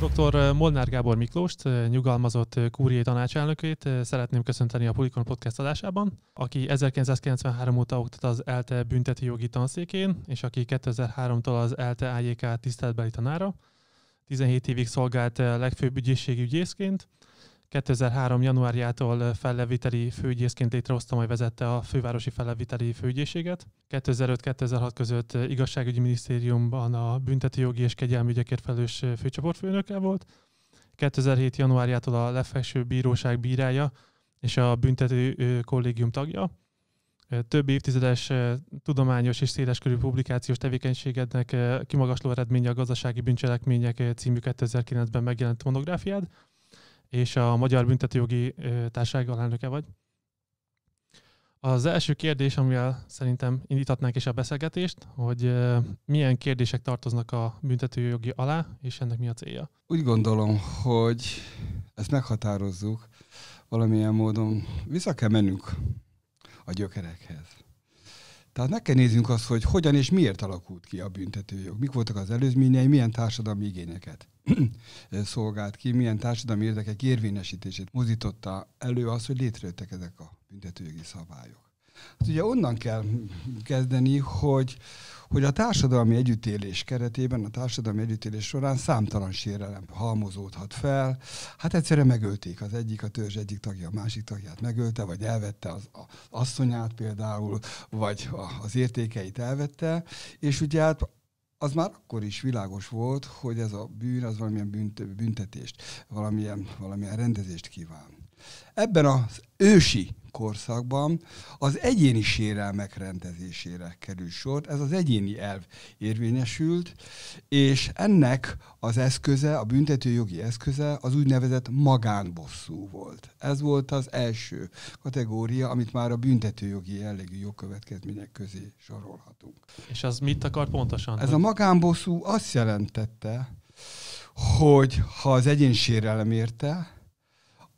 Dr. Eh, Molnár Gábor Miklóst, eh, nyugalmazott eh, kúriai tanácselnökét szeretném köszönteni a Polikon Podcast adásában, aki 1993 óta oktat az ELTE bünteti jogi tanszékén, és aki 2003-tól az ELTE AJK tiszteletbeli tanára. 17 évig szolgált legfőbb ügyészségi ügyészként, 2003. januárjától felleviteli főügyészként létrehozta, majd vezette a fővárosi felleviteli főügyészséget. 2005-2006 között igazságügyi minisztériumban a büntetőjogi és kegyelmi ügyekért felelős főcsoportfőnöke volt. 2007. januárjától a legfelsőbb bíróság bírája és a büntető kollégium tagja. Több évtizedes tudományos és széleskörű publikációs tevékenységednek kimagasló eredménye a gazdasági bűncselekmények című 2009-ben megjelent monográfiád és a Magyar Büntetőjogi Társaság alelnöke vagy. Az első kérdés, amivel szerintem indítatnánk is a beszélgetést, hogy milyen kérdések tartoznak a büntetőjogi alá, és ennek mi a célja? Úgy gondolom, hogy ezt meghatározzuk, valamilyen módon vissza kell mennünk a gyökerekhez. Tehát meg kell néznünk azt, hogy hogyan és miért alakult ki a büntetőjog, mik voltak az előzményei, milyen társadalmi igényeket szolgált ki, milyen társadalmi érdekek érvényesítését mozította elő az, hogy létrejöttek ezek a büntetőjogi szabályok. Hát ugye onnan kell kezdeni, hogy hogy a társadalmi együttélés keretében, a társadalmi együttélés során számtalan sérelem halmozódhat fel. Hát egyszerűen megölték az egyik, a törzs egyik tagja, a másik tagját megölte, vagy elvette az a asszonyát például, vagy a, az értékeit elvette, és ugye hát az már akkor is világos volt, hogy ez a bűn az valamilyen bünt, büntetést, valamilyen, valamilyen rendezést kíván. Ebben az ősi korszakban az egyéni sérelmek rendezésére kerül sor. Ez az egyéni elv érvényesült, és ennek az eszköze, a büntetőjogi eszköze az úgynevezett magánbosszú volt. Ez volt az első kategória, amit már a büntetőjogi jellegű jogkövetkezmények közé sorolhatunk. És az mit akar pontosan? Ez a magánbosszú azt jelentette, hogy ha az egyén sérelem érte,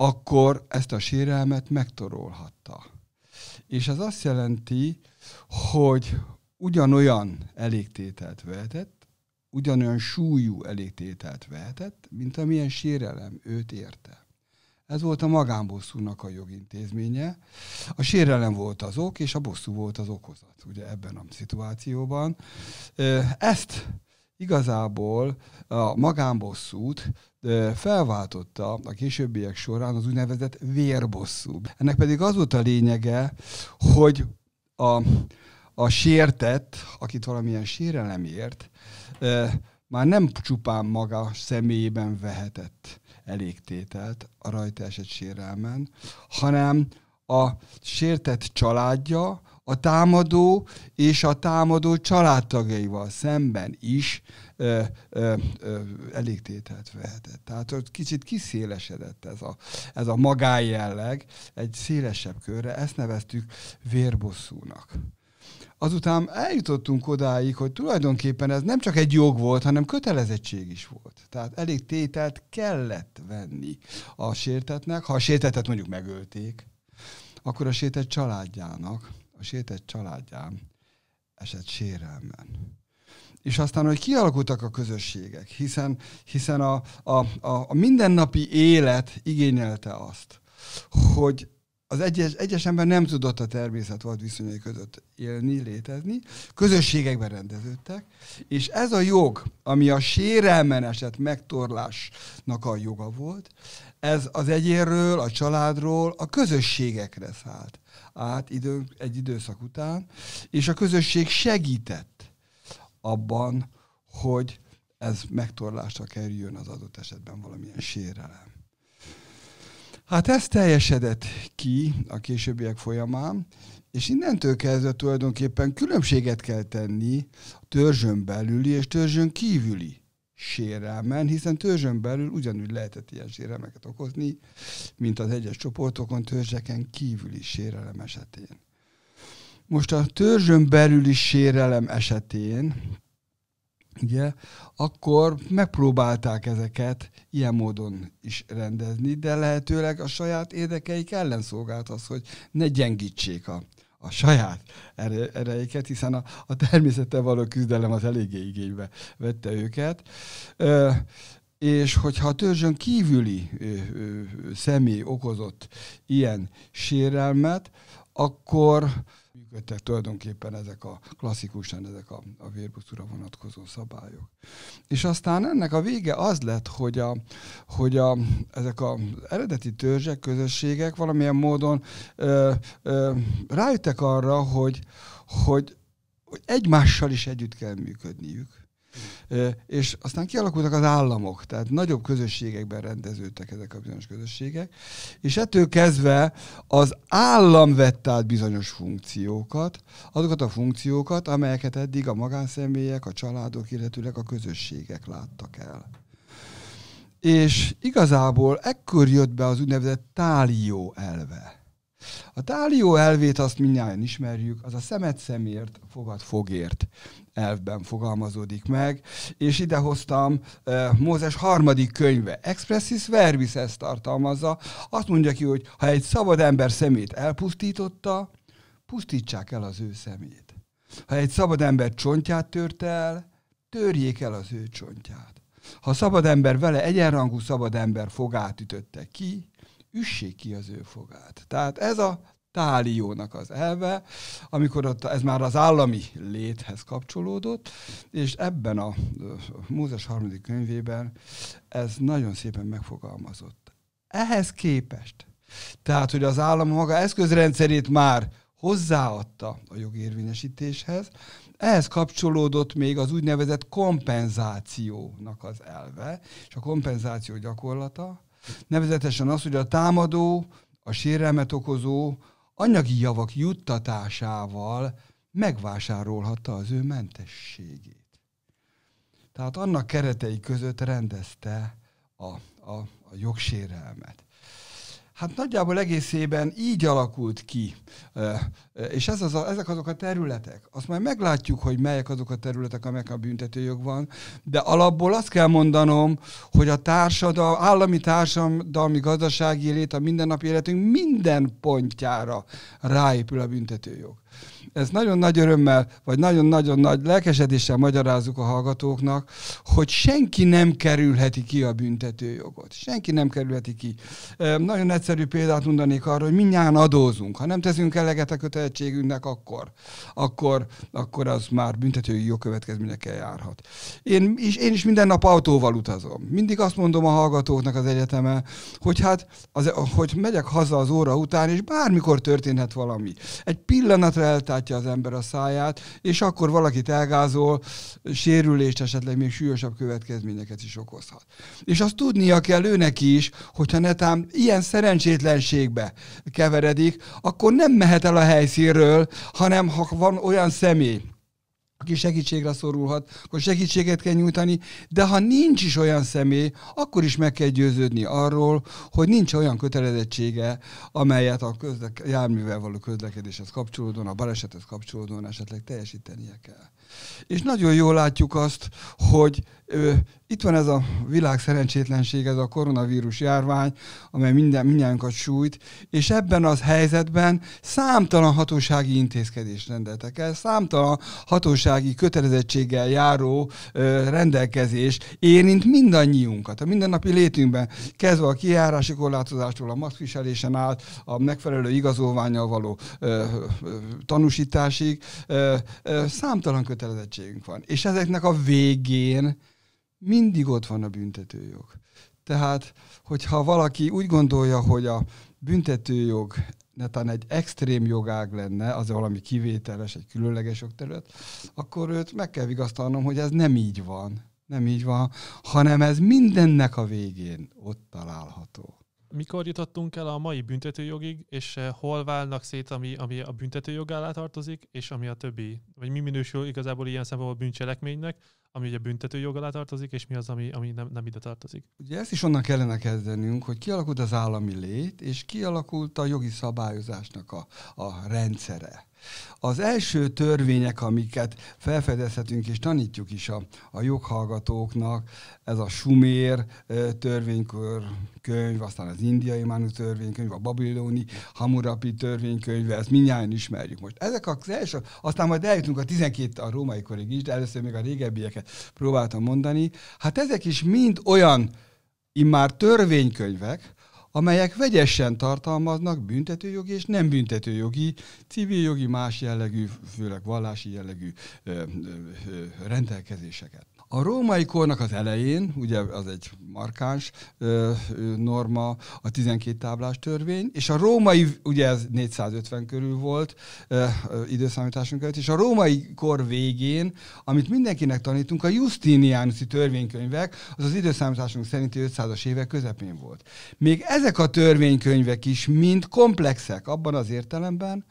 akkor ezt a sérelmet megtorolhatta. És ez azt jelenti, hogy ugyanolyan elégtételt vehetett, ugyanolyan súlyú elégtételt vehetett, mint amilyen sérelem őt érte. Ez volt a magánbosszúnak a jogintézménye. A sérelem volt az ok, és a bosszú volt az okozat, ugye ebben a szituációban. Ezt igazából a magánbosszút felváltotta a későbbiek során az úgynevezett vérbosszú. Ennek pedig az volt a lényege, hogy a, a sértett, akit valamilyen sérelem ért, már nem csupán maga személyében vehetett elégtételt a rajta esett sérelmen, hanem a sértett családja, a támadó és a támadó családtagjaival szemben is ö, ö, ö, elégtételt vehetett. Tehát ott kicsit kiszélesedett ez a, ez a magájelleg egy szélesebb körre, ezt neveztük vérbosszúnak. Azután eljutottunk odáig, hogy tulajdonképpen ez nem csak egy jog volt, hanem kötelezettség is volt. Tehát elég tételt kellett venni a sértetnek, ha a sértetet mondjuk megölték, akkor a sétett családjának, a sétett családján esett sérelmen és aztán, hogy kialakultak a közösségek, hiszen, hiszen a, a, a, a mindennapi élet igényelte azt, hogy az egyes, egyes ember nem tudott a természet volt viszonyai között élni, létezni, közösségekben rendeződtek, és ez a jog, ami a sérelmen esett megtorlásnak a joga volt, ez az egyéről, a családról, a közösségekre szállt át idő, egy időszak után, és a közösség segített abban, hogy ez megtorlásra kerüljön az adott esetben valamilyen sérelem. Hát ez teljesedett ki a későbbiek folyamán, és innentől kezdve tulajdonképpen különbséget kell tenni a törzsön belüli és törzsön kívüli sérelmen, hiszen törzsön belül ugyanúgy lehetett ilyen sérelmeket okozni, mint az egyes csoportokon, törzseken kívüli sérelem esetén. Most a törzsön belüli sérelem esetén, ugye, akkor megpróbálták ezeket ilyen módon is rendezni, de lehetőleg a saját érdekeik ellen szolgált az, hogy ne gyengítsék a, a saját erejeiket, hiszen a, a természettel való küzdelem az eléggé igénybe vette őket. Ö, és hogyha a törzsön kívüli ö, ö, személy okozott ilyen sérelmet, akkor jöttek tulajdonképpen ezek a klasszikusan ezek a, a vérbuszura vonatkozó szabályok. És aztán ennek a vége az lett, hogy, a, hogy a, ezek az eredeti törzsek, közösségek valamilyen módon ö, ö, rájöttek arra, hogy, hogy, hogy egymással is együtt kell működniük és aztán kialakultak az államok, tehát nagyobb közösségekben rendeződtek ezek a bizonyos közösségek, és ettől kezdve az állam vett át bizonyos funkciókat, azokat a funkciókat, amelyeket eddig a magánszemélyek, a családok, illetőleg a közösségek láttak el. És igazából ekkor jött be az úgynevezett tálió elve a tálió elvét azt mindjárt ismerjük, az a szemet szemért, fogad fogért elvben fogalmazódik meg, és ide hoztam uh, Mózes harmadik könyve, Expressis Verbis ezt tartalmazza, azt mondja ki, hogy ha egy szabad ember szemét elpusztította, pusztítsák el az ő szemét. Ha egy szabad ember csontját tört el, törjék el az ő csontját. Ha szabad ember vele egyenrangú szabad ember fogát ütötte ki, üssék ki az ő fogát. Tehát ez a táliónak az elve, amikor ott ez már az állami léthez kapcsolódott, és ebben a Mózes harmadik könyvében ez nagyon szépen megfogalmazott. Ehhez képest, tehát, hogy az állam maga eszközrendszerét már hozzáadta a jogérvényesítéshez, ehhez kapcsolódott még az úgynevezett kompenzációnak az elve, és a kompenzáció gyakorlata, Nevezetesen az, hogy a támadó, a sérelmet okozó anyagi javak juttatásával megvásárolhatta az ő mentességét. Tehát annak keretei között rendezte a, a, a jogsérelmet. Hát nagyjából egészében így alakult ki eh, és ez az a, ezek azok a területek. Azt majd meglátjuk, hogy melyek azok a területek, amelyek a büntetőjog van, de alapból azt kell mondanom, hogy a társadalmi, állami társadalmi gazdasági élet a mindennapi életünk minden pontjára ráépül a büntetőjog. Ezt nagyon nagy örömmel, vagy nagyon-nagyon nagy lelkesedéssel magyarázzuk a hallgatóknak, hogy senki nem kerülheti ki a büntetőjogot. Senki nem kerülheti ki. Nagyon egyszerű példát mondanék arra, hogy mindjárt adózunk. Ha nem teszünk eleget a kötelező tehetségünknek, akkor, akkor, akkor az már büntetői következményekkel járhat. Én is, én is minden nap autóval utazom. Mindig azt mondom a hallgatóknak az egyeteme, hogy hát, az, hogy megyek haza az óra után, és bármikor történhet valami. Egy pillanatra eltátja az ember a száját, és akkor valakit elgázol, sérülést, esetleg még súlyosabb következményeket is okozhat. És azt tudnia kell őnek is, hogyha netán ilyen szerencsétlenségbe keveredik, akkor nem mehet el a hely helyszínről, hanem ha van olyan személy, aki segítségre szorulhat, akkor segítséget kell nyújtani, de ha nincs is olyan személy, akkor is meg kell győződni arról, hogy nincs olyan kötelezettsége, amelyet a közlek- járművel való közlekedéshez kapcsolódóan, a balesethez kapcsolódóan esetleg teljesítenie kell. És nagyon jól látjuk azt, hogy ö, itt van ez a világ szerencsétlenség, ez a koronavírus járvány, amely minden, mindenkat sújt, és ebben az helyzetben számtalan hatósági intézkedést rendeltek el, számtalan hatósági kötelezettséggel járó ö, rendelkezés érint mindannyiunkat, a mindennapi létünkben, kezdve a kijárási korlátozástól, a maszkviselésen át, a megfelelő igazolványal való ö, ö, tanúsításig, ö, ö, számtalan kötelezettség kötelezettségünk van. És ezeknek a végén mindig ott van a büntetőjog. Tehát, hogyha valaki úgy gondolja, hogy a büntetőjog netán egy extrém jogág lenne, az valami kivételes, egy különleges jogterület, akkor őt meg kell vigasztalnom, hogy ez nem így van. Nem így van, hanem ez mindennek a végén ott található mikor jutottunk el a mai büntetőjogig, és eh, hol válnak szét, ami, ami a büntetőjog alá tartozik, és ami a többi, vagy mi minősül igazából ilyen szempontból bűncselekménynek, ami ugye büntetőjog alá tartozik, és mi az, ami, ami nem, nem ide tartozik. Ugye ezt is onnan kellene kezdenünk, hogy kialakult az állami lét, és kialakult a jogi szabályozásnak a, a rendszere. Az első törvények, amiket felfedezhetünk és tanítjuk is a, a joghallgatóknak, ez a Sumér törvénykönyv, aztán az indiai manu törvénykönyv, a babiloni Hammurapi törvénykönyv, ezt mindjárt ismerjük most. Ezek az első, aztán majd eljutunk a 12 a római korig is, de először még a régebbieket próbáltam mondani. Hát ezek is mind olyan immár törvénykönyvek, amelyek vegyesen tartalmaznak büntetőjogi és nem büntetőjogi, civiljogi más jellegű, főleg vallási jellegű ö, ö, ö, rendelkezéseket. A római kornak az elején, ugye az egy markáns ö, norma, a 12 táblás törvény, és a római, ugye ez 450 körül volt ö, ö, időszámításunk előtt, és a római kor végén, amit mindenkinek tanítunk, a Justinianusi törvénykönyvek, az az időszámításunk szerinti 500-as évek közepén volt. Még ezek a törvénykönyvek is mind komplexek, abban az értelemben,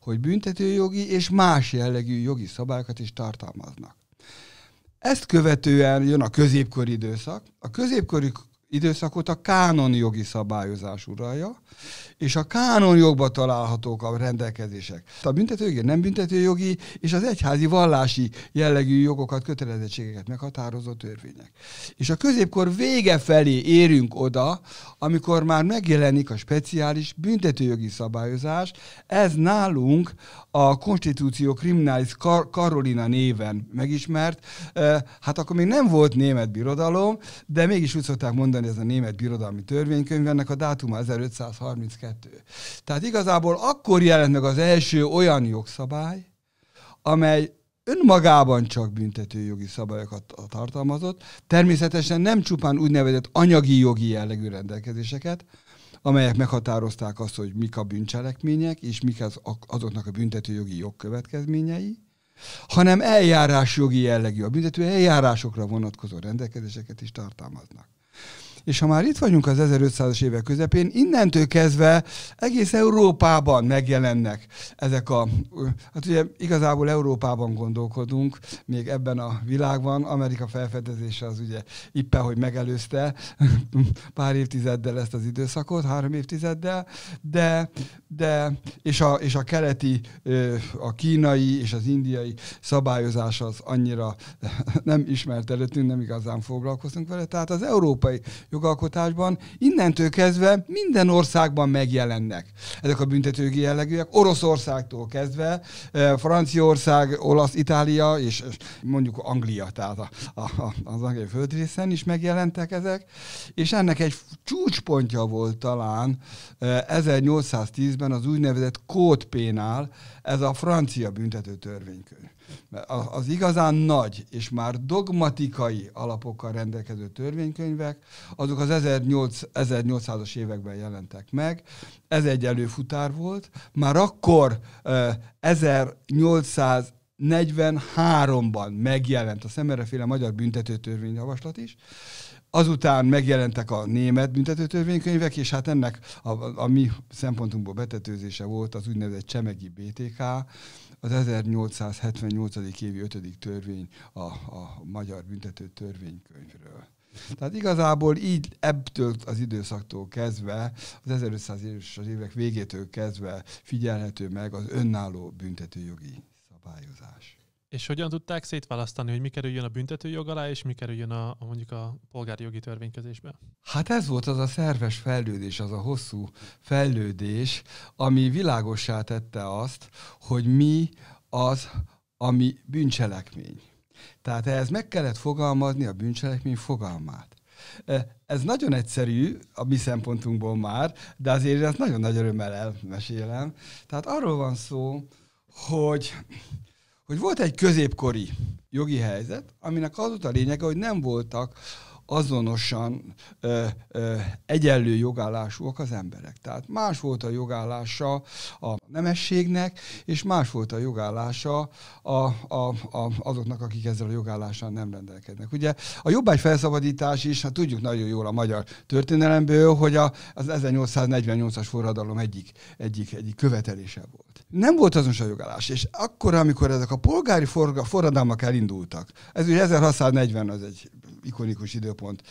hogy büntetőjogi és más jellegű jogi szabályokat is tartalmaznak. Ezt követően jön a középkori időszak. A középkori időszakot a jogi szabályozás uralja, és a kánon jogba találhatók a rendelkezések. A büntetőjogi, nem büntetőjogi és az egyházi vallási jellegű jogokat, kötelezettségeket meghatározó törvények. És a középkor vége felé érünk oda, amikor már megjelenik a speciális büntetőjogi szabályozás, ez nálunk a konstitúció kriminális Kar- Karolina néven megismert, hát akkor még nem volt német birodalom, de mégis úgy szokták mondani ez a német birodalmi törvénykönyv, ennek a dátuma 1532. Tehát igazából akkor jelent meg az első olyan jogszabály, amely önmagában csak büntető jogi szabályokat tartalmazott, természetesen nem csupán úgynevezett anyagi jogi jellegű rendelkezéseket, amelyek meghatározták azt, hogy mik a bűncselekmények, és mik az, azoknak a büntetőjogi jogkövetkezményei, hanem eljárásjogi jellegű, a büntető eljárásokra vonatkozó rendelkezéseket is tartalmaznak és ha már itt vagyunk az 1500-as évek közepén, innentől kezdve egész Európában megjelennek ezek a, hát ugye igazából Európában gondolkodunk, még ebben a világban, Amerika felfedezése az ugye éppen, hogy megelőzte pár évtizeddel ezt az időszakot, három évtizeddel, de, de és, a, és a keleti, a kínai és az indiai szabályozás az annyira nem ismert előttünk, nem igazán foglalkoztunk vele, tehát az európai jogalkotásban, innentől kezdve minden országban megjelennek ezek a büntetőgi jellegűek, Oroszországtól kezdve, eh, Franciaország, Olasz, Itália és mondjuk Anglia, tehát a, a, az angol földrészen is megjelentek ezek, és ennek egy csúcspontja volt talán 1810-ben eh, az úgynevezett kódpénál, ez a francia büntető törvénykönyv. Mert az igazán nagy és már dogmatikai alapokkal rendelkező törvénykönyvek, azok az 1800-as években jelentek meg. Ez egy előfutár volt. Már akkor 1800 43-ban megjelent a szemereféle magyar büntetőtörvényjavaslat is, Azután megjelentek a német büntetőtörvénykönyvek, és hát ennek a, a mi szempontunkból betetőzése volt az úgynevezett Csemegi BTK, az 1878. évi 5. törvény a, a magyar büntető törvénykönyvről. Tehát igazából így ebből az időszaktól kezdve, az 1500 éves az évek végétől kezdve figyelhető meg az önálló büntetőjogi szabályozás. És hogyan tudták szétválasztani, hogy mi kerüljön a jog alá, és mi kerüljön a, a mondjuk a polgári jogi törvénykezésbe? Hát ez volt az a szerves fejlődés, az a hosszú fejlődés, ami világossá tette azt, hogy mi az, ami bűncselekmény. Tehát ehhez meg kellett fogalmazni a bűncselekmény fogalmát. Eh, ez nagyon egyszerű a mi szempontunkból már, de azért ezt nagyon nagy örömmel elmesélem. Tehát arról van szó, hogy hogy volt egy középkori jogi helyzet, aminek az volt a lényege, hogy nem voltak azonosan ö, ö, egyenlő jogállásúak az emberek. Tehát más volt a jogállása a nemességnek, és más volt a jogállása a, a, a, azoknak, akik ezzel a jogállással nem rendelkeznek. Ugye a jobbágy felszabadítás is, hát tudjuk nagyon jól a magyar történelemből, hogy a, az 1848-as forradalom egyik, egyik, egyik követelése volt. Nem volt azonos a jogállás, és akkor, amikor ezek a polgári forradalmak elindultak, ez ugye 1640 az egy ikonikus időpont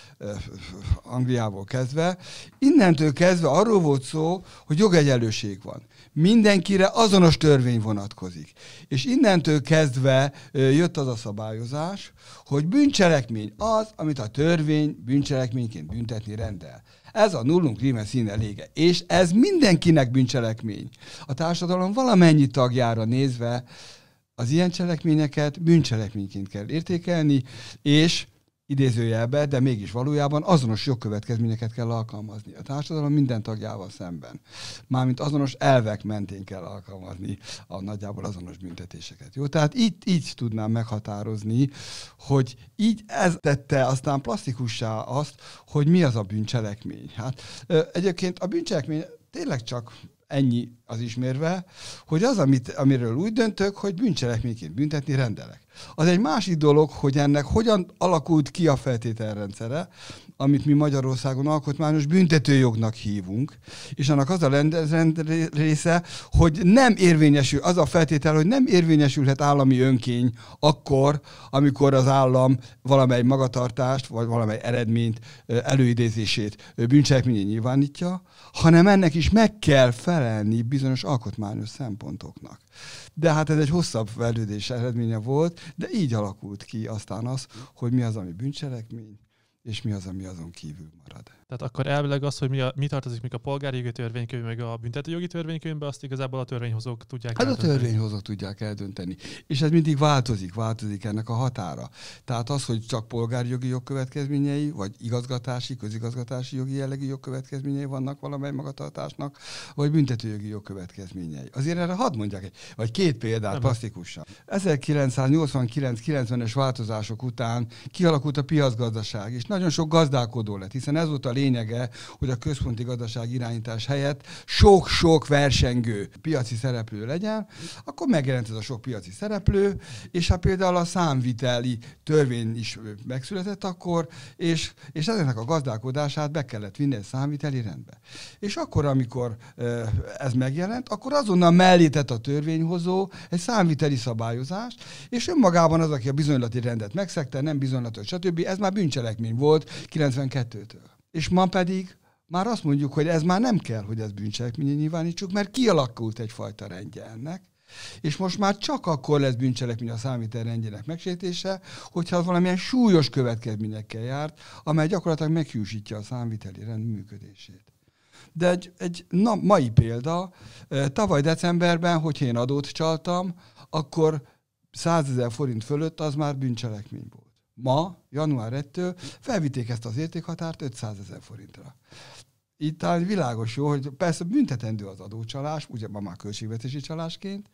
Angliával kezdve. Innentől kezdve arról volt szó, hogy jogegyenlőség van. Mindenkire azonos törvény vonatkozik. És innentől kezdve jött az a szabályozás, hogy bűncselekmény az, amit a törvény bűncselekményként büntetni rendel. Ez a nullunk ríme színe lége. És ez mindenkinek bűncselekmény. A társadalom valamennyi tagjára nézve az ilyen cselekményeket bűncselekményként kell értékelni, és idézőjelbe, de mégis valójában azonos jogkövetkezményeket kell alkalmazni a társadalom minden tagjával szemben. Mármint azonos elvek mentén kell alkalmazni a nagyjából azonos büntetéseket. Jó, tehát így, így tudnám meghatározni, hogy így ez tette aztán plastikussá azt, hogy mi az a bűncselekmény. Hát egyébként a bűncselekmény tényleg csak ennyi az ismérve, hogy az, amit, amiről úgy döntök, hogy bűncselekményként büntetni rendelek. Az egy másik dolog, hogy ennek hogyan alakult ki a feltételrendszere, amit mi Magyarországon alkotmányos büntetőjognak hívunk, és annak az a része, hogy nem érvényesül, az a feltétel, hogy nem érvényesülhet állami önkény akkor, amikor az állam valamely magatartást, vagy valamely eredményt előidézését bűncselekményé nyilvánítja, hanem ennek is meg kell felelni bizonyos alkotmányos szempontoknak de hát ez egy hosszabb fejlődés eredménye volt, de így alakult ki aztán az, hogy mi az, ami bűncselekmény, és mi az, ami azon kívül marad. Tehát akkor elvileg az, hogy mi, a, mi tartozik még a polgári jogi törvénykönyv, meg a büntető jogi törvénykönyvbe, azt igazából a törvényhozók tudják Hát eldönteni. a törvényhozók tudják eldönteni. És ez mindig változik, változik ennek a határa. Tehát az, hogy csak polgári jogi jogkövetkezményei, vagy igazgatási, közigazgatási jogi jellegű jogkövetkezményei vannak valamely magatartásnak, vagy büntetőjogi jogkövetkezményei. Azért erre hadd mondjak egy, vagy két példát plastikusan. 1989-90-es változások után kialakult a piacgazdaság, és nagyon sok gazdálkodó lett, hiszen ezúttal lényege, hogy a központi gazdaság irányítás helyett sok-sok versengő piaci szereplő legyen, akkor megjelent ez a sok piaci szereplő, és ha hát például a számviteli törvény is megszületett akkor, és, és ezeknek a gazdálkodását be kellett vinni egy számviteli rendbe. És akkor, amikor ez megjelent, akkor azonnal mellé tett a törvényhozó egy számviteli szabályozást, és önmagában az, aki a bizonylati rendet megszegte, nem bizonylatot, stb., ez már bűncselekmény volt 92-től és ma pedig már azt mondjuk, hogy ez már nem kell, hogy ez bűncselekménye nyilvánítsuk, mert kialakult egyfajta rendje ennek, és most már csak akkor lesz bűncselekmény a számítel rendjének megsértése, hogyha az valamilyen súlyos következményekkel járt, amely gyakorlatilag meghűsítja a számviteli rend működését. De egy, egy na, mai példa, eh, tavaly decemberben, hogy én adót csaltam, akkor 100 ezer forint fölött az már bűncselekmény volt ma, január 1-től felvitték ezt az értékhatárt 500 ezer forintra. Itt talán világos jó, hogy persze büntetendő az adócsalás, ugye ma már költségvetési csalásként,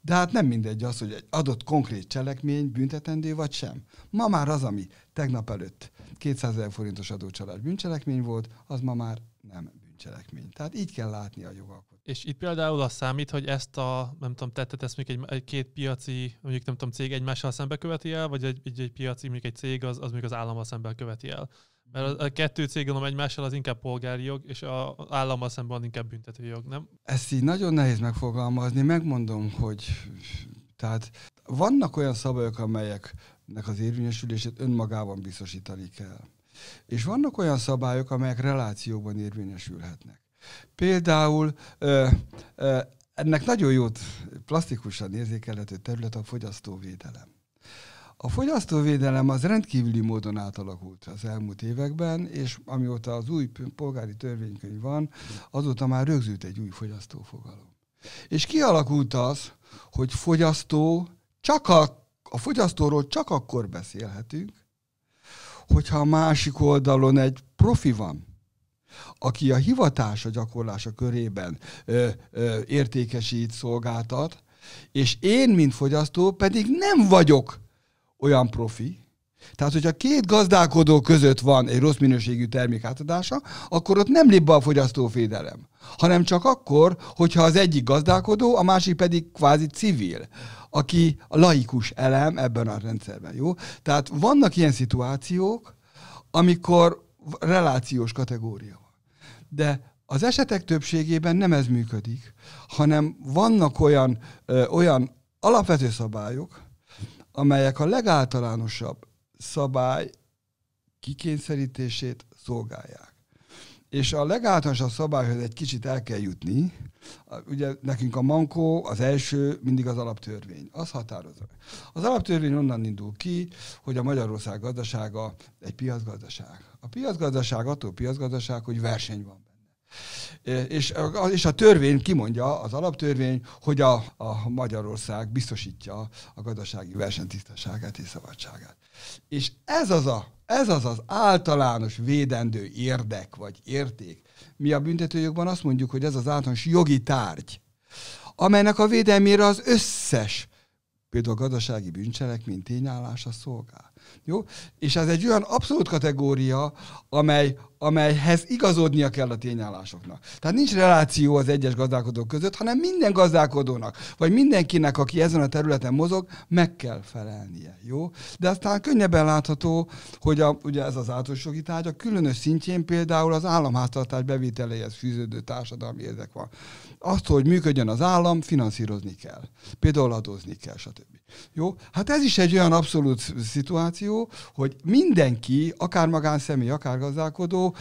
de hát nem mindegy az, hogy egy adott konkrét cselekmény büntetendő vagy sem. Ma már az, ami tegnap előtt 200 ezer forintos adócsalás bűncselekmény volt, az ma már nem bűncselekmény. Tehát így kell látni a jogalkot. És itt például az számít, hogy ezt a, nem tudom, tettet ezt még egy, egy két piaci, mondjuk nem tudom, cég egymással szembe követi el, vagy egy, egy, egy piaci, mondjuk egy cég, az, az még az állammal szembe követi el. Mert a, a kettő cég, gondolom, egymással az inkább polgári jog, és az állammal szemben van inkább büntető jog, nem? Ezt így nagyon nehéz megfogalmazni, megmondom, hogy tehát vannak olyan szabályok, amelyeknek az érvényesülését önmagában biztosítani kell. És vannak olyan szabályok, amelyek relációban érvényesülhetnek. Például ö, ö, ennek nagyon jót plastikusan érzékelhető terület a fogyasztóvédelem. A fogyasztóvédelem az rendkívüli módon átalakult az elmúlt években, és amióta az új polgári törvénykönyv van, azóta már rögzült egy új fogyasztófogalom. És kialakult az, hogy fogyasztó csak a, a fogyasztóról csak akkor beszélhetünk, hogyha a másik oldalon egy profi van, aki a hivatása gyakorlása körében ö, ö, értékesít, szolgáltat, és én, mint fogyasztó, pedig nem vagyok olyan profi, tehát, hogyha két gazdálkodó között van egy rossz minőségű termék átadása, akkor ott nem lép be a fogyasztóvédelem, hanem csak akkor, hogyha az egyik gazdálkodó, a másik pedig kvázi civil, aki a laikus elem ebben a rendszerben, jó? Tehát vannak ilyen szituációk, amikor relációs kategória de az esetek többségében nem ez működik, hanem vannak olyan, ö, olyan alapvető szabályok, amelyek a legáltalánosabb szabály kikényszerítését szolgálják. És a legáltalánosabb szabályhoz egy kicsit el kell jutni. Ugye nekünk a mankó az első mindig az alaptörvény. Az határozza. Az alaptörvény onnan indul ki, hogy a Magyarország gazdasága egy piacgazdaság a piacgazdaság attól piacgazdaság, hogy verseny van benne. E, és, és a törvény kimondja, az alaptörvény, hogy a, a Magyarország biztosítja a gazdasági versenytisztaságát és szabadságát. És ez az, a, ez az az általános védendő érdek vagy érték. Mi a büntetőjogban azt mondjuk, hogy ez az általános jogi tárgy, amelynek a védelmére az összes, például a gazdasági bűncselekmény tényállása szolgál. Jó? És ez egy olyan abszolút kategória, amely, amelyhez igazodnia kell a tényállásoknak. Tehát nincs reláció az egyes gazdálkodók között, hanem minden gazdálkodónak, vagy mindenkinek, aki ezen a területen mozog, meg kell felelnie. Jó? De aztán könnyebben látható, hogy a, ugye ez az általános jogi tárgy, a különös szintjén például az államháztartás bevételéhez fűződő társadalmi érdek van azt, hogy működjön az állam, finanszírozni kell. Például adózni kell, stb. Jó? Hát ez is egy olyan abszolút szituáció, hogy mindenki, akár magánszemély, akár gazdálkodó,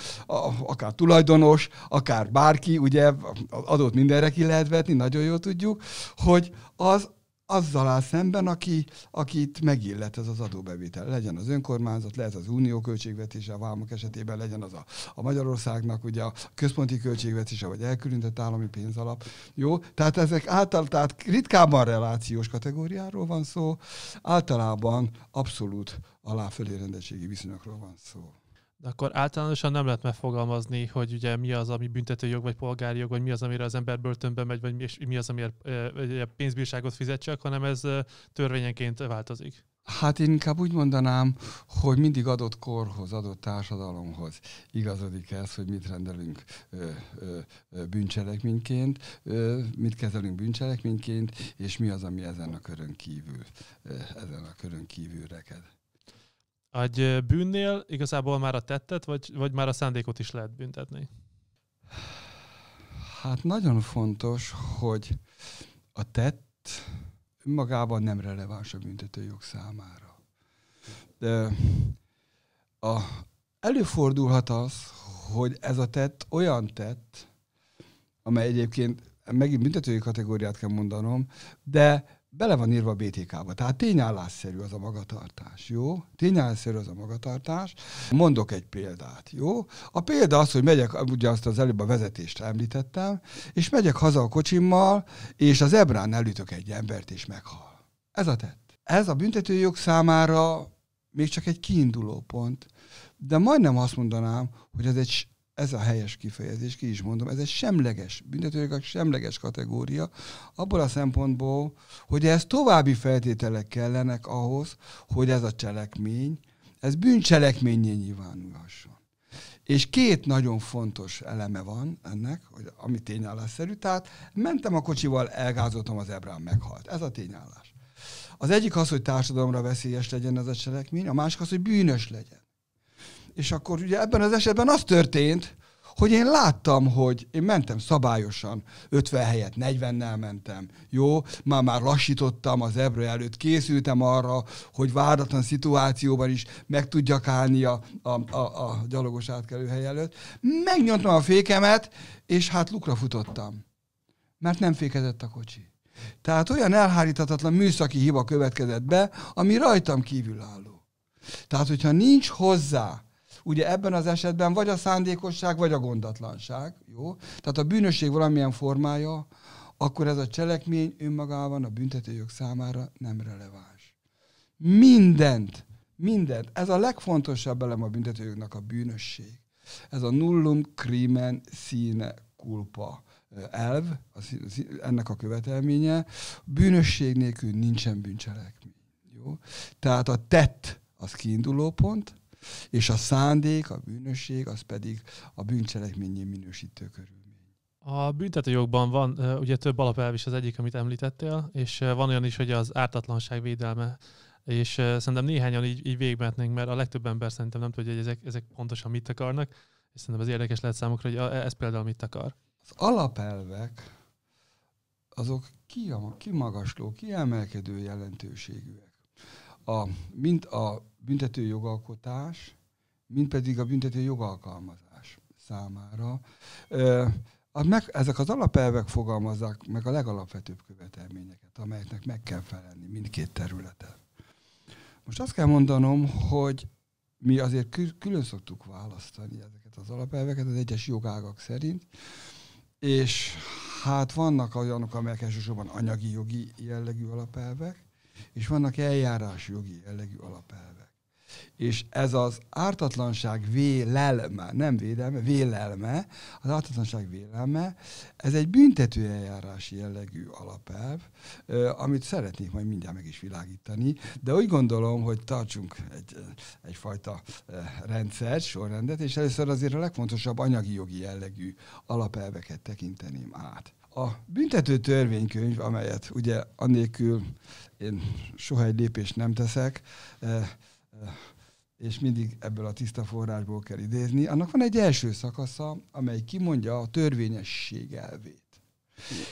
akár tulajdonos, akár bárki, ugye adót mindenre ki lehet vetni, nagyon jól tudjuk, hogy az azzal áll szemben, aki, akit megillet ez az adóbevétel. Legyen az önkormányzat, lehet az unió költségvetése, a vámok esetében legyen az a, a Magyarországnak, ugye a központi költségvetése, vagy elkülönített állami pénzalap. Jó, tehát ezek által, tehát ritkában relációs kategóriáról van szó, általában abszolút alá rendeltségi viszonyokról van szó. De akkor általánosan nem lehet megfogalmazni, hogy ugye mi az, ami büntető jog vagy polgári jog, vagy mi az, amire az ember börtönbe megy, vagy mi az, amiért pénzbírságot fizet csak, hanem ez törvényenként változik. Hát én inkább úgy mondanám, hogy mindig adott korhoz, adott társadalomhoz igazodik ez, hogy mit rendelünk ö, ö, bűncselekményként, ö, mit kezelünk bűncselekményként, és mi az, ami ezen a körön kívül, ö, ezen a körön kívül reked. Egy bűnnél igazából már a tettet, vagy, vagy már a szándékot is lehet büntetni? Hát nagyon fontos, hogy a tett magában nem releváns a büntetőjog számára. De a, előfordulhat az, hogy ez a tett olyan tett, amely egyébként megint büntetői kategóriát kell mondanom, de bele van írva a BTK-ba, tehát tényállásszerű az a magatartás, jó? Tényállásszerű az a magatartás. Mondok egy példát, jó? A példa az, hogy megyek, ugye azt az előbb a vezetést említettem, és megyek haza a kocsimmal, és az ebrán elütök egy embert, és meghal. Ez a tett. Ez a büntetőjog számára még csak egy kiinduló pont, de majdnem azt mondanám, hogy ez egy ez a helyes kifejezés, ki is mondom, ez egy semleges, büntetőjogok semleges kategória, abból a szempontból, hogy ez további feltételek kellenek ahhoz, hogy ez a cselekmény, ez bűncselekményé nyilvánulhasson. És két nagyon fontos eleme van ennek, hogy ami tényállásszerű. Tehát mentem a kocsival, elgázoltam az ebrán, meghalt. Ez a tényállás. Az egyik az, hogy társadalomra veszélyes legyen ez a cselekmény, a másik az, hogy bűnös legyen. És akkor ugye ebben az esetben az történt, hogy én láttam, hogy én mentem szabályosan, 50 helyet 40-nel mentem, jó? Már már lassítottam az ebről előtt, készültem arra, hogy váratlan szituációban is meg tudjak állni a, a, a, a gyalogos hely előtt. Megnyomtam a fékemet, és hát lukra futottam, mert nem fékezett a kocsi. Tehát olyan elhárítatatlan műszaki hiba következett be, ami rajtam kívül álló. Tehát, hogyha nincs hozzá Ugye ebben az esetben vagy a szándékosság, vagy a gondatlanság. Jó? Tehát a bűnösség valamilyen formája, akkor ez a cselekmény önmagában a büntetőjog számára nem releváns. Mindent, mindent. Ez a legfontosabb elem a büntetőjognak a bűnösség. Ez a nullum crimen sine culpa eh, elv, az, az, ennek a követelménye, bűnösség nélkül nincsen bűncselekmény. Jó? Tehát a tett az kiinduló pont, és a szándék, a bűnösség, az pedig a bűncselekményé minősítő körülmény. A büntetőjogban van ugye több alapelv is az egyik, amit említettél, és van olyan is, hogy az ártatlanság védelme és szerintem néhányan így, így végigmehetnénk, mert a legtöbb ember szerintem nem tudja, hogy ezek, ezek pontosan mit akarnak, és szerintem az érdekes lehet számukra, hogy e, ez például mit akar. Az alapelvek azok kimagasló, kiemelkedő jelentőségűek a, mint a büntető jogalkotás, mint pedig a büntető jogalkalmazás számára. A meg, ezek az alapelvek fogalmazzák meg a legalapvetőbb követelményeket, amelyeknek meg kell felelni mindkét területen. Most azt kell mondanom, hogy mi azért külön szoktuk választani ezeket az alapelveket az egyes jogágak szerint, és hát vannak olyanok, amelyek elsősorban anyagi jogi jellegű alapelvek, és vannak jogi jellegű alapelvek. És ez az ártatlanság vélelme, nem védelme, vélelme, az ártatlanság vélelme, ez egy büntető eljárási jellegű alapelv, amit szeretnék majd mindjárt meg is világítani, de úgy gondolom, hogy tartsunk egy, egyfajta rendszert, sorrendet, és először azért a legfontosabb anyagi jogi jellegű alapelveket tekinteném át. A büntető törvénykönyv, amelyet ugye anélkül én soha egy lépést nem teszek, eh, eh, és mindig ebből a tiszta forrásból kell idézni. Annak van egy első szakasza, amely kimondja a törvényesség elvét.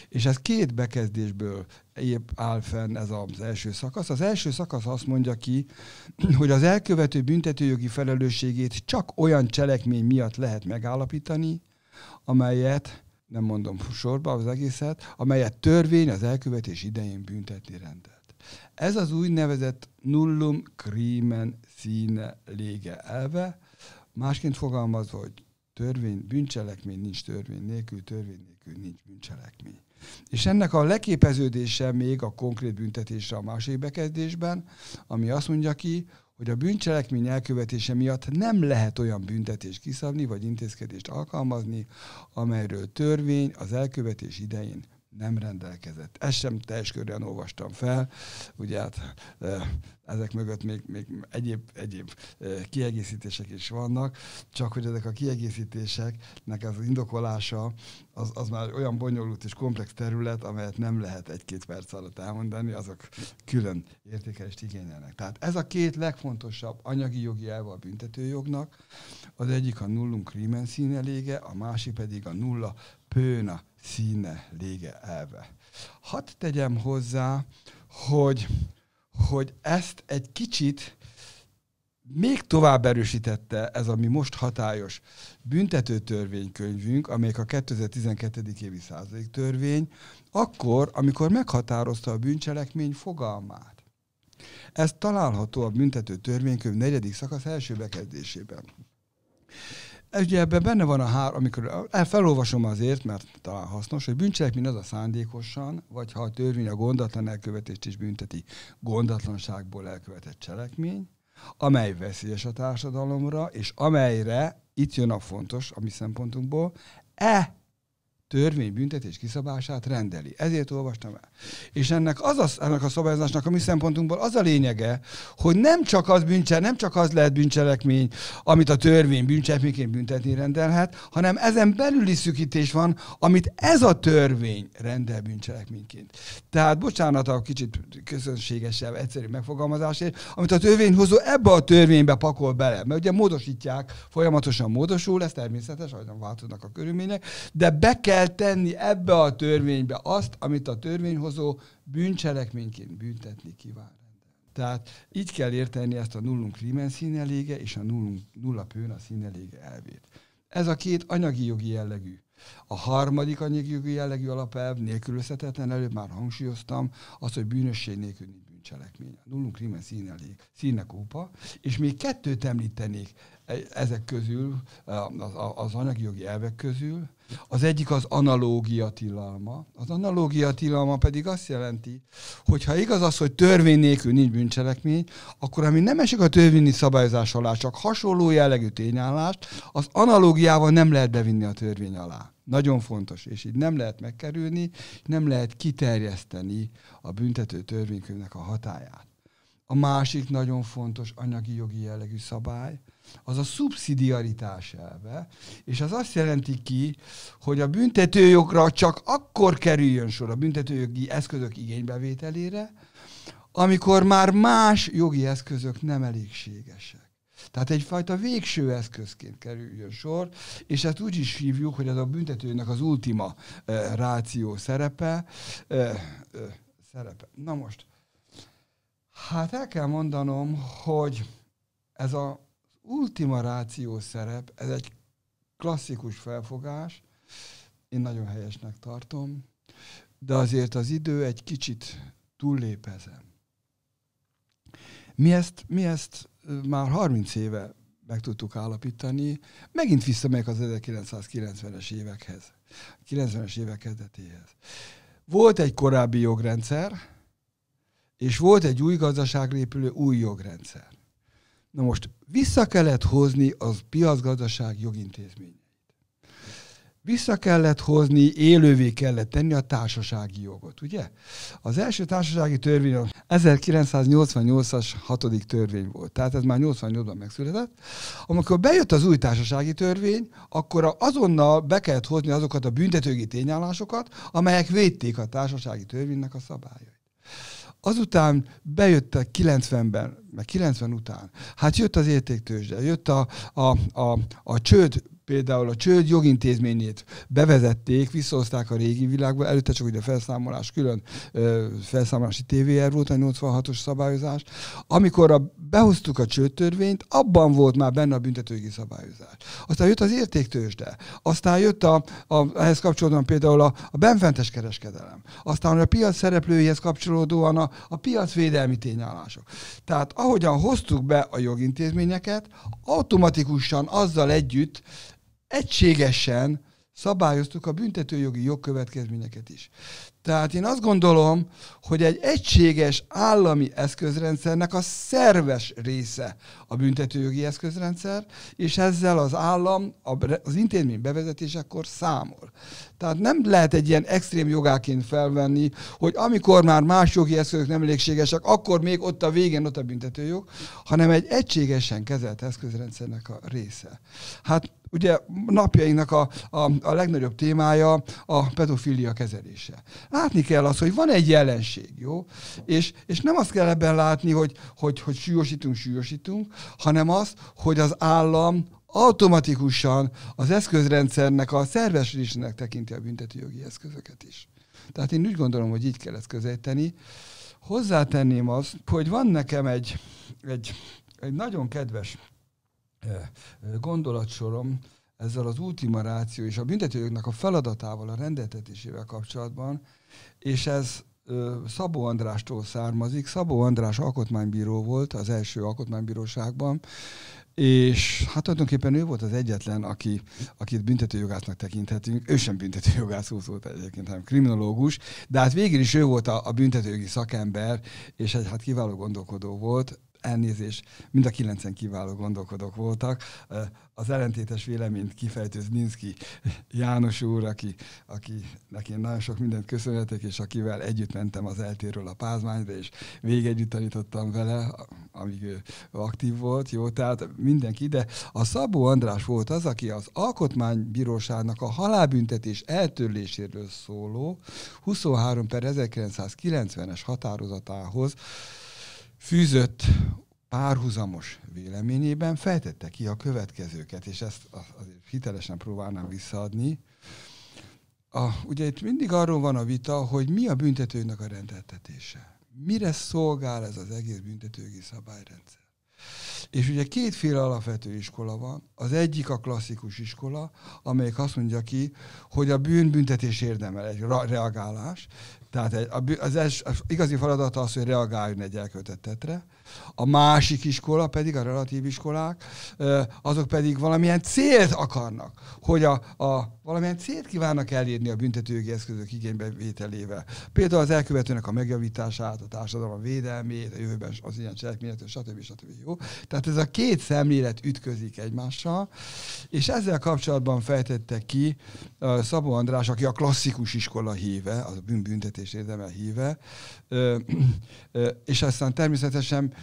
És ez két bekezdésből épp áll fenn ez az első szakasz. Az első szakasz azt mondja ki, hogy az elkövető büntetőjogi felelősségét csak olyan cselekmény miatt lehet megállapítani, amelyet, nem mondom sorba az egészet, amelyet törvény az elkövetés idején büntetni rendel. Ez az úgynevezett nullum crimen színe lége elve, másként fogalmazva, hogy törvény, bűncselekmény nincs törvény nélkül, törvény nélkül nincs bűncselekmény. És ennek a leképeződése még a konkrét büntetésre a másik bekezdésben, ami azt mondja ki, hogy a bűncselekmény elkövetése miatt nem lehet olyan büntetést kiszabni vagy intézkedést alkalmazni, amelyről törvény az elkövetés idején nem rendelkezett. Ezt sem teljes körülön olvastam fel, ugye hát ezek mögött még, még egyéb, egyéb kiegészítések is vannak, csak hogy ezek a kiegészítéseknek az indokolása az, az már olyan bonyolult és komplex terület, amelyet nem lehet egy-két perc alatt elmondani, azok külön értékelést igényelnek. Tehát ez a két legfontosabb anyagi jogi elve a büntetőjognak, az egyik a nullum crimen színelége, a másik pedig a nulla pőna színe, lége, elve. Hadd tegyem hozzá, hogy, hogy ezt egy kicsit még tovább erősítette ez a mi most hatályos büntető törvénykönyvünk, amelyik a 2012. évi századik törvény, akkor, amikor meghatározta a bűncselekmény fogalmát. Ez található a büntető törvénykönyv negyedik szakasz első bekezdésében. Ugye ebben benne van a hár, amikor el felolvasom azért, mert talán hasznos, hogy bűncselekmény az a szándékosan, vagy ha a törvény a gondatlan elkövetést is bünteti, gondatlanságból elkövetett cselekmény, amely veszélyes a társadalomra, és amelyre, itt jön a fontos a mi szempontunkból, e törvény büntetés kiszabását rendeli. Ezért olvastam el. És ennek, az a, ennek a szabályozásnak a mi szempontunkból az a lényege, hogy nem csak az bűncse, nem csak az lehet bűncselekmény, amit a törvény bűncselekményként büntetni rendelhet, hanem ezen belüli szükítés van, amit ez a törvény rendel bűncselekményként. Tehát bocsánat a kicsit közönségesebb, egyszerű megfogalmazásért, amit a törvényhozó ebbe a törvénybe pakol bele, mert ugye módosítják, folyamatosan módosul, ez természetes, ahogyan változnak a körülmények, de be kell kell tenni ebbe a törvénybe azt, amit a törvényhozó bűncselekményként büntetni kíván. Tehát így kell érteni ezt a nullum crimen színelége és a nullum, nulla a színelége elvét. Ez a két anyagi jogi jellegű. A harmadik anyagi jogi jellegű alapelv nélkülözhetetlen, előbb már hangsúlyoztam, az, hogy bűnösség nélkül nincs bűncselekmény. A nullum crimen színelég, színekópa, és még kettőt említenék ezek közül, az, az anyagi elvek közül. Az egyik az analógia tilalma. Az analógia tilalma pedig azt jelenti, hogy ha igaz az, hogy törvény nélkül nincs bűncselekmény, akkor ami nem esik a törvényi szabályozás alá, csak hasonló jellegű tényállást, az analógiával nem lehet bevinni a törvény alá. Nagyon fontos, és így nem lehet megkerülni, nem lehet kiterjeszteni a büntető törvénykönyvnek a hatáját. A másik nagyon fontos anyagi jogi jellegű szabály, az a szubszidiaritás elve, és az azt jelenti ki, hogy a büntetőjogra csak akkor kerüljön sor a büntetőjogi eszközök igénybevételére, amikor már más jogi eszközök nem elégségesek. Tehát egyfajta végső eszközként kerüljön sor, és ezt úgy is hívjuk, hogy ez a büntetőnek az ultima eh, ráció szerepe. Eh, eh, szerepe. Na most, hát el kell mondanom, hogy ez a ultima ráció szerep, ez egy klasszikus felfogás, én nagyon helyesnek tartom, de azért az idő egy kicsit túllép ezen. Mi ezt, mi ezt már 30 éve meg tudtuk állapítani, megint visszamegyek az 1990-es évekhez, 90-es évek kezdetéhez. Volt egy korábbi jogrendszer, és volt egy új gazdaságrépülő új jogrendszer. Na most vissza kellett hozni az piacgazdaság jogintézményeit. Vissza kellett hozni, élővé kellett tenni a társasági jogot, ugye? Az első társasági törvény a 1988-as hatodik törvény volt, tehát ez már 88-ban megszületett. Amikor bejött az új társasági törvény, akkor azonnal be kellett hozni azokat a büntetőgi tényállásokat, amelyek védték a társasági törvénynek a szabályait. Azután bejött a 90-ben, meg 90 után, hát jött az értéktősde, jött a, a, a, a csőd például a csőd jogintézményét bevezették, visszahozták a régi világba, előtte csak ugye felszámolás, külön ö, felszámolási TVR volt, a 86-os szabályozás. Amikor a, behoztuk a csődtörvényt, abban volt már benne a büntetőjogi szabályozás. Aztán jött az értéktősde, aztán jött a, a ehhez kapcsolódóan például a, a benfentes kereskedelem, aztán a piac szereplőihez kapcsolódóan a, a piacvédelmi tényállások. Tehát ahogyan hoztuk be a jogintézményeket, automatikusan azzal együtt egységesen szabályoztuk a büntetőjogi jogkövetkezményeket is. Tehát én azt gondolom, hogy egy egységes állami eszközrendszernek a szerves része a büntetőjogi eszközrendszer, és ezzel az állam az intézmény bevezetésekor számol. Tehát nem lehet egy ilyen extrém jogáként felvenni, hogy amikor már más jogi eszközök nem elégségesek, akkor még ott a végén ott a büntetőjog, hanem egy egységesen kezelt eszközrendszernek a része. Hát Ugye napjainknak a, a, a legnagyobb témája a pedofilia kezelése. Látni kell az, hogy van egy jelenség, jó? És, és nem azt kell ebben látni, hogy, hogy, hogy súlyosítunk, súlyosítunk, hanem az, hogy az állam automatikusan az eszközrendszernek a szervesülésének tekinti a büntetőjogi eszközöket is. Tehát én úgy gondolom, hogy így kell ezt közelíteni. Hozzátenném azt, hogy van nekem egy, egy, egy nagyon kedves gondolatsorom ezzel az ultima ráció és a büntetőjöknek a feladatával, a rendeltetésével kapcsolatban, és ez Szabó Andrástól származik. Szabó András alkotmánybíró volt az első alkotmánybíróságban, és hát tulajdonképpen ő volt az egyetlen, aki, akit büntetőjogásznak tekinthetünk. Ő sem büntetőjogász volt egyébként, hanem kriminológus, de hát végül is ő volt a, a büntetőjogi szakember, és egy hát kiváló gondolkodó volt, elnézés, mind a kilencen kiváló gondolkodók voltak. Az ellentétes véleményt kifejtő Zninszki János úr, aki, aki én nagyon sok mindent köszönhetek, és akivel együtt mentem az eltéről a pázmányra, és végig együtt tanítottam vele, amíg ő aktív volt, jó, tehát mindenki, de a Szabó András volt az, aki az Alkotmánybíróságnak a halálbüntetés eltörléséről szóló 23 per 1990-es határozatához fűzött párhuzamos véleményében fejtette ki a következőket, és ezt azért hitelesen próbálnám visszaadni. A, ugye itt mindig arról van a vita, hogy mi a büntetőnek a rendeltetése. Mire szolgál ez az egész büntetőgi szabályrendszer? És ugye kétféle alapvető iskola van. Az egyik a klasszikus iskola, amelyik azt mondja ki, hogy a bűnbüntetés büntetés érdemel egy reagálás, tehát az, az igazi feladata az, hogy reagáljon egy elkövetett a másik iskola pedig, a relatív iskolák, azok pedig valamilyen célt akarnak, hogy a, a valamilyen célt kívánnak elérni a büntetőjogi eszközök igénybevételével. Például az elkövetőnek a megjavítását, a társadalom védelmét, a jövőben az ilyen cselekményet, stb. stb. Jó? Tehát ez a két szemlélet ütközik egymással, és ezzel kapcsolatban fejtette ki Szabó András, aki a klasszikus iskola híve, az a bűnbüntetés érdemel híve, és aztán természetesen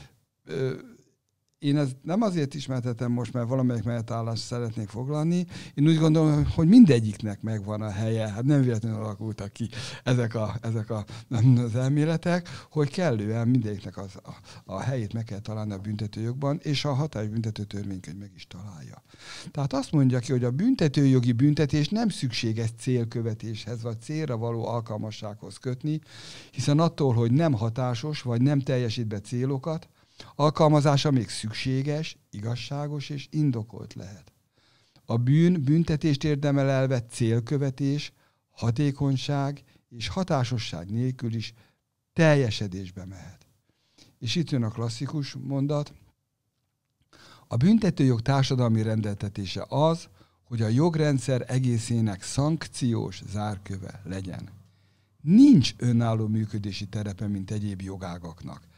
én ezt nem azért ismertetem most, mert valamelyik mellett állást szeretnék foglalni. Én úgy gondolom, hogy mindegyiknek megvan a helye. Hát nem véletlenül alakultak ki ezek, a, ezek a, az elméletek, hogy kellően mindegyiknek az, a, a helyét meg kell találni a büntetőjogban, és a hatályos büntető törvénykönyv meg is találja. Tehát azt mondja ki, hogy a büntetőjogi büntetés nem szükséges célkövetéshez vagy célra való alkalmassághoz kötni, hiszen attól, hogy nem hatásos vagy nem teljesít be célokat, Alkalmazása még szükséges, igazságos és indokolt lehet. A bűn büntetést érdemel elve célkövetés, hatékonyság és hatásosság nélkül is teljesedésbe mehet. És itt jön a klasszikus mondat. A büntetőjog társadalmi rendeltetése az, hogy a jogrendszer egészének szankciós zárköve legyen. Nincs önálló működési terepe, mint egyéb jogágaknak –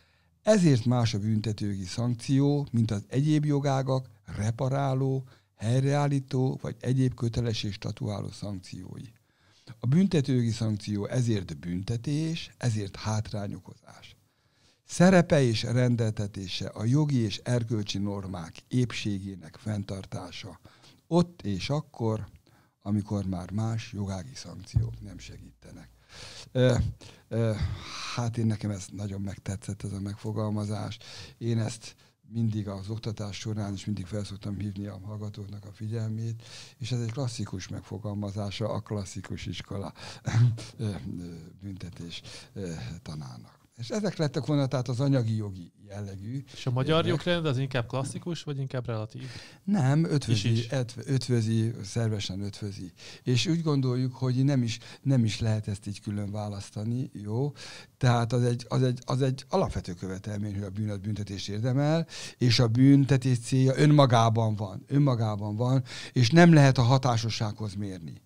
ezért más a büntetőgi szankció, mint az egyéb jogágak reparáló, helyreállító vagy egyéb kötelesség statuáló szankciói. A büntetőgi szankció ezért büntetés, ezért hátrányokozás. Szerepe és rendeltetése a jogi és erkölcsi normák épségének fenntartása ott és akkor, amikor már más jogági szankciók nem segítenek. Hát én nekem ez nagyon megtetszett, ez a megfogalmazás. Én ezt mindig az oktatás során is mindig felszoktam hívni a hallgatóknak a figyelmét, és ez egy klasszikus megfogalmazása a klasszikus iskola büntetés tanának. És ezek lettek volna tehát az anyagi jogi jellegű. És a magyar érvek. jogrend az inkább klasszikus, vagy inkább relatív? Nem, ötvözi, ötvözi, szervesen ötvözi. És úgy gondoljuk, hogy nem is, nem is lehet ezt így külön választani, jó? Tehát az egy, az egy, az egy alapvető követelmény, hogy a bűn az büntetés érdemel, és a büntetés célja önmagában van, önmagában van, és nem lehet a hatásossághoz mérni.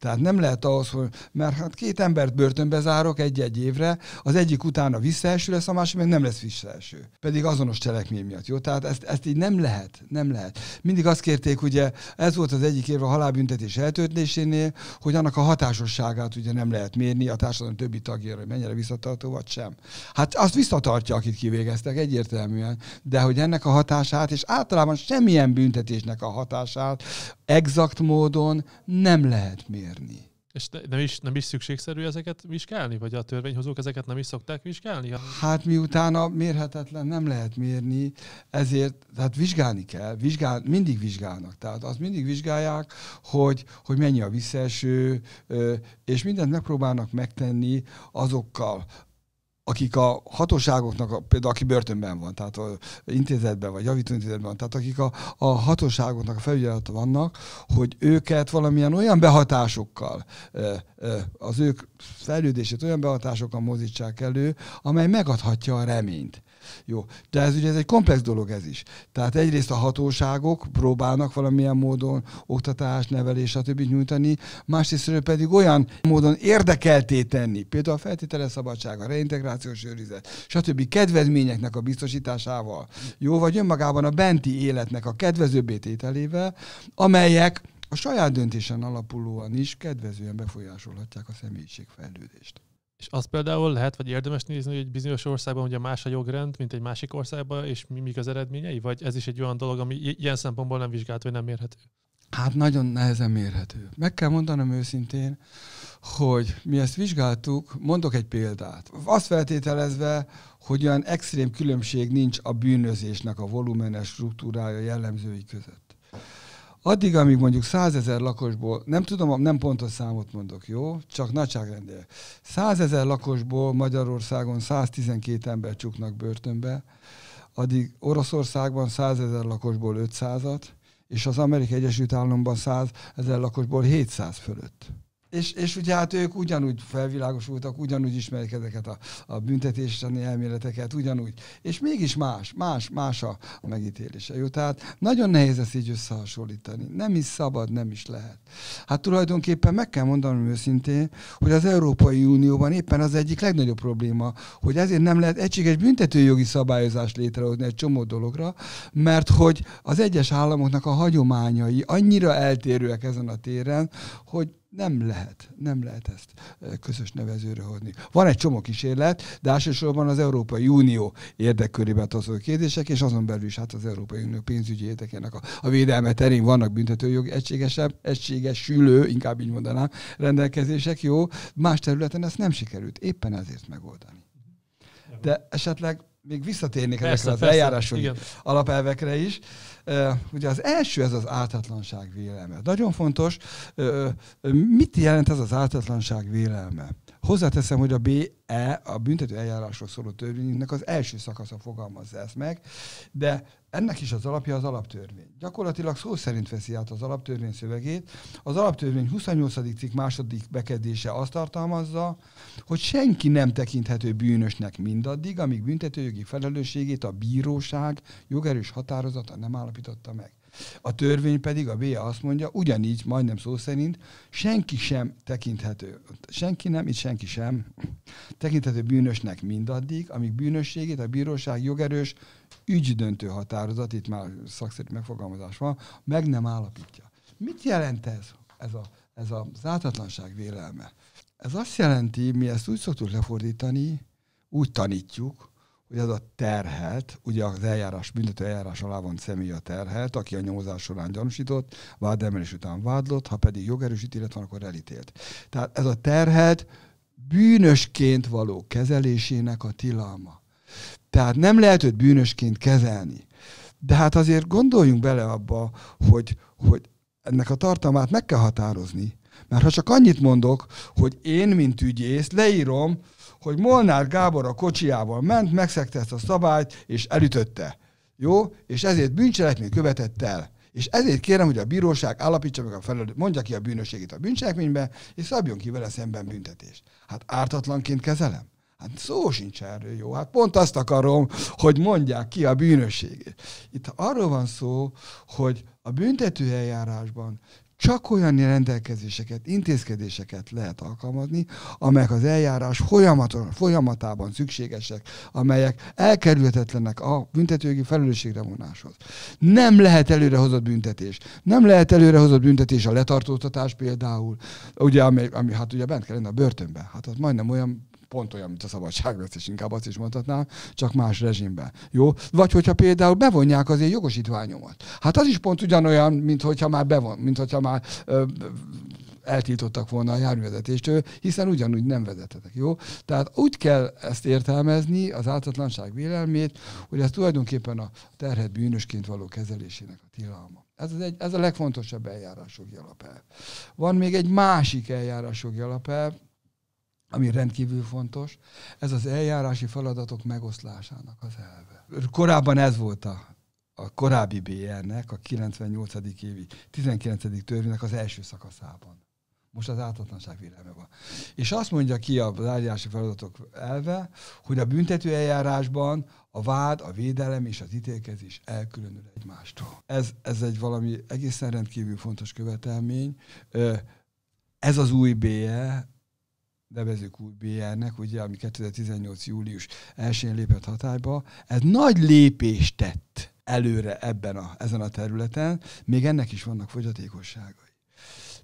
Tehát nem lehet ahhoz, hogy, mert hát két embert börtönbe zárok egy-egy évre, az egyik utána visszaeső lesz, a másik meg nem lesz visszaeső. Pedig azonos cselekmény miatt, jó? Tehát ezt, ezt így nem lehet, nem lehet. Mindig azt kérték, ugye ez volt az egyik év a halálbüntetés eltöltésénél, hogy annak a hatásosságát ugye nem lehet mérni a társadalom többi tagjára, hogy mennyire visszatartó vagy sem. Hát azt visszatartja, akit kivégeztek egyértelműen, de hogy ennek a hatását, és általában semmilyen büntetésnek a hatását exakt módon nem lehet mérni mérni. És ne, nem, is, nem is szükségszerű ezeket vizsgálni? Vagy a törvényhozók ezeket nem is szokták vizsgálni? Hát miután a mérhetetlen nem lehet mérni, ezért tehát vizsgálni kell, vizsgál, mindig vizsgálnak. Tehát azt mindig vizsgálják, hogy, hogy mennyi a visszaeső, és mindent megpróbálnak megtenni azokkal akik a hatóságoknak, például aki börtönben van, tehát a intézetben vagy javítóintézetben van, tehát akik a, a hatóságoknak a felügyelete vannak, hogy őket valamilyen olyan behatásokkal, az ők fejlődését olyan behatásokkal mozítsák elő, amely megadhatja a reményt. Jó, de ez ugye ez egy komplex dolog ez is. Tehát egyrészt a hatóságok próbálnak valamilyen módon oktatás, nevelés, stb. nyújtani, másrészt pedig olyan módon érdekelté tenni, például a feltétele szabadság, a reintegrációs őrizet, stb. kedvezményeknek a biztosításával, jó, vagy önmagában a benti életnek a kedvező bétételével, amelyek a saját döntésen alapulóan is kedvezően befolyásolhatják a személyiség fejlődést. És az például lehet, vagy érdemes nézni, hogy bizonyos országban ugye más a jogrend, mint egy másik országban, és mi, mik az eredményei? Vagy ez is egy olyan dolog, ami ilyen szempontból nem vizsgált, vagy nem mérhető? Hát nagyon nehezen mérhető. Meg kell mondanom őszintén, hogy mi ezt vizsgáltuk, mondok egy példát. Azt feltételezve, hogy olyan extrém különbség nincs a bűnözésnek a volumenes struktúrája jellemzői között. Addig, amíg mondjuk 100 ezer lakosból, nem tudom, nem pontos számot mondok, jó? Csak nagyságrendel. 100 ezer lakosból Magyarországon 112 ember csuknak börtönbe, addig Oroszországban 100 ezer lakosból 500-at, és az Amerikai Egyesült Államokban 100 ezer lakosból 700 fölött és, és ugye hát ők ugyanúgy felvilágosultak, ugyanúgy ismerik ezeket a, a büntetéseni elméleteket, ugyanúgy. És mégis más, más, más a megítélése. Jó, tehát nagyon nehéz ezt így összehasonlítani. Nem is szabad, nem is lehet. Hát tulajdonképpen meg kell mondanom őszintén, hogy az Európai Unióban éppen az egyik legnagyobb probléma, hogy ezért nem lehet egységes büntetőjogi szabályozást létrehozni egy csomó dologra, mert hogy az egyes államoknak a hagyományai annyira eltérőek ezen a téren, hogy nem lehet, nem lehet ezt közös nevezőre hozni. Van egy csomó kísérlet, de elsősorban az Európai Unió érdekkörében tartozó kérdések, és azon belül is hát az Európai Unió pénzügyi érdekének a, a védelme terén vannak büntetőjogi egységesebb, egységesülő, inkább így mondanám, rendelkezések, jó, más területen ezt nem sikerült éppen ezért megoldani. De esetleg még visszatérnék persze, ezekre az eljárási alapelvekre is, Ugye az első ez az ártatlanság vélelme. Nagyon fontos, mit jelent ez az ártatlanság vélelme? Hozzáteszem, hogy a BE, a büntető eljárásról szóló törvényünknek az első szakasza fogalmazza ezt meg, de ennek is az alapja az alaptörvény. Gyakorlatilag szó szerint veszi át az alaptörvény szövegét. Az alaptörvény 28. cikk második bekezdése azt tartalmazza, hogy senki nem tekinthető bűnösnek mindaddig, amíg büntetőjogi felelősségét a bíróság jogerős határozata nem állapította meg. A törvény pedig, a BIA e azt mondja, ugyanígy, majdnem szó szerint, senki sem tekinthető, senki nem, itt senki sem tekinthető bűnösnek mindaddig, amíg bűnösségét a bíróság jogerős ügydöntő határozat, itt már szakszerű megfogalmazás van, meg nem állapítja. Mit jelent ez, ez, a, ez az ártatlanság vélelme? Ez azt jelenti, mi ezt úgy szoktuk lefordítani, úgy tanítjuk, hogy az a terhelt, ugye az eljárás, büntető eljárás alá van személy a terhelt, aki a nyomozás során gyanúsított, vádemelés után vádlott, ha pedig jogerős ítélet van, akkor elítélt. Tehát ez a terhelt bűnösként való kezelésének a tilalma. Tehát nem lehet őt bűnösként kezelni. De hát azért gondoljunk bele abba, hogy, hogy ennek a tartalmát meg kell határozni. Mert ha csak annyit mondok, hogy én, mint ügyész, leírom, hogy Molnár Gábor a kocsiával ment, megszegte ezt a szabályt, és elütötte. Jó? És ezért bűncselekmény követett el. És ezért kérem, hogy a bíróság állapítsa meg a felelőt, mondja ki a bűnösségét a bűncselekményben, és szabjon ki vele szemben büntetést. Hát ártatlanként kezelem. Hát szó sincs erről jó. Hát pont azt akarom, hogy mondják ki a bűnösségét. Itt arról van szó, hogy a büntető eljárásban csak olyan rendelkezéseket, intézkedéseket lehet alkalmazni, amelyek az eljárás folyamaton, folyamatában szükségesek, amelyek elkerülhetetlenek a büntetőjogi felelősségre vonáshoz. Nem lehet előrehozott büntetés. Nem lehet előrehozott büntetés a letartóztatás például, ugye, ami, ami hát ugye bent kell lenni a börtönben. Hát az majdnem olyan pont olyan, mint a és inkább azt is mondhatnám, csak más rezsimben. Jó? Vagy hogyha például bevonják az én jogosítványomat. Hát az is pont ugyanolyan, mint hogyha már bevon, mint hogyha már ö, eltiltottak volna a járművezetéstől, hiszen ugyanúgy nem vezethetek. jó? Tehát úgy kell ezt értelmezni, az ártatlanság vélelmét, hogy ez tulajdonképpen a terhet bűnösként való kezelésének a tilalma. Ez, az egy, ez a legfontosabb eljárásjogi alapelv. Van még egy másik eljárásjogi alapelv, ami rendkívül fontos, ez az eljárási feladatok megoszlásának az elve. Korábban ez volt a, a korábbi BR-nek, a 98. évi, 19. törvénynek az első szakaszában. Most az ártatlanság véleme van. És azt mondja ki az eljárási feladatok elve, hogy a büntető eljárásban a vád, a védelem és az ítélkezés elkülönül egymástól. Ez, ez egy valami egészen rendkívül fontos követelmény. Ez az új BE, nevezük úgy BR-nek, ugye, ami 2018. július 1-én lépett hatályba, ez nagy lépést tett előre ebben a, ezen a területen, még ennek is vannak fogyatékosságai.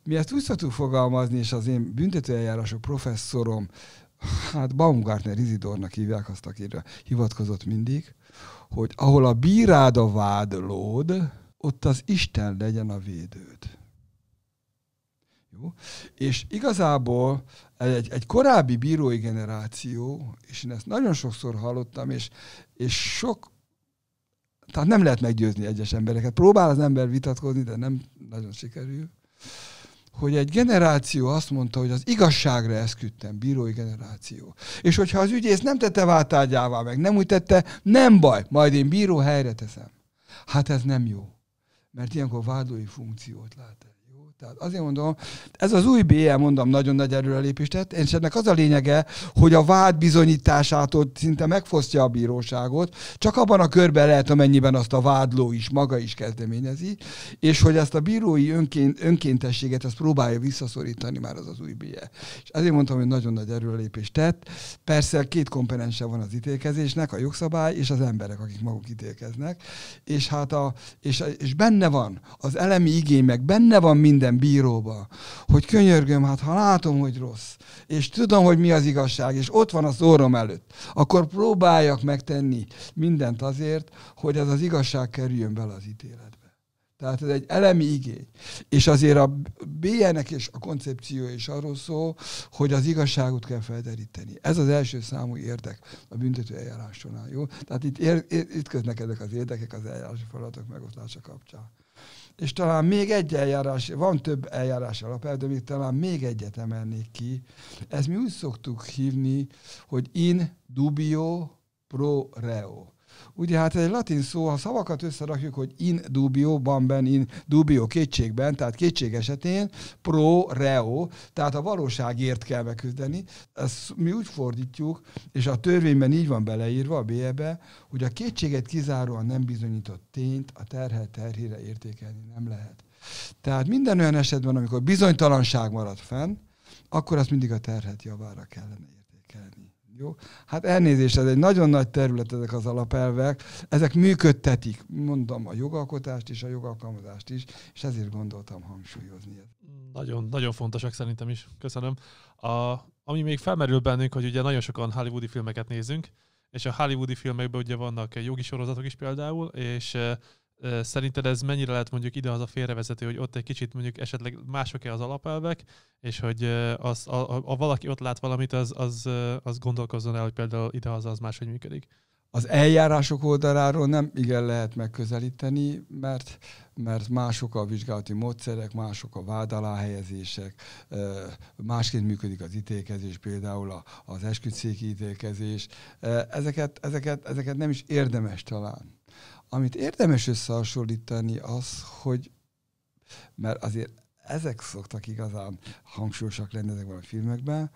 Mi ezt úgy szoktuk fogalmazni, és az én büntetőeljárások professzorom, hát Baumgartner Izidornak hívják azt, akire hivatkozott mindig, hogy ahol a bírád a vádlód, ott az Isten legyen a védőd. Jó? És igazából egy, egy korábbi bírói generáció, és én ezt nagyon sokszor hallottam, és, és sok, tehát nem lehet meggyőzni egyes embereket. Próbál az ember vitatkozni, de nem nagyon sikerül hogy egy generáció azt mondta, hogy az igazságra esküdtem, bírói generáció. És hogyha az ügyész nem tette váltárgyává, meg nem úgy tette, nem baj, majd én bíró helyre teszem. Hát ez nem jó, mert ilyenkor vádói funkciót lát tehát azért mondom, ez az új B.E. mondom, nagyon nagy előrelépést tett, és ennek az a lényege, hogy a vád bizonyításától szinte megfosztja a bíróságot, csak abban a körben lehet, amennyiben azt a vádló is maga is kezdeményezi, és hogy ezt a bírói önként, önkéntességet ezt próbálja visszaszorítani már az az új B.E. És azért mondtam, hogy nagyon nagy előrelépést tett. Persze két komponense van az ítélkezésnek, a jogszabály és az emberek, akik maguk ítélkeznek, és hát a, és, és benne van az elemi igény, meg benne van minden minden bíróba, hogy könyörgöm, hát ha látom, hogy rossz, és tudom, hogy mi az igazság, és ott van az orrom előtt, akkor próbáljak megtenni mindent azért, hogy ez az igazság kerüljön bele az ítéletbe. Tehát ez egy elemi igény. És azért a BN-nek és a koncepció is arról szól, hogy az igazságot kell felderíteni. Ez az első számú érdek a büntető eljárás során, jó? Tehát itt, ér, itt köznek ezek az érdekek az eljárási feladatok megosztása kapcsán és talán még egy eljárás, van több eljárás alapelv, de még talán még egyet emelnék ki. Ezt mi úgy szoktuk hívni, hogy in dubio pro reo. Ugye hát egy latin szó, ha szavakat összerakjuk, hogy in dubio, banben, in dubio, kétségben, tehát kétség esetén, pro reo, tehát a valóságért kell megküzdeni. Ezt mi úgy fordítjuk, és a törvényben így van beleírva a BE-be, hogy a kétséget kizáróan nem bizonyított tényt a terhet terhére értékelni nem lehet. Tehát minden olyan esetben, amikor bizonytalanság marad fenn, akkor azt mindig a terhet javára kellene értékelni. Jó? Hát elnézést, ez egy nagyon nagy terület ezek az alapelvek. Ezek működtetik, mondom, a jogalkotást és a jogalkalmazást is, és ezért gondoltam hangsúlyozni. Nagyon, nagyon fontosak szerintem is. Köszönöm. A, ami még felmerül bennünk, hogy ugye nagyon sokan hollywoodi filmeket nézünk, és a hollywoodi filmekben ugye vannak jogi sorozatok is például, és eh, Szerinted ez mennyire lehet mondjuk ide az a félrevezető, hogy ott egy kicsit mondjuk esetleg mások-e az alapelvek, és hogy az, a, a, a valaki ott lát valamit, az, az, az gondolkozzon el, hogy például ide az az máshogy működik? Az eljárások oldaláról nem igen lehet megközelíteni, mert, mert mások a vizsgálati módszerek, mások a vád helyezések, másként működik az ítélkezés, például az esküdszéki ítélkezés. Ezeket, ezeket, ezeket nem is érdemes talán amit érdemes összehasonlítani az, hogy mert azért ezek szoktak igazán hangsúlyosak lenni ezekben a filmekben,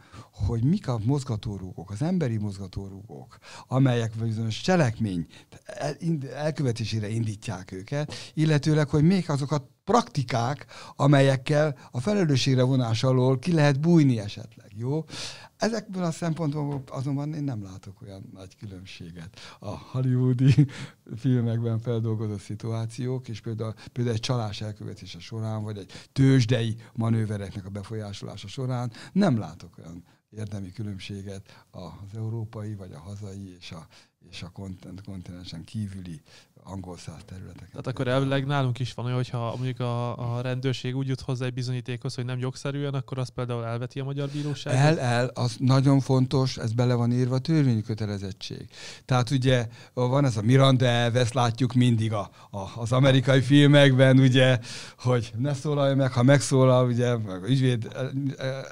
hogy mik a mozgatórugók, az emberi mozgatórugók, amelyek bizonyos cselekmény el, elkövetésére indítják őket, illetőleg, hogy még azok a praktikák, amelyekkel a felelősségre vonás alól ki lehet bújni esetleg, jó? Ezekből a szempontból azonban én nem látok olyan nagy különbséget. A hollywoodi filmekben feldolgozott szituációk, és például, például egy csalás elkövetése során, vagy egy tőzsdei manővereknek a befolyásolása során nem látok olyan érdemi különbséget az európai, vagy a hazai és a és a kontinent kontinensen kívüli angol száz területeken. Tehát akkor elvileg nálunk is van olyan, hogyha mondjuk a, a rendőrség úgy jut hozzá egy bizonyítékhoz, hogy nem jogszerűen, akkor az például elveti a magyar bíróság? El, el, az nagyon fontos, ez bele van írva a törvényi kötelezettség. Tehát ugye van ez a Miranda ezt látjuk mindig a, a, az amerikai filmekben, ugye, hogy ne szólalj meg, ha megszólal, ugye, ügyvéd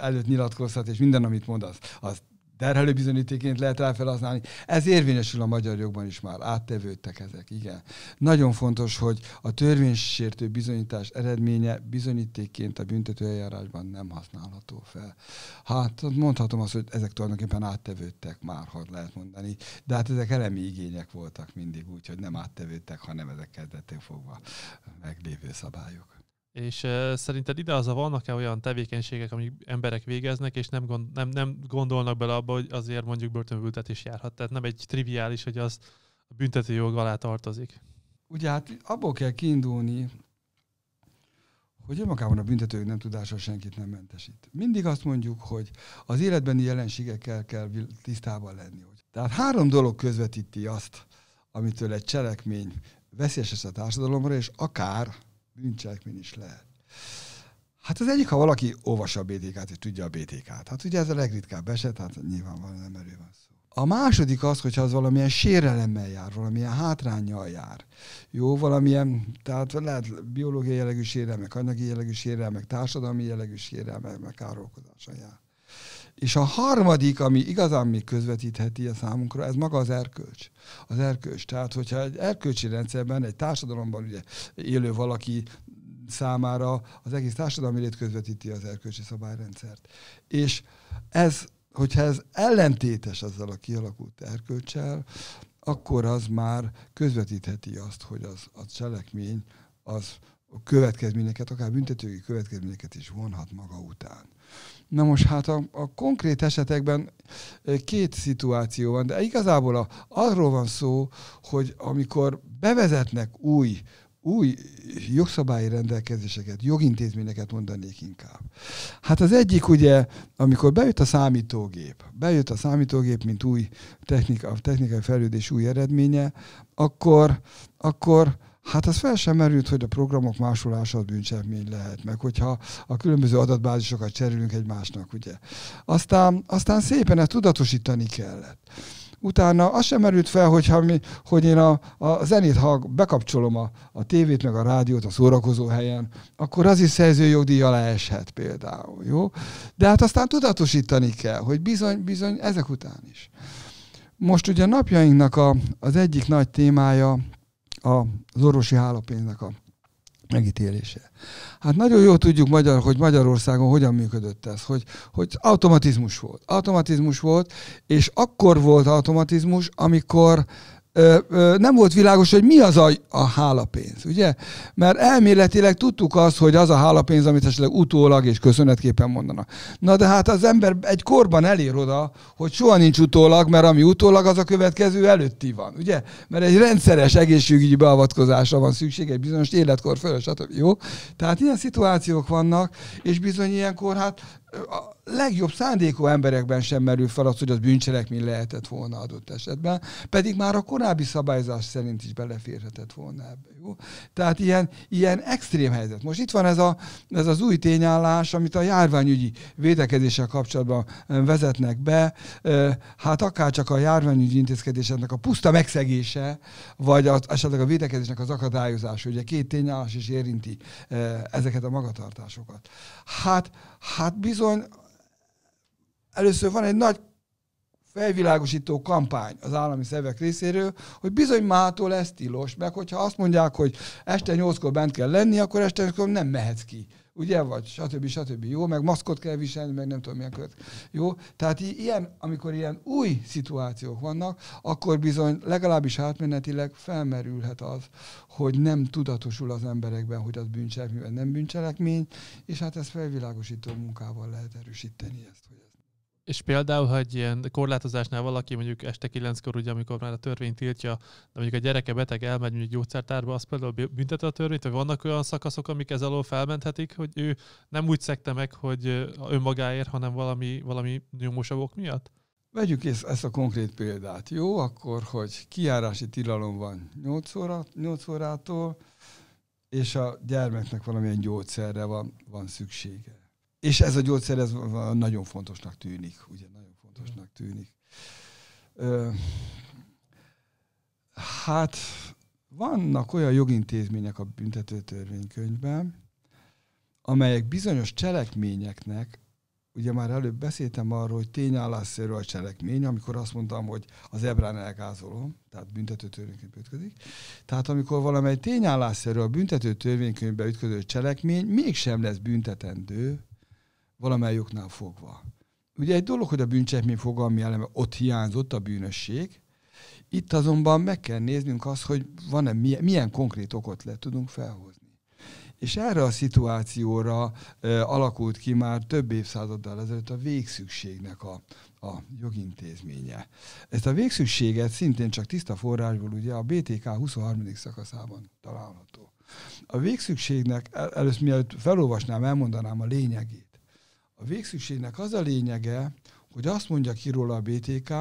előtt nyilatkozhat, és minden, amit mond, az, az terhelő bizonyítéként lehet rá felhasználni. Ez érvényesül a magyar jogban is már, áttevődtek ezek, igen. Nagyon fontos, hogy a törvénysértő bizonyítás eredménye bizonyítékként a büntetőeljárásban nem használható fel. Hát mondhatom azt, hogy ezek tulajdonképpen áttevődtek már, ha lehet mondani, de hát ezek elemi igények voltak mindig, úgyhogy nem áttevődtek, hanem ezek kezdettől fogva meglévő szabályok. És uh, szerinted ide az a vannak-e olyan tevékenységek, amik emberek végeznek, és nem, gond, nem, nem gondolnak bele abba, hogy azért mondjuk börtönbüntetés járhat. Tehát nem egy triviális, hogy az a büntetőjog alá tartozik. Ugye hát abból kell kiindulni, hogy önmagában a büntetőjog nem tudása senkit nem mentesít. Mindig azt mondjuk, hogy az életbeni jelenségekkel kell tisztában lenni. Tehát három dolog közvetíti azt, amitől egy cselekmény veszélyes a társadalomra, és akár bűncselekmény is lehet. Hát az egyik, ha valaki olvassa a BTK-t és tudja a BTK-t. Hát ugye ez a legritkább eset, hát nyilvánvalóan nem erről van szó. A második az, hogyha az valamilyen sérelemmel jár, valamilyen hátrányjal jár. Jó, valamilyen, tehát lehet biológiai jellegű sérelmek, anyagi jellegű sérelmek, társadalmi jellegű sérelmek, meg károkozásra jár. És a harmadik, ami igazán még közvetítheti a számunkra, ez maga az erkölcs. Az erkölcs. Tehát, hogyha egy erkölcsi rendszerben, egy társadalomban ugye élő valaki számára az egész társadalmi lét közvetíti az erkölcsi szabályrendszert. És ez, hogyha ez ellentétes azzal a kialakult erkölcsel, akkor az már közvetítheti azt, hogy az a cselekmény az a következményeket, akár büntetői következményeket is vonhat maga után. Na most hát a, a konkrét esetekben két szituáció van, de igazából a, arról van szó, hogy amikor bevezetnek új új jogszabályi rendelkezéseket, jogintézményeket mondanék inkább. Hát az egyik ugye, amikor bejött a számítógép, bejött a számítógép, mint új technika, technikai fejlődés új eredménye, akkor, akkor Hát az fel sem merült, hogy a programok másolása bűncselekmény lehet, meg hogyha a különböző adatbázisokat cserélünk egymásnak, ugye. Aztán, aztán szépen ezt tudatosítani kellett. Utána az sem merült fel, hogyha mi, hogy én a, a zenét, ha bekapcsolom a, a tévét, meg a rádiót a szórakozó helyen, akkor az is szerzőjogdíj leeshet például, jó? De hát aztán tudatosítani kell, hogy bizony, bizony ezek után is. Most ugye napjainknak a, az egyik nagy témája az orvosi hálapénznek a megítélése. Hát nagyon jól tudjuk, magyar, hogy Magyarországon hogyan működött ez, hogy, hogy automatizmus volt. Automatizmus volt, és akkor volt automatizmus, amikor nem volt világos, hogy mi az a, a hálapénz, ugye? Mert elméletileg tudtuk azt, hogy az a hálapénz, amit esetleg utólag és köszönetképpen mondanak. Na de hát az ember egy korban elér oda, hogy soha nincs utólag, mert ami utólag, az a következő előtti van, ugye? Mert egy rendszeres egészségügyi beavatkozásra van szükség, egy bizonyos életkor fölös, stb. Jó? Tehát ilyen szituációk vannak, és bizony ilyenkor hát a legjobb szándékú emberekben sem merül fel az, hogy az bűncselekmény lehetett volna adott esetben, pedig már a korábbi szabályzás szerint is beleférhetett volna ebbe. Jó? Tehát ilyen, ilyen extrém helyzet. Most itt van ez, a, ez az új tényállás, amit a járványügyi védekezéssel kapcsolatban vezetnek be. Hát akár csak a járványügyi intézkedéseknek a puszta megszegése, vagy az, esetleg a védekezésnek az akadályozása. Ugye két tényállás is érinti ezeket a magatartásokat. Hát Hát bizony, először van egy nagy felvilágosító kampány az állami szervek részéről, hogy bizony mától ez tilos, meg hogyha azt mondják, hogy este nyolckor bent kell lenni, akkor este nyolckor nem mehetsz ki ugye, vagy stb. stb. Jó, meg maszkot kell viselni, meg nem tudom milyen követ. Jó, tehát ilyen, amikor ilyen új szituációk vannak, akkor bizony legalábbis átmenetileg felmerülhet az, hogy nem tudatosul az emberekben, hogy az bűncselekmény, nem bűncselekmény, és hát ezt felvilágosító munkával lehet erősíteni ezt. És például, ha egy ilyen korlátozásnál valaki mondjuk este kilenckor, ugye, amikor már a törvény tiltja, de mondjuk a gyereke beteg elmegy mondjuk gyógyszertárba, az például büntet a törvényt, vagy vannak olyan szakaszok, amik ez alól felmenthetik, hogy ő nem úgy szekte meg, hogy önmagáért, hanem valami, valami nyomósavok miatt? Vegyük ezt a konkrét példát. Jó, akkor, hogy kiárási tilalom van 8, óra, 8 órától, és a gyermeknek valamilyen gyógyszerre van, van szüksége és ez a gyógyszer ez nagyon fontosnak tűnik, ugye nagyon fontosnak tűnik. Ö, hát vannak olyan jogintézmények a büntetőtörvénykönyvben, amelyek bizonyos cselekményeknek, ugye már előbb beszéltem arról, hogy tényállásszerű a cselekmény, amikor azt mondtam, hogy az ebrán elgázolom, tehát büntetőtörvénykönyvbe ütközik. Tehát amikor valamely tényállásszerű a büntetőtörvénykönyvbe ütköző cselekmény mégsem lesz büntetendő, valamelyiknál fogva. Ugye egy dolog, hogy a bűncselekmény fogalmi eleme ott hiányzott a bűnösség, itt azonban meg kell néznünk azt, hogy van-e milyen, milyen konkrét okot le tudunk felhozni. És erre a szituációra e, alakult ki már több évszázaddal ezelőtt a végszükségnek a, a jogintézménye. Ezt a végszükséget szintén csak tiszta forrásból ugye a BTK 23. szakaszában található. A végszükségnek el, először mielőtt felolvasnám, elmondanám a lényegét. A végszükségnek az a lényege, hogy azt mondja ki róla a BTK,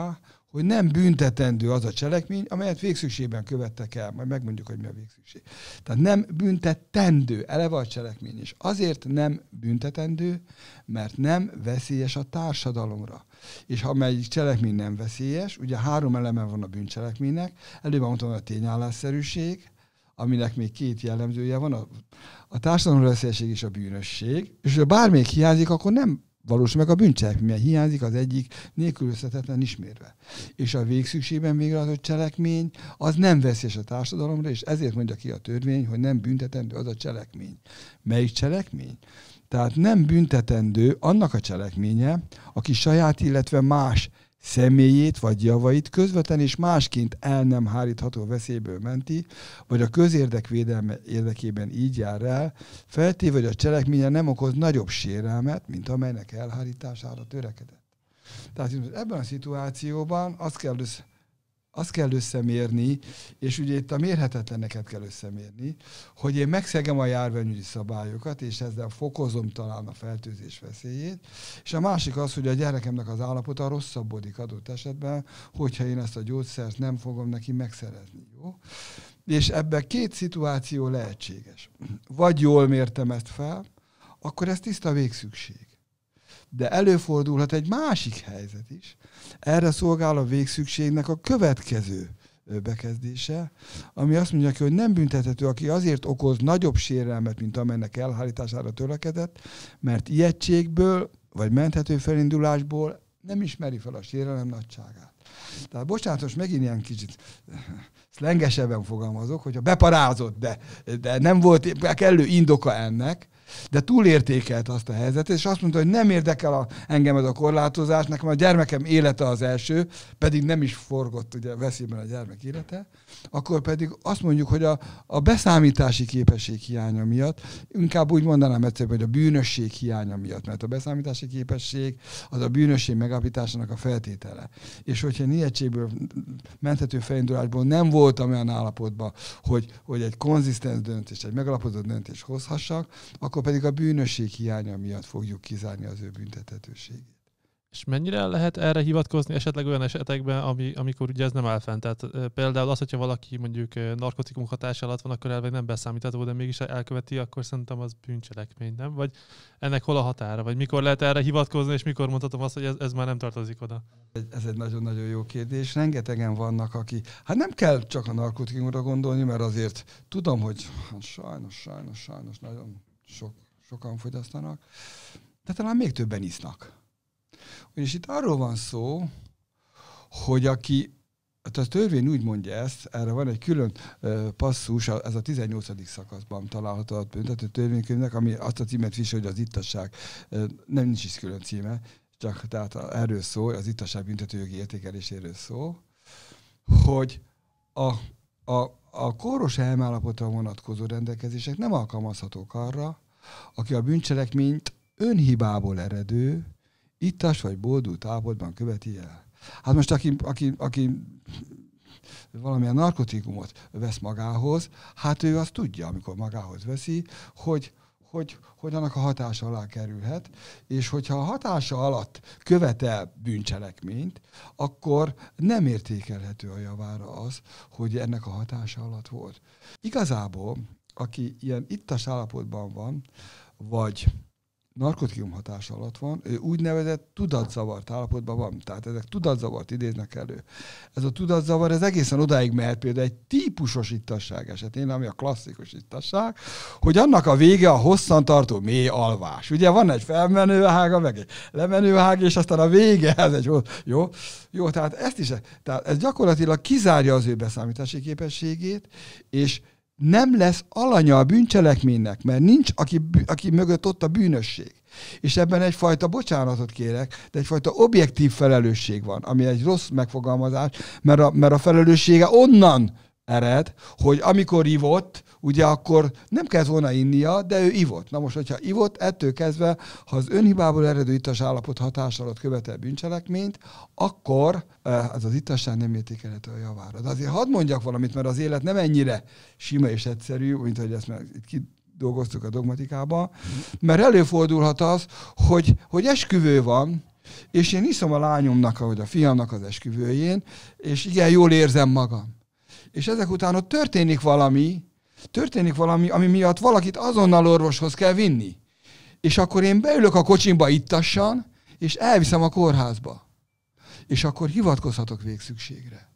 hogy nem büntetendő az a cselekmény, amelyet végszükségben követtek el, majd megmondjuk, hogy mi a végszükség. Tehát nem büntetendő eleve a cselekmény, és azért nem büntetendő, mert nem veszélyes a társadalomra. És ha egy cselekmény nem veszélyes, ugye három eleme van a bűncselekménynek, előbb mondtam a tényállásszerűség, aminek még két jellemzője van, a, a társadalom veszélyesség és a bűnösség, és ha bármelyik hiányzik, akkor nem valós meg a bűncselekmény, hiányzik az egyik nélkülözhetetlen ismérve. És a végszükségben végrehajtott cselekmény az nem veszélyes a társadalomra, és ezért mondja ki a törvény, hogy nem büntetendő az a cselekmény. Melyik cselekmény? Tehát nem büntetendő annak a cselekménye, aki saját, illetve más személyét vagy javait közvetlen és másként el nem hárítható veszélyből menti, vagy a közérdek védelme érdekében így jár el, feltéve, hogy a cselekménye nem okoz nagyobb sérelmet, mint amelynek elhárítására törekedett. Tehát ebben a szituációban azt kell össze azt kell összemérni, és ugye itt a mérhetetleneket kell összemérni, hogy én megszegem a járványügyi szabályokat, és ezzel fokozom talán a fertőzés veszélyét, és a másik az, hogy a gyerekemnek az állapota rosszabbodik adott esetben, hogyha én ezt a gyógyszert nem fogom neki megszerezni. Jó? És ebben két szituáció lehetséges. Vagy jól mértem ezt fel, akkor ez tiszta végszükség de előfordulhat egy másik helyzet is. Erre szolgál a végszükségnek a következő bekezdése, ami azt mondja ki, hogy nem büntethető, aki azért okoz nagyobb sérelmet, mint amennek elhárítására törekedett, mert ijegységből vagy menthető felindulásból nem ismeri fel a sérelem nagyságát. Tehát bocsánat, most megint ilyen kicsit szlengesebben fogalmazok, hogyha beparázott, de, de nem volt kellő indoka ennek, de túlértékelt azt a helyzetet, és azt mondta, hogy nem érdekel a, engem ez a korlátozás, nekem a gyermekem élete az első, pedig nem is forgott ugye veszélyben a gyermek élete, akkor pedig azt mondjuk, hogy a, a beszámítási képesség hiánya miatt, inkább úgy mondanám egyszerűen, hogy a bűnösség hiánya miatt, mert a beszámítási képesség az a bűnösség megállapításának a feltétele. És hogyha nyíltségből menthető felindulásból nem voltam olyan állapotban, hogy, hogy egy konzisztens döntést, egy megalapozott döntést hozhassak, akkor pedig a bűnösség hiánya miatt fogjuk kizárni az ő büntethetőségét. És mennyire lehet erre hivatkozni esetleg olyan esetekben, ami, amikor ugye ez nem áll fent? Tehát például az, hogyha valaki mondjuk narkotikum hatás alatt van, akkor elvég nem beszámítható, de mégis elköveti, akkor szerintem az bűncselekmény, nem? Vagy ennek hol a határa? Vagy mikor lehet erre hivatkozni, és mikor mondhatom azt, hogy ez, ez már nem tartozik oda? Ez egy nagyon-nagyon jó kérdés. Rengetegen vannak, aki... Hát nem kell csak a narkotikumra gondolni, mert azért tudom, hogy hát sajnos, sajnos, sajnos nagyon sok, sokan fogyasztanak, de talán még többen isznak ugyanis itt arról van szó, hogy aki hát a törvény úgy mondja ezt, erre van egy külön passzus, ez a 18. szakaszban található a büntető törvénykönyvnek, ami azt a címet visel, hogy az ittasság, nem nincs is külön címe, csak tehát erről szó, az ittasság büntetőjogi értékeléséről szó, hogy a, a, a kóros elmállapotra vonatkozó rendelkezések nem alkalmazhatók arra, aki a bűncselekményt önhibából eredő, ittas vagy boldult állapotban követi el. Hát most aki, aki, aki valamilyen narkotikumot vesz magához, hát ő azt tudja, amikor magához veszi, hogy, hogy, hogy annak a hatása alá kerülhet, és hogyha a hatása alatt követel bűncselekményt, akkor nem értékelhető a javára az, hogy ennek a hatása alatt volt. Igazából, aki ilyen ittas állapotban van, vagy narkotikum hatása alatt van, ő úgynevezett tudatzavart állapotban van. Tehát ezek tudatzavart idéznek elő. Ez a tudatzavar, ez egészen odáig mehet például egy típusos ittasság esetén, ami a klasszikus ittasság, hogy annak a vége a hosszantartó mély alvás. Ugye van egy felmenő ága, meg egy lemenő ág, és aztán a vége, ez egy jó, jó, tehát ezt is, tehát ez gyakorlatilag kizárja az ő beszámítási képességét, és nem lesz alanya a bűncselekménynek, mert nincs, aki, aki mögött ott a bűnösség. És ebben egyfajta bocsánatot kérek, de egyfajta objektív felelősség van, ami egy rossz megfogalmazás, mert a, mert a felelőssége onnan ered, hogy amikor ivott, ugye akkor nem kellett volna innia, de ő ivott. Na most, hogyha ivott, ettől kezdve, ha az önhibából eredő ittas állapot hatás alatt követel bűncselekményt, akkor eh, az az ittasság nem értékelhető a javára. De azért hadd mondjak valamit, mert az élet nem ennyire sima és egyszerű, mint hogy ezt már itt dolgoztuk a dogmatikában, mert előfordulhat az, hogy, hogy esküvő van, és én iszom a lányomnak, ahogy a fiamnak az esküvőjén, és igen, jól érzem magam és ezek után ott történik valami, történik valami, ami miatt valakit azonnal orvoshoz kell vinni. És akkor én beülök a kocsimba ittassan, és elviszem a kórházba. És akkor hivatkozhatok végszükségre.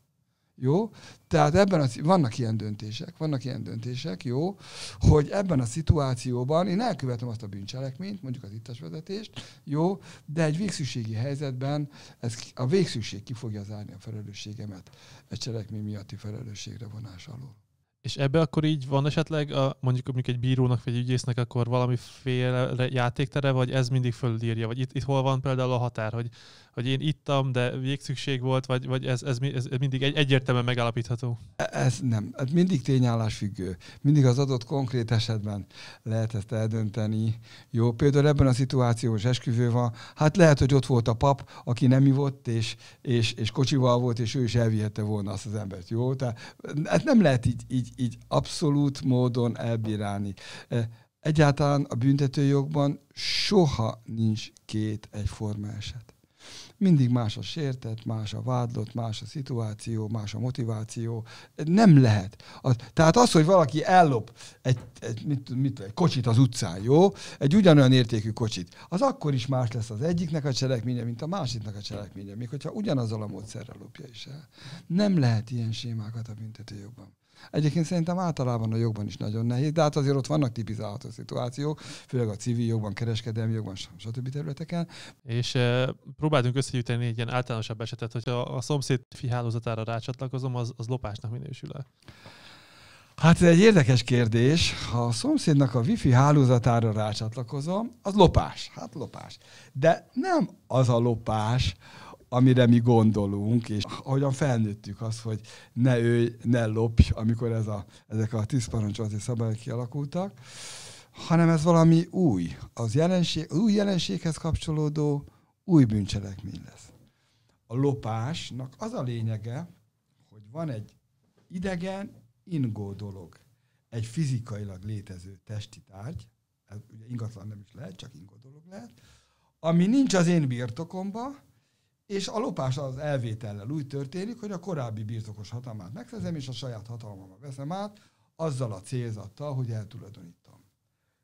Jó? Tehát ebben a, vannak ilyen döntések, vannak ilyen döntések, jó, hogy ebben a szituációban én elkövetem azt a bűncselekményt, mondjuk az ittas vezetést, jó, de egy végszükségi helyzetben ez, a végszükség ki fogja zárni a felelősségemet egy cselekmény miatti felelősségre vonás alól. És ebbe akkor így van esetleg a, mondjuk, mondjuk egy bírónak vagy egy ügyésznek akkor valamiféle játéktere, vagy ez mindig fölírja? Vagy itt, itt hol van például a határ, hogy, hogy én ittam, de végszükség volt, vagy, vagy ez, ez, ez mindig egy, egyértelműen megállapítható? E, ez nem. Ez mindig tényállás függő. Mindig az adott konkrét esetben lehet ezt eldönteni. Jó, például ebben a szituációs esküvő van, hát lehet, hogy ott volt a pap, aki nem ivott, és, és, és kocsival volt, és ő is elvihette volna azt az embert. Jó, tehát hát nem lehet így, így így abszolút módon elbírálni. Egyáltalán a büntetőjogban soha nincs két egyforma eset. Mindig más a sértett, más a vádlott, más a szituáció, más a motiváció. Nem lehet. A, tehát az, hogy valaki ellop egy, egy, mit, mit, egy kocsit az utcán, jó? Egy ugyanolyan értékű kocsit. Az akkor is más lesz az egyiknek a cselekménye, mint a másiknak a cselekménye, még hogyha ugyanazzal a módszerrel lopja is el. Nem lehet ilyen sémákat a büntetőjogban. Egyébként szerintem általában a jogban is nagyon nehéz, de hát azért ott vannak tipizálható szituációk, főleg a civil jogban, kereskedelmi jogban, stb. területeken. És e, próbáltunk összegyűjteni egy ilyen általánosabb esetet, hogyha a szomszéd hálózatára rácsatlakozom, az, az lopásnak minősül-e? Hát ez egy érdekes kérdés. Ha a szomszédnak a wifi hálózatára rácsatlakozom, az lopás. Hát lopás. De nem az a lopás, amire mi gondolunk, és ahogyan felnőttük azt, hogy ne ő, ne lopj, amikor ez a, ezek a tíz parancsolati szabályok kialakultak, hanem ez valami új, az jelenség, új jelenséghez kapcsolódó új bűncselekmény lesz. A lopásnak az a lényege, hogy van egy idegen, ingó dolog, egy fizikailag létező testi tárgy, ez ugye ingatlan nem is lehet, csak ingó dolog lehet, ami nincs az én birtokomban, és a lopás az elvétellel úgy történik, hogy a korábbi birtokos hatalmát megszerzem, és a saját hatalmamat veszem át, azzal a célzattal, hogy eltulajdonítom.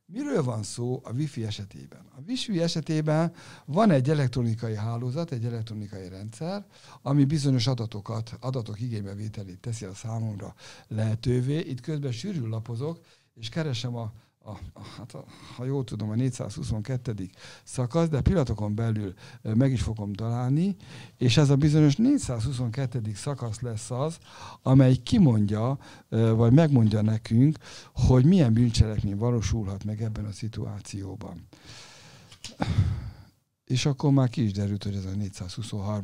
Miről van szó a Wi-Fi esetében? A Wi-Fi esetében van egy elektronikai hálózat, egy elektronikai rendszer, ami bizonyos adatokat, adatok igénybevételét teszi a számomra lehetővé. Itt közben sűrűn lapozok, és keresem a a, a, hát a, ha jól tudom, a 422. szakasz, de pillanatokon belül meg is fogom találni, és ez a bizonyos 422. szakasz lesz az, amely kimondja, vagy megmondja nekünk, hogy milyen bűncselekmény valósulhat meg ebben a szituációban. És akkor már ki is derült, hogy ez a 423.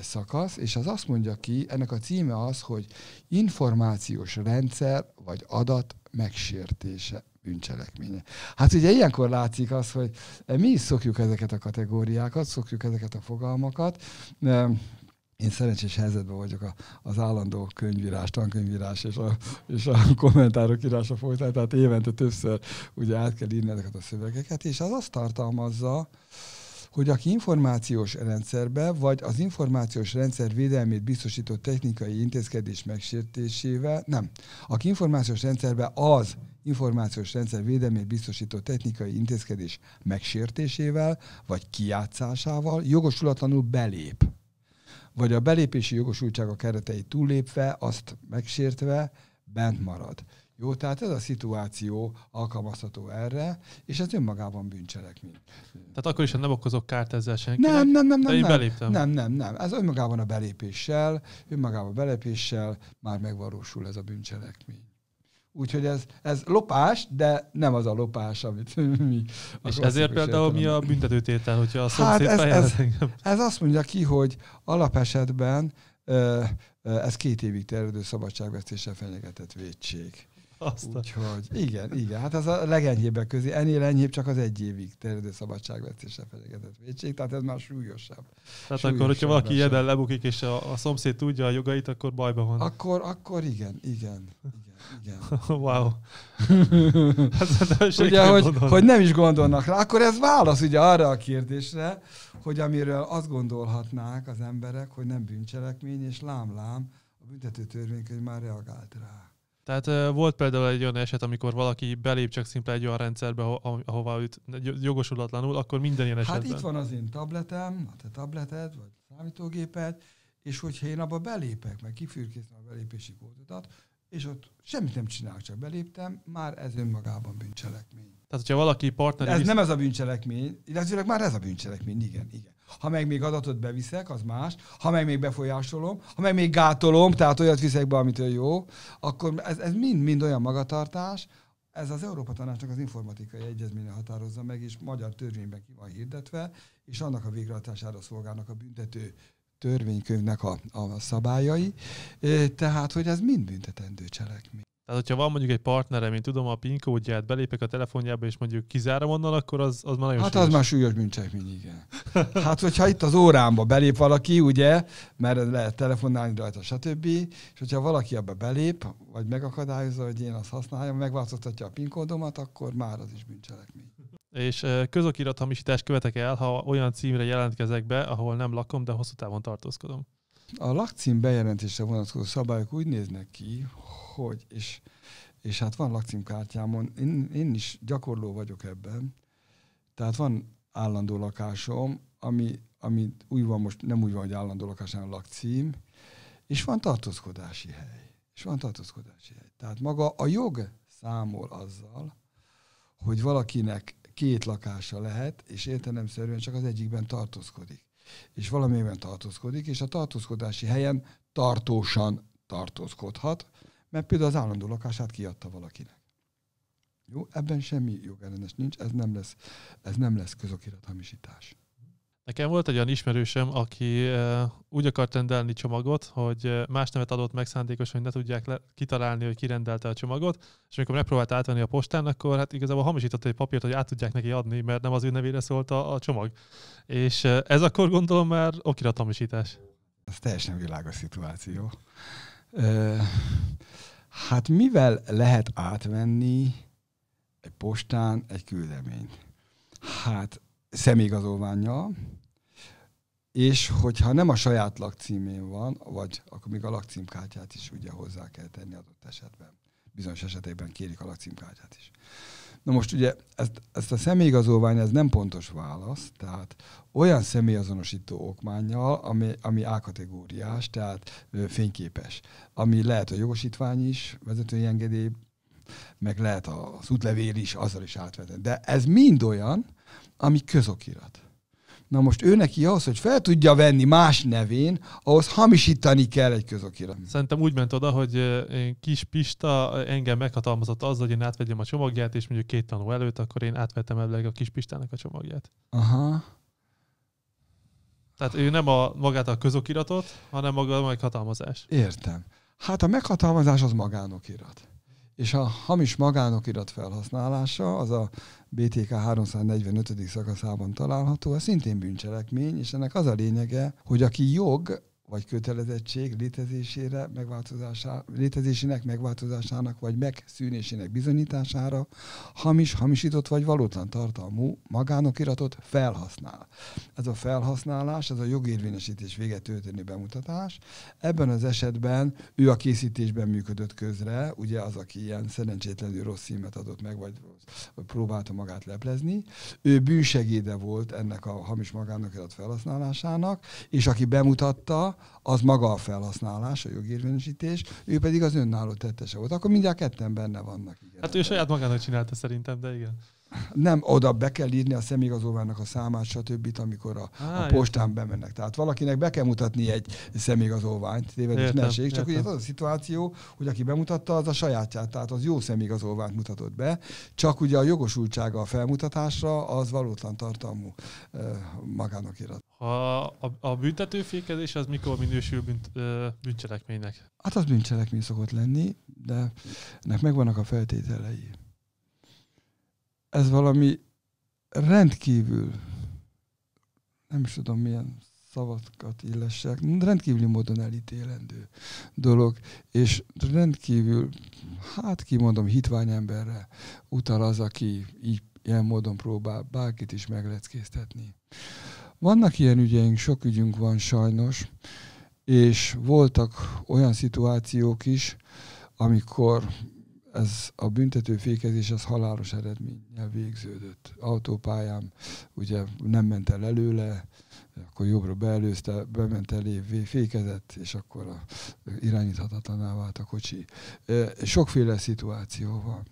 szakasz, és az azt mondja ki, ennek a címe az, hogy információs rendszer vagy adat megsértése bűncselekménye. Hát ugye ilyenkor látszik az, hogy mi is szokjuk ezeket a kategóriákat, szokjuk ezeket a fogalmakat, én szerencsés helyzetben vagyok a, az állandó könyvírás, tankönyvírás és a, és a kommentárok írása folytán, tehát évente többször ugye át kell írni ezeket a szövegeket, és az azt tartalmazza, hogy aki információs rendszerbe, vagy az információs rendszer védelmét biztosító technikai intézkedés megsértésével, nem, aki információs rendszerbe az információs rendszer védelmét biztosító technikai intézkedés megsértésével vagy kiátszásával jogosulatlanul belép, vagy a belépési jogosultsága keretei túllépve, azt megsértve bent marad. Jó, tehát ez a szituáció alkalmazható erre, és ez önmagában bűncselekmény. Tehát akkor is, ha nem okozok kárt ezzel senkinek, nem, nem, nem, nem, de én nem, beléptem. Nem, nem, nem. Ez önmagában a belépéssel, önmagában a belépéssel már megvalósul ez a bűncselekmény. Úgyhogy ez, ez lopás, de nem az a lopás, amit mi... És ezért például értelem. mi a büntetőtétel, hogyha a szomszéd hát ez, ez, engem. ez azt mondja ki, hogy alapesetben ez két évig terjedő szabadságvesztéssel fenyegetett védség. Aztán. Úgyhogy igen, igen. Hát ez a legenyhébbek közé. Ennél enyhébb csak az egy évig terjedő szabadságvesztéssel fenyegetett védség, tehát ez már súlyosabb. Tehát súlyosabb akkor, hogyha valaki ilyen lebukik, és a, a szomszéd tudja a jogait, akkor bajban van. Akkor, akkor igen, igen, igen. wow. Hát, hát, hát, ugye, hogy, hogy nem is gondolnak rá, akkor ez válasz ugye arra a kérdésre, hogy amiről azt gondolhatnák az emberek, hogy nem bűncselekmény, és lám-lám, a büntető törvénykönyv már reagált rá. Tehát volt például egy olyan eset, amikor valaki belép csak szimplán egy olyan rendszerbe, aho- ahova jogosulatlanul, akkor minden ilyen esetben. Hát itt van az én tabletem, a te tableted, vagy számítógéped, és hogyha én abba belépek, meg kifürkészem a belépési kódodat, és ott semmit nem csinálok, csak beléptem, már ez önmagában bűncselekmény. Tehát, hogyha valaki partner... Ez visz... nem ez a bűncselekmény, illetőleg már ez a bűncselekmény, igen, igen. Ha meg még adatot beviszek, az más. Ha meg még befolyásolom, ha meg még gátolom, tehát olyat viszek be, amit jó, akkor ez, ez mind, mind olyan magatartás, ez az Európa Tanácsnak az informatikai egyezménye határozza meg, és magyar törvényben ki van hirdetve, és annak a végrehajtására szolgálnak a büntető törvénykönyvnek a, a szabályai, tehát hogy ez mind büntetendő cselekmény. Tehát, hogyha van mondjuk egy partnerem, én tudom a PIN kódját, belépek a telefonjába, és mondjuk kizárom onnan, akkor az, az már nagyon Hát súlyos. az már súlyos bűncselekmény, igen. Hát, hogyha itt az órámba belép valaki, ugye, mert lehet telefonálni rajta, stb. És hogyha valaki ebbe belép, vagy megakadályozza, hogy én azt használjam, megváltoztatja a PIN kódomat, akkor már az is bűncselekmény és hamisítást követek el, ha olyan címre jelentkezek be, ahol nem lakom, de hosszú távon tartózkodom. A lakcím bejelentésre vonatkozó szabályok úgy néznek ki, hogy, és, és hát van lakcímkártyámon, én, én is gyakorló vagyok ebben, tehát van állandó lakásom, ami, ami úgy van most, nem úgy van, hogy állandó lakás, hanem lakcím, és van tartózkodási hely. És van tartózkodási hely. Tehát maga a jog számol azzal, hogy valakinek két lakása lehet, és értelemszerűen csak az egyikben tartózkodik. És valamelyben tartózkodik, és a tartózkodási helyen tartósan tartózkodhat, mert például az állandó lakását kiadta valakinek. Jó, ebben semmi jogellenes nincs, ez nem lesz, ez nem lesz közokirathamisítás. Nekem volt egy olyan ismerősöm, aki eh, úgy akart rendelni csomagot, hogy eh, más nevet adott meg szándékosan, hogy ne tudják le, kitalálni, hogy kirendelte a csomagot, és amikor megpróbált átvenni a postán, akkor hát igazából hamisított egy papírt, hogy át tudják neki adni, mert nem az ő nevére szólt a, a csomag. És eh, ez akkor gondolom már okirat hamisítás. Ez teljesen világos szituáció. Ö, hát mivel lehet átvenni egy postán egy küldeményt? Hát személyigazolványjal, és hogyha nem a saját lakcímén van, vagy akkor még a lakcímkártyát is ugye hozzá kell tenni adott esetben. Bizonyos esetekben kérik a lakcímkártyát is. Na most ugye ezt, ezt a személyigazolvány, ez nem pontos válasz, tehát olyan személyazonosító okmányjal, ami, ami A-kategóriás, tehát ö, fényképes, ami lehet a jogosítvány is, vezetői engedély, meg lehet az útlevél is, azzal is átvetni. De ez mind olyan, ami közokirat. Na most ő neki ahhoz, hogy fel tudja venni más nevén, ahhoz hamisítani kell egy közokirat. Szerintem úgy ment oda, hogy én kis Pista engem meghatalmazott az, hogy én átvegyem a csomagját, és mondjuk két tanú előtt, akkor én átvettem előleg a kis Pistának a csomagját. Aha. Tehát ő nem a, magát a közokiratot, hanem maga a meghatalmazás. Értem. Hát a meghatalmazás az magánokirat. És a hamis magánokirat felhasználása az a BTK 345. szakaszában található, ez szintén bűncselekmény, és ennek az a lényege, hogy aki jog vagy kötelezettség létezésére, megváltozásá, létezésének megváltozásának, vagy megszűnésének bizonyítására, hamis, hamisított vagy valótlan tartalmú magánokiratot felhasznál. Ez a felhasználás, ez a jogérvényesítés vége történő bemutatás. Ebben az esetben ő a készítésben működött közre, ugye az, aki ilyen szerencsétlenül rossz címet adott meg, vagy, vagy próbálta magát leplezni. Ő bűsegéde volt ennek a hamis magánokirat felhasználásának, és aki bemutatta, az maga a felhasználás, a jogérvényesítés, ő pedig az önálló tettese volt. Akkor mindjárt ketten benne vannak. Igen. Hát ő saját magának csinálta szerintem, de igen nem oda be kell írni a személyigazolványnak a számát, stb., amikor a, Á, a postán bemennek. Tehát valakinek be kell mutatni egy személyigazolványt, tévedés ne esik, csak ugye az a szituáció, hogy aki bemutatta, az a sajátját, tehát az jó személyigazolványt mutatott be, csak ugye a jogosultsága a felmutatásra az valótlan tartalmú magának irat. A, a, a büntetőfékezés az mikor minősül bűnt, ö, bűncselekménynek? Hát az bűncselekmény szokott lenni, de ennek megvannak a feltételei ez valami rendkívül, nem is tudom milyen szavakat illessek, rendkívüli módon elítélendő dolog, és rendkívül, hát kimondom, hitvány emberre utal az, aki így ilyen módon próbál bárkit is megleckéztetni. Vannak ilyen ügyeink, sok ügyünk van sajnos, és voltak olyan szituációk is, amikor ez a büntető fékezés az halálos eredménnyel végződött. Autópályám ugye nem ment el előle, akkor jobbra beelőzte, bement elé, fékezett, és akkor a, irányíthatatlaná vált a kocsi. Sokféle szituáció van.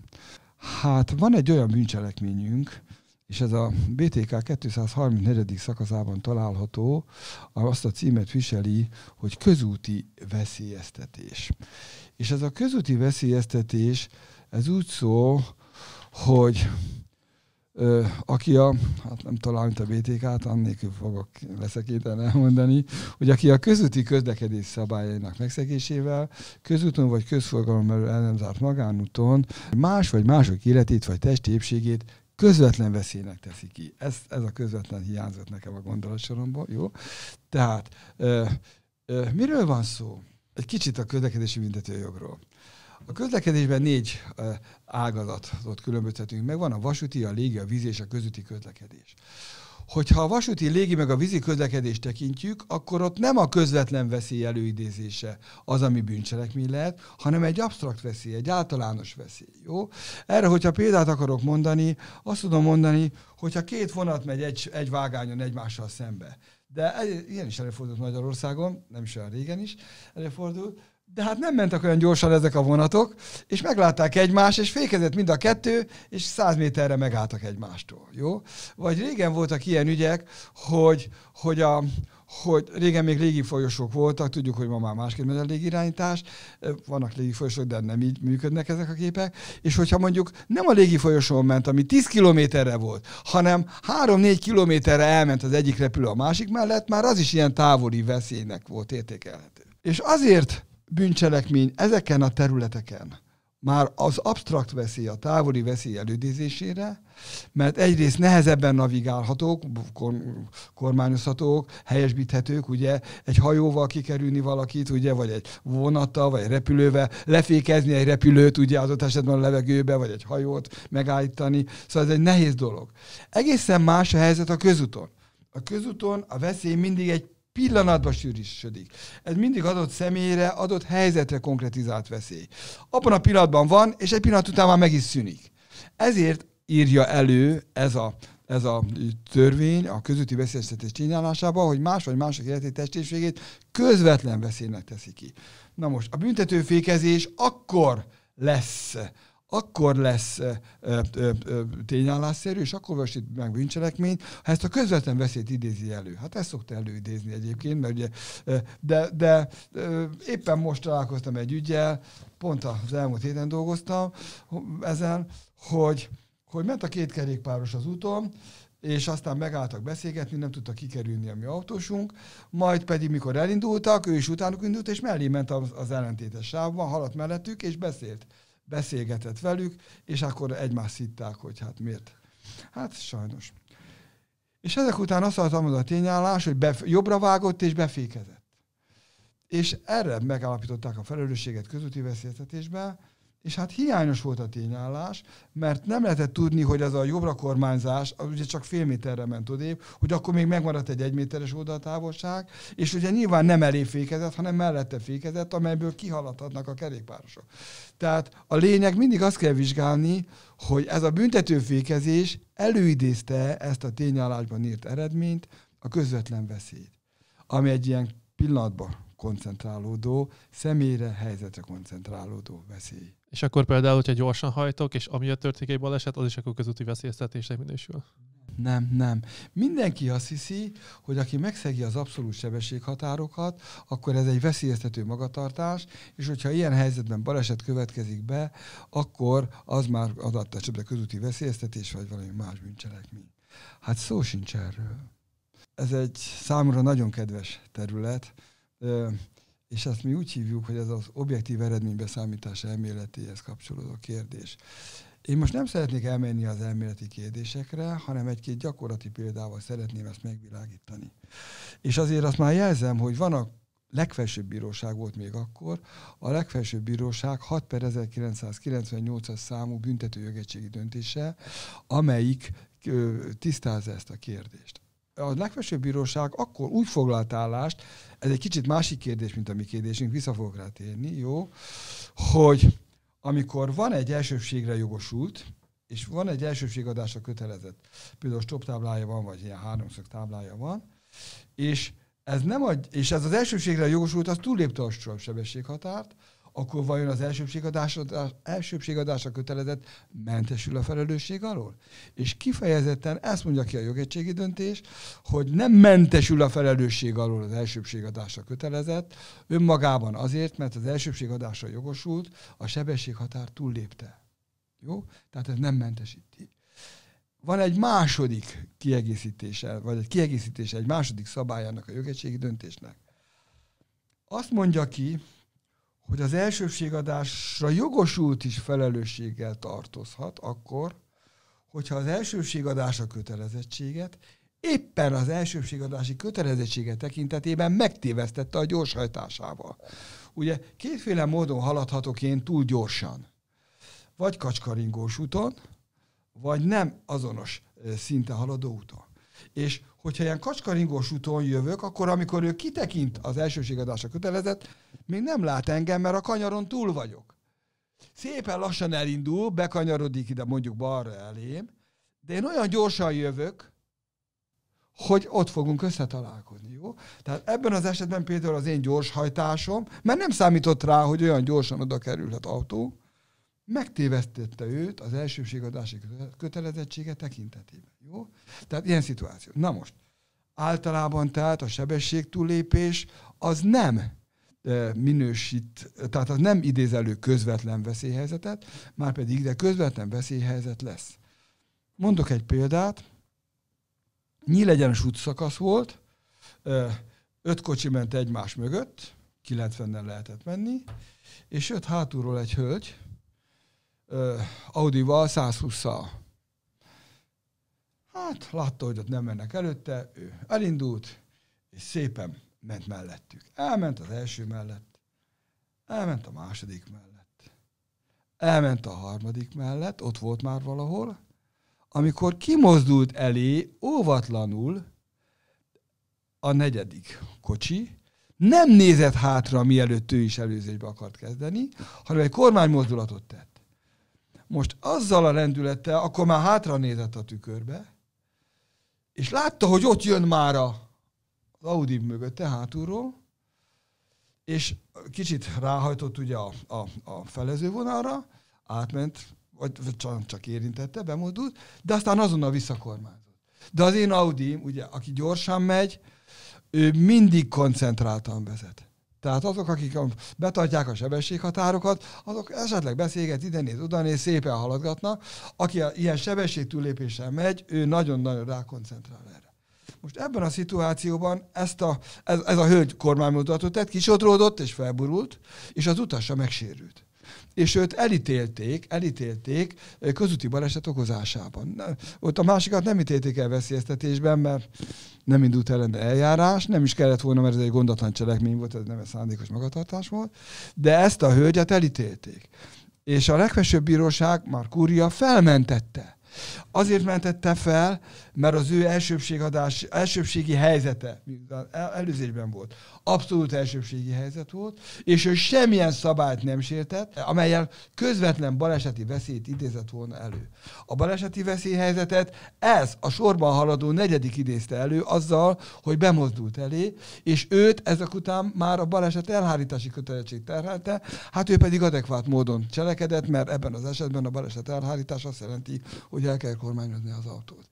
Hát van egy olyan bűncselekményünk, és ez a BTK 234. szakaszában található, azt a címet viseli, hogy közúti veszélyeztetés. És ez a közúti veszélyeztetés, ez úgy szól, hogy ö, aki a, hát nem találom a BTK-t, annélkül fogok leszek kénytelen elmondani, hogy aki a közúti közlekedés szabályainak megszegésével, közúton vagy közforgalom elől el nem zárt magánúton, más vagy mások életét vagy testi épségét közvetlen veszélynek teszi ki. Ez, ez a közvetlen hiányzott nekem a gondolatsoromban. jó? Tehát ö, ö, miről van szó? egy kicsit a közlekedési jogról. A közlekedésben négy ágazatot különböztetünk meg. Van a vasúti, a légi, a vízi és a közúti közlekedés. Hogyha a vasúti, légi meg a vízi közlekedést tekintjük, akkor ott nem a közvetlen veszély előidézése az, ami bűncselekmény lehet, hanem egy absztrakt veszély, egy általános veszély. Jó? Erre, hogyha példát akarok mondani, azt tudom mondani, hogyha két vonat megy egy, egy vágányon egymással szembe, de ilyen is előfordult Magyarországon, nem is olyan régen is előfordult, de hát nem mentek olyan gyorsan ezek a vonatok, és meglátták egymást, és fékezett mind a kettő, és száz méterre megálltak egymástól, jó? Vagy régen voltak ilyen ügyek, hogy, hogy a, hogy régen még légi folyosók voltak, tudjuk, hogy ma már másképp megy a légirányítás, vannak légi folyosók, de nem így működnek ezek a képek, és hogyha mondjuk nem a légi folyosón ment, ami 10 kilométerre volt, hanem 3-4 kilométerre elment az egyik repülő a másik mellett, már az is ilyen távoli veszélynek volt értékelhető. És azért bűncselekmény ezeken a területeken már az abstrakt veszély, a távoli veszély elődézésére, mert egyrészt nehezebben navigálhatók, kormányozhatók, helyesbíthetők, ugye egy hajóval kikerülni valakit, ugye, vagy egy vonattal, vagy egy repülővel, lefékezni egy repülőt, ugye az ott esetben a levegőbe, vagy egy hajót megállítani. Szóval ez egy nehéz dolog. Egészen más a helyzet a közúton. A közúton a veszély mindig egy pillanatban sűrűsödik. Ez mindig adott személyre, adott helyzetre konkretizált veszély. Abban a pillanatban van, és egy pillanat után már meg is szűnik. Ezért írja elő ez a ez a törvény a közötti veszélyeztetés csinálásában, hogy más vagy mások életi testészségét közvetlen veszélynek teszi ki. Na most, a büntetőfékezés akkor lesz akkor lesz tényállásszerű, és akkor veszít meg bűncselekményt, ha ezt a közvetlen veszélyt idézi elő. Hát ezt szokta előidézni egyébként, mert ugye, de, de éppen most találkoztam egy ügyel, pont az elmúlt héten dolgoztam ezen, hogy, hogy ment a két kerékpáros az úton, és aztán megálltak beszélgetni, nem tudta kikerülni a mi autósunk, majd pedig mikor elindultak, ő is utánuk indult, és mellé ment az, az ellentétes sávban, haladt mellettük, és beszélt beszélgetett velük, és akkor egymást szitták, hogy hát miért. Hát sajnos. És ezek után azt az a tényállás, hogy be, jobbra vágott és befékezett. És erre megállapították a felelősséget közúti veszélyeztetésben, és hát hiányos volt a tényállás, mert nem lehetett tudni, hogy ez a jobbra kormányzás, az ugye csak fél méterre ment odébb, hogy akkor még megmaradt egy egyméteres oldaltávolság, és ugye nyilván nem elé fékezett, hanem mellette fékezett, amelyből kihaladhatnak a kerékpárosok. Tehát a lényeg mindig azt kell vizsgálni, hogy ez a büntetőfékezés előidézte ezt a tényállásban írt eredményt, a közvetlen veszélyt, ami egy ilyen pillanatban koncentrálódó, személyre, helyzetre koncentrálódó veszély. És akkor például, hogyha gyorsan hajtok, és amiatt történik egy baleset, az is akkor közúti veszélyeztetésnek minősül. Nem, nem. Mindenki azt hiszi, hogy aki megszegi az abszolút sebességhatárokat, akkor ez egy veszélyeztető magatartás, és hogyha ilyen helyzetben baleset következik be, akkor az már adott esetben közúti veszélyeztetés, vagy valami más bűncselekmény. Hát szó sincs erről. Ez egy számomra nagyon kedves terület és ezt mi úgy hívjuk, hogy ez az objektív eredménybeszámítás elméletéhez kapcsolódó kérdés. Én most nem szeretnék elmenni az elméleti kérdésekre, hanem egy-két gyakorlati példával szeretném ezt megvilágítani. És azért azt már jelzem, hogy van a legfelsőbb bíróság volt még akkor, a legfelsőbb bíróság 6 per 1998-as számú büntetőjogegységi döntése, amelyik tisztázza ezt a kérdést a legfelsőbb bíróság akkor úgy foglalt állást, ez egy kicsit másik kérdés, mint a mi kérdésünk, vissza fogok rá térni, jó, hogy amikor van egy elsőbségre jogosult, és van egy elsőbségadásra kötelezett, például stop táblája van, vagy ilyen háromszög táblája van, és ez, nem ad, és ez az elsőségre jogosult, az túllépte a sebességhatárt, akkor vajon az elsőbségadásra, elsőbségadásra kötelezett mentesül a felelősség alól? És kifejezetten ezt mondja ki a jogegységi döntés, hogy nem mentesül a felelősség alól az elsőbségadásra kötelezett, önmagában azért, mert az elsőbségadásra jogosult a sebességhatár túllépte. Jó? Tehát ez nem mentesíti. Van egy második kiegészítése, vagy egy kiegészítése, egy második szabályának a jogegységi döntésnek. Azt mondja ki, hogy az elsőségadásra jogosult is felelősséggel tartozhat akkor, hogyha az elsőségadás a kötelezettséget, éppen az elsőségadási kötelezettsége tekintetében megtévesztette a gyorshajtásával. Ugye kétféle módon haladhatok én túl gyorsan. Vagy kacskaringós úton, vagy nem azonos szinten haladó úton. És hogyha ilyen kacskaringós úton jövök, akkor amikor ő kitekint az elsőségadásra kötelezett, még nem lát engem, mert a kanyaron túl vagyok. Szépen lassan elindul, bekanyarodik ide mondjuk balra elém, de én olyan gyorsan jövök, hogy ott fogunk összetalálkozni, jó? Tehát ebben az esetben például az én gyorshajtásom, mert nem számított rá, hogy olyan gyorsan oda kerülhet autó, megtévesztette őt az elsőségadási kötelezettsége tekintetében. Jó? Tehát ilyen szituáció. Na most, általában tehát a sebesség túlépés az nem e, minősít, tehát az nem idéz elő közvetlen veszélyhelyzetet, már pedig de közvetlen veszélyhelyzet lesz. Mondok egy példát, nyílegyenes útszakasz volt, e, öt kocsi ment egymás mögött, 90-en lehetett menni, és öt hátulról egy hölgy, Audival, 120-szal. Hát látta, hogy ott nem mennek előtte, ő elindult, és szépen ment mellettük. Elment az első mellett, elment a második mellett, elment a harmadik mellett, ott volt már valahol, amikor kimozdult elé óvatlanul a negyedik kocsi, nem nézett hátra, mielőtt ő is előzésbe akart kezdeni, hanem egy kormánymozdulatot tett. Most azzal a lendülettel, akkor már hátra nézett a tükörbe, és látta, hogy ott jön már a Audi mögötte hátulról, és kicsit ráhajtott ugye a, a, a felezővonalra, átment, vagy csak, csak érintette, bemódult, de aztán azonnal visszakormányzott. De az én Audi, ugye, aki gyorsan megy, ő mindig koncentráltan vezet. Tehát azok, akik betartják a sebességhatárokat, azok esetleg beszélget, idenéz, néz, szépen haladgatnak. Aki ilyen sebességtúlépéssel megy, ő nagyon-nagyon rákoncentrál erre. Most ebben a szituációban ezt a, ez, ez a hölgy kormánymutatót tett, kisodródott és felburult, és az utasa megsérült és őt elítélték, elítélték eh, közúti baleset okozásában. Ott a másikat nem ítélték el veszélyeztetésben, mert nem indult ellen eljárás, nem is kellett volna, mert ez egy gondatlan cselekmény volt, ez nem egy szándékos magatartás volt, de ezt a hölgyet elítélték. És a legfelsőbb bíróság, már Kúria felmentette. Azért mentette fel, mert az ő elsőbségadás, elsőbségi helyzete előzésben volt. Abszolút elsőbségi helyzet volt, és ő semmilyen szabályt nem sértett, amelyel közvetlen baleseti veszélyt idézett volna elő. A baleseti veszélyhelyzetet ez a sorban haladó negyedik idézte elő azzal, hogy bemozdult elé, és őt ezek után már a baleset elhárítási kötelezettség terhelte, hát ő pedig adekvát módon cselekedett, mert ebben az esetben a baleset elhárítás azt jelenti, hogy el kell kormányozni az autót.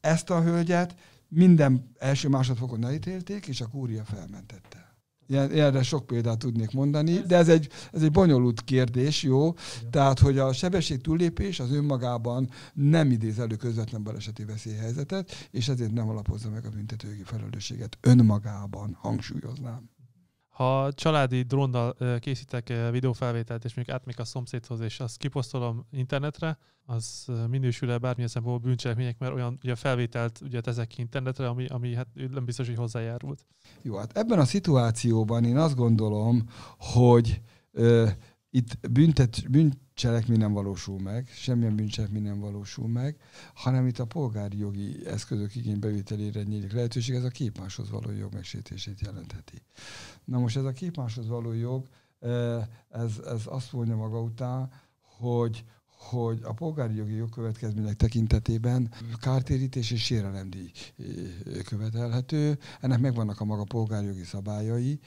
Ezt a hölgyet minden első másodfokon elítélték, és a kúria felmentette. erre sok példát tudnék mondani, de ez egy, ez egy bonyolult kérdés, jó? Tehát, hogy a sebesség túllépés az önmagában nem idéz elő közvetlen baleseti veszélyhelyzetet, és ezért nem alapozza meg a büntetőjogi felelősséget önmagában, hangsúlyoznám ha családi drónnal készítek videófelvételt, és még átmegyek a szomszédhoz, és azt kiposztolom internetre, az minősül-e bármilyen szempontból bűncselekmények, mert olyan ugye felvételt ugye tezek ki internetre, ami, ami hát nem biztos, hogy hozzájárult. Jó, hát ebben a szituációban én azt gondolom, hogy ö, itt büntet, bűncselekmény nem valósul meg, semmilyen bűncselekmény nem valósul meg, hanem itt a polgári jogi eszközök igénybevételére nyílik lehetőség, ez a képmáshoz való jog megsértését jelentheti. Na most ez a képmáshoz való jog, eh, ez, ez azt mondja maga után, hogy, hogy a polgári jogi jogkövetkezmények tekintetében kártérítés és sérelemdíj eh, követelhető. Ennek megvannak a maga polgári jogi szabályai,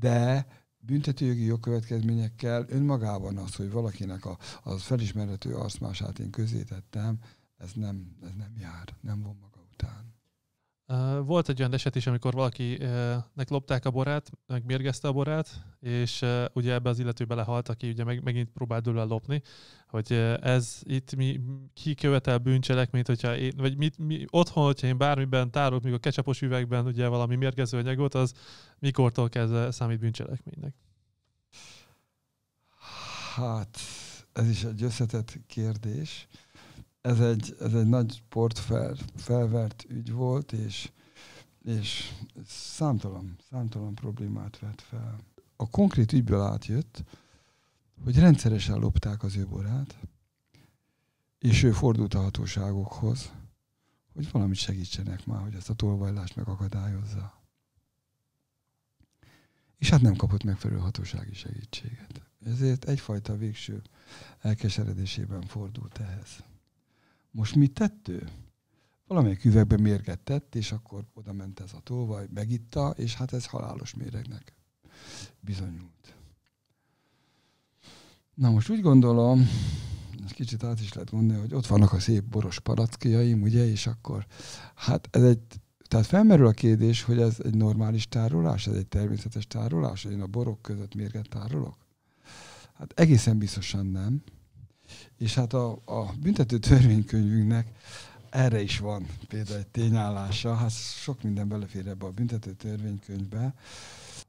de büntetőjogi jogkövetkezményekkel önmagában az, hogy valakinek a, az felismerhető arcmását én közé tettem, ez nem, ez nem jár, nem von maga után. Volt egy olyan eset is, amikor valakinek lopták a borát, meg mérgezte a borát, és ugye ebbe az illető belehalt, aki ugye meg, megint próbált tőle lopni hogy ez itt mi követel bűncselekményt, hogyha én, vagy mit, mi, otthon, hogyha én bármiben tárolok, még a kecsapos üvegben ugye valami mérgező anyagot, az mikortól kezdve számít bűncselekménynek? Hát, ez is egy összetett kérdés. Ez egy, ez egy nagy fel, felvert ügy volt, és, és számtalan, számtalan problémát vett fel. A konkrét ügyből átjött, hogy rendszeresen lopták az ő borát, és ő fordult a hatóságokhoz, hogy valamit segítsenek már, hogy ezt a tolvajlást megakadályozza. És hát nem kapott megfelelő hatósági segítséget. Ezért egyfajta végső elkeseredésében fordult ehhez. Most mit tett ő? Valamelyik üvegbe mérget tett, és akkor oda ment ez a tolvaj, megitta, és hát ez halálos méregnek bizonyult. Na most úgy gondolom, kicsit át is lehet gondolni, hogy ott vannak a szép boros palackiaim, ugye, és akkor hát ez egy, tehát felmerül a kérdés, hogy ez egy normális tárolás, ez egy természetes tárolás, hogy én a borok között mérget tárolok? Hát egészen biztosan nem. És hát a, a büntető törvénykönyvünknek erre is van például egy tényállása, hát sok minden belefér ebbe a büntető törvénykönyvbe,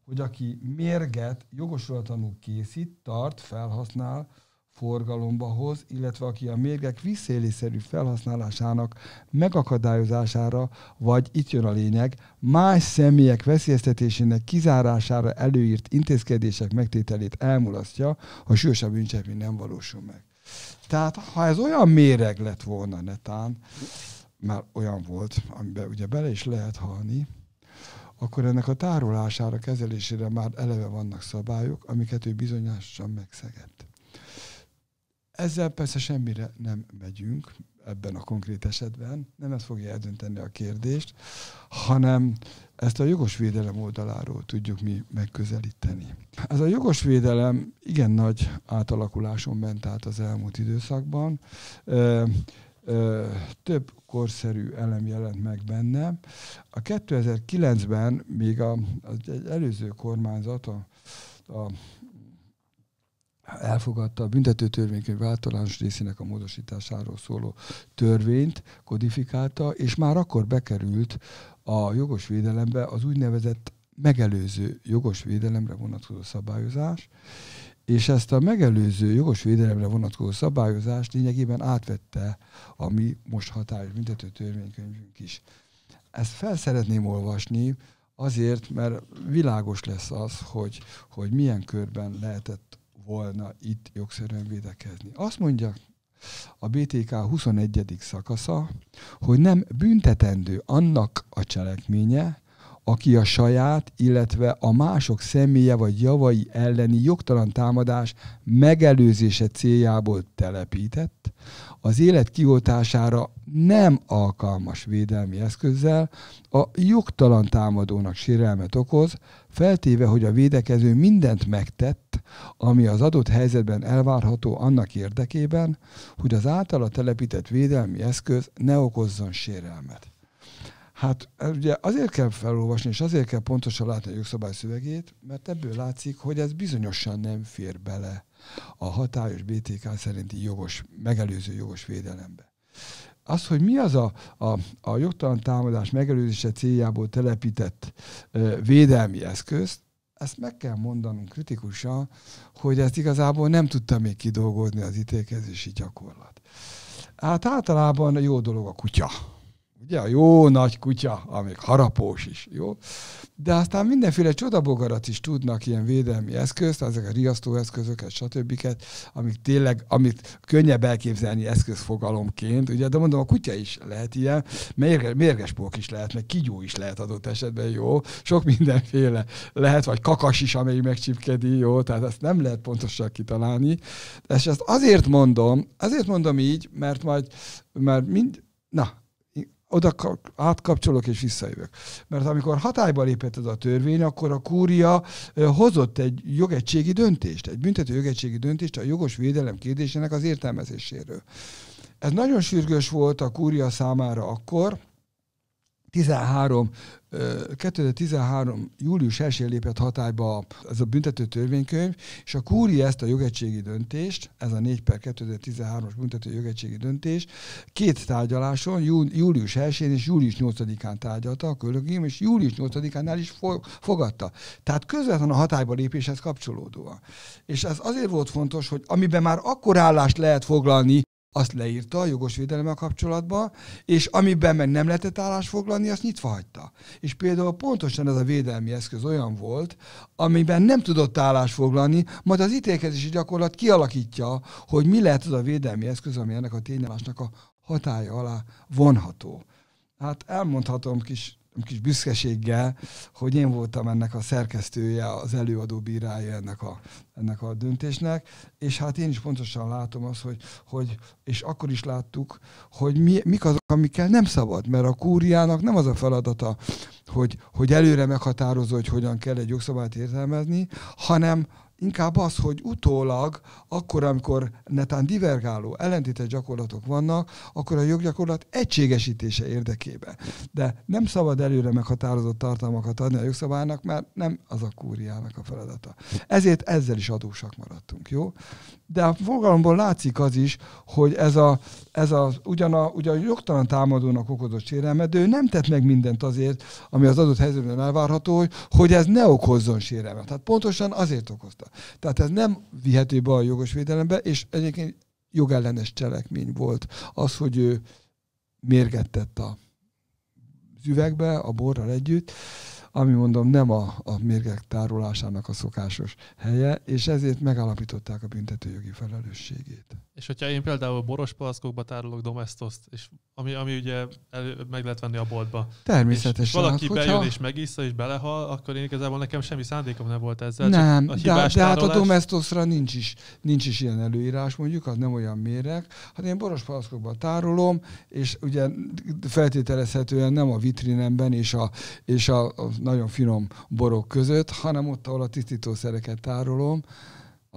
hogy aki mérget jogosulatlanul készít, tart, felhasznál, forgalomba hoz, illetve aki a mérgek visszélészerű felhasználásának megakadályozására, vagy itt jön a lényeg, más személyek veszélyeztetésének kizárására előírt intézkedések megtételét elmulasztja, ha súlyosabb bűncselekmény nem valósul meg. Tehát ha ez olyan méreg lett volna netán, mert olyan volt, amiben ugye bele is lehet halni, akkor ennek a tárolására, kezelésére már eleve vannak szabályok, amiket ő bizonyosan megszegett. Ezzel persze semmire nem megyünk ebben a konkrét esetben, nem ez fogja eldönteni a kérdést, hanem ezt a jogos védelem oldaláról tudjuk mi megközelíteni. Ez a jogos védelem igen nagy átalakuláson ment át az elmúlt időszakban több korszerű elem jelent meg benne. A 2009-ben még a, az egy előző kormányzat a, a elfogadta a büntetőtörvénykönyv általános részének a módosításáról szóló törvényt, kodifikálta, és már akkor bekerült a jogos védelembe az úgynevezett megelőző jogos védelemre vonatkozó szabályozás, és ezt a megelőző jogos védelemre vonatkozó szabályozást lényegében átvette a mi most hatályos büntető törvénykönyvünk is. Ezt fel szeretném olvasni, azért, mert világos lesz az, hogy, hogy milyen körben lehetett volna itt jogszerűen védekezni. Azt mondja a BTK 21. szakasza, hogy nem büntetendő annak a cselekménye, aki a saját, illetve a mások személye vagy javai elleni jogtalan támadás megelőzése céljából telepített, az élet kioltására nem alkalmas védelmi eszközzel a jogtalan támadónak sérelmet okoz, feltéve, hogy a védekező mindent megtett, ami az adott helyzetben elvárható annak érdekében, hogy az általa telepített védelmi eszköz ne okozzon sérelmet. Hát ugye azért kell felolvasni, és azért kell pontosan látni a jogszabály szövegét, mert ebből látszik, hogy ez bizonyosan nem fér bele a hatályos BTK szerinti jogos, megelőző jogos védelembe. Az, hogy mi az a, a, a jogtalan támadás megelőzése céljából telepített ö, védelmi eszközt, ezt meg kell mondanunk kritikusan, hogy ezt igazából nem tudta még kidolgozni az ítélkezési gyakorlat. Hát általában jó dolog a kutya Ugye a jó nagy kutya, amik harapós is, jó? De aztán mindenféle csodabogarat is tudnak, ilyen védelmi eszközt, ezek a eszközöket, stb., amik tényleg, amit könnyebb elképzelni eszközfogalomként, ugye, de mondom, a kutya is lehet ilyen, mérges, mérgespók is lehetnek, kigyú is lehet adott esetben, jó? Sok mindenféle lehet, vagy kakas is, amely megcsipkedi, jó? Tehát ezt nem lehet pontosan kitalálni. És ezt azért mondom, azért mondom így, mert majd, mert mind, na, oda átkapcsolok és visszajövök. Mert amikor hatályba lépett ez a törvény, akkor a kúria hozott egy jogegységi döntést, egy büntető jogegységi döntést a jogos védelem kérdésének az értelmezéséről. Ez nagyon sürgős volt a kúria számára akkor, 13 2013. július 1 lépett hatályba ez a büntető törvénykönyv, és a kúri ezt a jogegységi döntést, ez a 4 per 2013-as büntető jogegységi döntés, két tárgyaláson, július 1-én és július 8-án tárgyalta a kollégium, és július 8-ánál is fogadta. Tehát közvetlenül a hatályba lépéshez kapcsolódóan. És ez azért volt fontos, hogy amiben már akkor állást lehet foglalni, azt leírta a jogos védelemmel kapcsolatban, és amiben meg nem lehetett állás foglalni, azt nyitva hagyta. És például pontosan ez a védelmi eszköz olyan volt, amiben nem tudott állás foglalni, majd az ítélkezési gyakorlat kialakítja, hogy mi lehet az a védelmi eszköz, ami ennek a tényállásnak a hatája alá vonható. Hát elmondhatom kis kis büszkeséggel, hogy én voltam ennek a szerkesztője, az előadó bírája ennek a, ennek a döntésnek, és hát én is pontosan látom azt, hogy, hogy és akkor is láttuk, hogy mi, mik azok, amikkel nem szabad, mert a kúriának nem az a feladata, hogy, hogy előre meghatározza, hogy hogyan kell egy jogszabályt értelmezni, hanem inkább az, hogy utólag, akkor, amikor netán divergáló, ellentétes gyakorlatok vannak, akkor a joggyakorlat egységesítése érdekében. De nem szabad előre meghatározott tartalmakat adni a jogszabálynak, mert nem az a kúriának a feladata. Ezért ezzel is adósak maradtunk, jó? De a fogalomból látszik az is, hogy ez a ez az, ugyan a, ugyan a jogtalan támadónak okozott sérelmet, de ő nem tett meg mindent azért, ami az adott helyzetben elvárható, hogy, hogy ez ne okozzon sérelmet. Tehát pontosan azért okozta. Tehát ez nem vihető be a jogos védelembe, és egyébként jogellenes cselekmény volt az, hogy ő mérgettett a üvegbe, a borral együtt, ami mondom nem a, a mérgek tárolásának a szokásos helye, és ezért megalapították a büntetőjogi felelősségét. És hogyha én például boros palackokba tárolok domestoszt, és ami, ami ugye elő, meg lehet venni a boltba. Természetesen. És valaki az, hát, bejön hogyha... és megissza és belehal, akkor én igazából nekem semmi szándékom nem volt ezzel. Nem, a de, tárolás... de hát a domestosra nincs is, nincs is ilyen előírás mondjuk, az hát nem olyan méreg. Hát én boros palackokba tárolom, és ugye feltételezhetően nem a vitrinemben és a, és a, a nagyon finom borok között, hanem ott, ahol a tisztítószereket tárolom,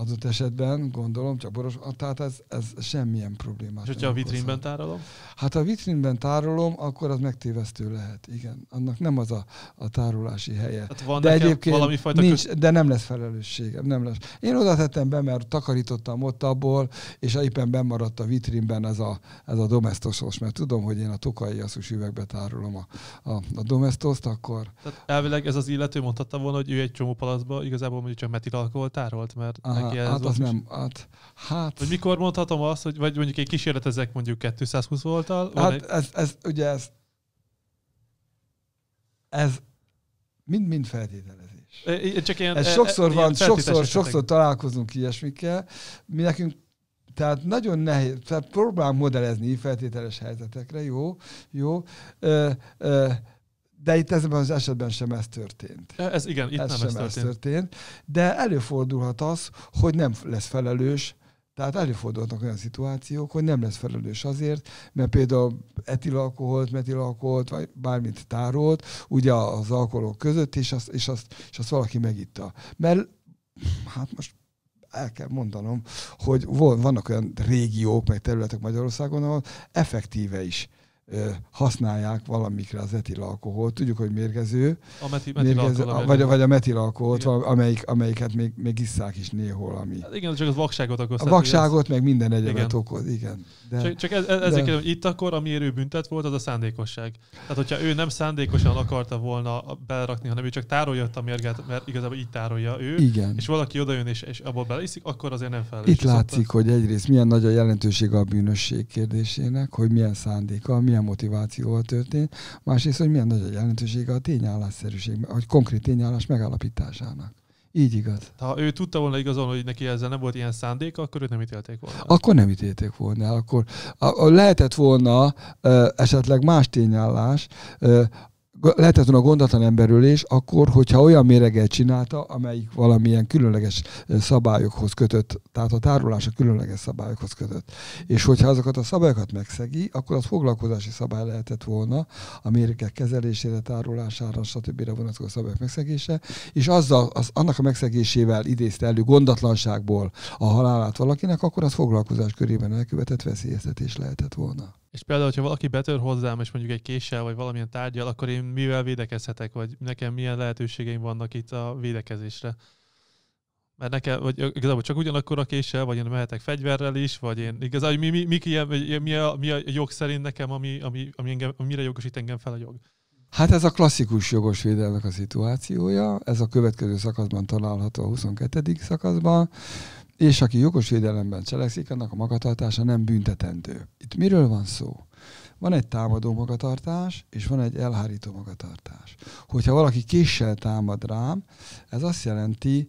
adott esetben, gondolom, csak boros, tehát ez, ez semmilyen problémát. És hogyha a vitrínben okozhat. tárolom? Hát ha a vitrínben tárolom, akkor az megtévesztő lehet, igen. Annak nem az a, a tárolási helye. Hát van de egyébként valami fajta nincs, köz... de nem lesz felelősségem, nem lesz. Én oda tettem be, mert takarítottam ott abból, és éppen bemaradt a vitrínben ez a, ez a domestosos, mert tudom, hogy én a tokai asszus üvegbe tárolom a, a, a domestoszt, akkor... Tehát elvileg ez az illető mondhatta volna, hogy ő egy csomó palacba igazából mondjuk csak metilalkohol tárolt, mert Aha ki ez? Hát az nem, hát... Hát... Hogy mikor mondhatom azt, hogy vagy mondjuk egy kísérletezek mondjuk 220 voltal? Hát egy... ez, ez, ugye ez... Ez mind-mind feltételezés. É, csak ilyen, ez e, e- sokszor e, van, sokszor, esetek. sokszor találkozunk ilyesmikkel. Mi nekünk tehát nagyon nehéz, tehát próbálunk modellezni feltételes helyzetekre, jó, jó. Ö, ö, de itt ebben az esetben sem ez történt. E, ez igen, itt ez nem sem ez történt. történt. De előfordulhat az, hogy nem lesz felelős tehát előfordulnak olyan szituációk, hogy nem lesz felelős azért, mert például etilalkoholt, metilalkoholt, vagy bármit tárolt, ugye az alkoholok között, és azt, és azt, és azt valaki megitta. Mert hát most el kell mondanom, hogy vannak olyan régiók, meg területek Magyarországon, ahol effektíve is használják valamikre az etilalkoholt. Tudjuk, hogy mérgező. A meti, mérgező a, vagy, vagy a metilalkoholt, amelyik, amelyiket még, még isszák is néhol. Ami. Hát igen, csak az vakságot okoz. A vakságot, meg minden egyebet igen. okoz, igen. De, csak csak ez, ez de... ezért hogy itt akkor, a ő büntet volt, az a szándékosság. Tehát, hogyha ő nem szándékosan akarta volna belerakni, hanem ő csak tárolja a mérget, mert igazából így tárolja ő, igen. és valaki odajön és, és abból beleiszik, akkor azért nem felelős. Itt látszik, szokta. hogy egyrészt milyen nagy a jelentősége a bűnösség kérdésének, hogy milyen szándéka, milyen milyen motivációval történt, másrészt, hogy milyen nagy a jelentősége a tényállásszerűség, vagy konkrét tényállás megállapításának. Így igaz. Ha ő tudta volna igazolni, hogy neki ezzel nem volt ilyen szándék, akkor őt nem ítélték volna. Akkor nem ítélték volna. Akkor a, a lehetett volna ö, esetleg más tényállás, ö, lehetett volna gondatlan emberről is, akkor, hogyha olyan méreget csinálta, amelyik valamilyen különleges szabályokhoz kötött, tehát a tárolás a különleges szabályokhoz kötött. És hogyha azokat a szabályokat megszegi, akkor az foglalkozási szabály lehetett volna a méregek kezelésére, tárolására, stb. vonatkozó szabályok megszegése, és azzal, az, annak a megszegésével idézte elő gondatlanságból a halálát valakinek, akkor az foglalkozás körében elkövetett veszélyeztetés lehetett volna. És például, hogyha valaki betör hozzám, és mondjuk egy késsel, vagy valamilyen tárgyal, akkor én mivel védekezhetek, vagy nekem milyen lehetőségeim vannak itt a védekezésre? Mert nekem, vagy igazából csak ugyanakkor a késsel, vagy én mehetek fegyverrel is, vagy én igazából, mi, mi, mi, ilyen, mi, a, mi a jog szerint nekem, ami, ami, ami engem, amire jogosít engem fel a jog? Hát ez a klasszikus jogos védelmek a szituációja, ez a következő szakaszban található a 22. szakaszban és aki jogos védelemben cselekszik, annak a magatartása nem büntetendő. Itt miről van szó? Van egy támadó magatartás, és van egy elhárító magatartás. Hogyha valaki késsel támad rám, ez azt jelenti,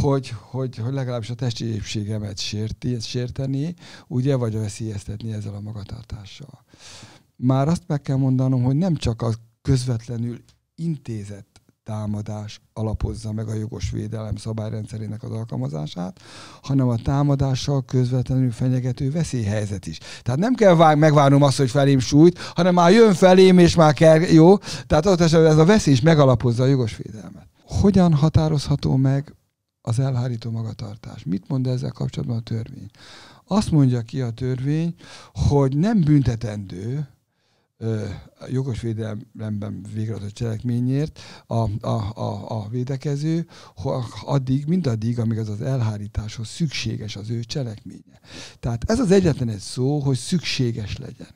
hogy, hogy, hogy legalábbis a testi épségemet sérti, sérteni, ugye, vagy veszélyeztetni ezzel a magatartással. Már azt meg kell mondanom, hogy nem csak a közvetlenül intézett támadás alapozza meg a jogos védelem szabályrendszerének az alkalmazását, hanem a támadással közvetlenül fenyegető veszélyhelyzet is. Tehát nem kell vár, megvárnom azt, hogy felém sújt, hanem már jön felém, és már kell, jó? Tehát ott esetben ez a veszély is megalapozza a jogos védelmet. Hogyan határozható meg az elhárító magatartás? Mit mond ezzel kapcsolatban a törvény? Azt mondja ki a törvény, hogy nem büntetendő jogos védelemben végrehajtott cselekményért a, a, a, a védekező, addig, mindaddig, amíg az az elhárításhoz szükséges az ő cselekménye. Tehát ez az egyetlen egy szó, hogy szükséges legyen.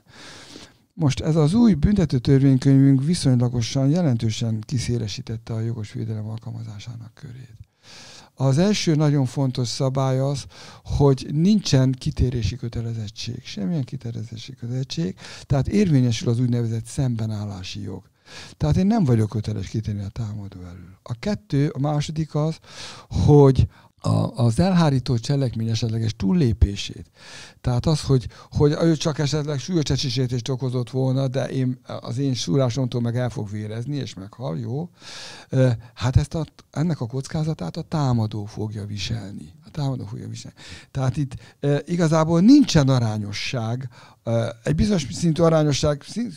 Most ez az új büntetőtörvénykönyvünk viszonylagosan jelentősen kiszélesítette a jogos védelem alkalmazásának körét. Az első nagyon fontos szabály az, hogy nincsen kitérési kötelezettség, semmilyen kitérési kötelezettség, tehát érvényesül az úgynevezett szembenállási jog. Tehát én nem vagyok köteles kitérni a támadó elől. A kettő, a második az, hogy a, az elhárító cselekmény esetleges túllépését. Tehát az, hogy, hogy ő csak esetleg súlyos okozott volna, de én, az én súrásomtól meg el fog vérezni, és meghal, jó. Hát ezt a, ennek a kockázatát a támadó fogja viselni a támadó fogja viselni. Tehát itt e, igazából nincsen arányosság, e, egy bizonyos szintű arányosság szint,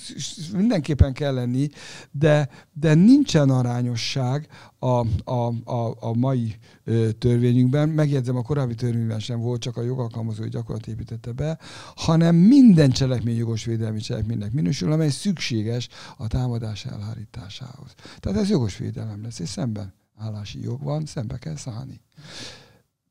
mindenképpen kell lenni, de, de nincsen arányosság a, a, a, a mai e, törvényünkben, megjegyzem, a korábbi törvényben sem volt, csak a jogalkalmazó gyakorlat építette be, hanem minden cselekmény jogos védelmi cselekménynek minősül, amely szükséges a támadás elhárításához. Tehát ez jogos védelem lesz, és szemben állási jog van, szembe kell szállni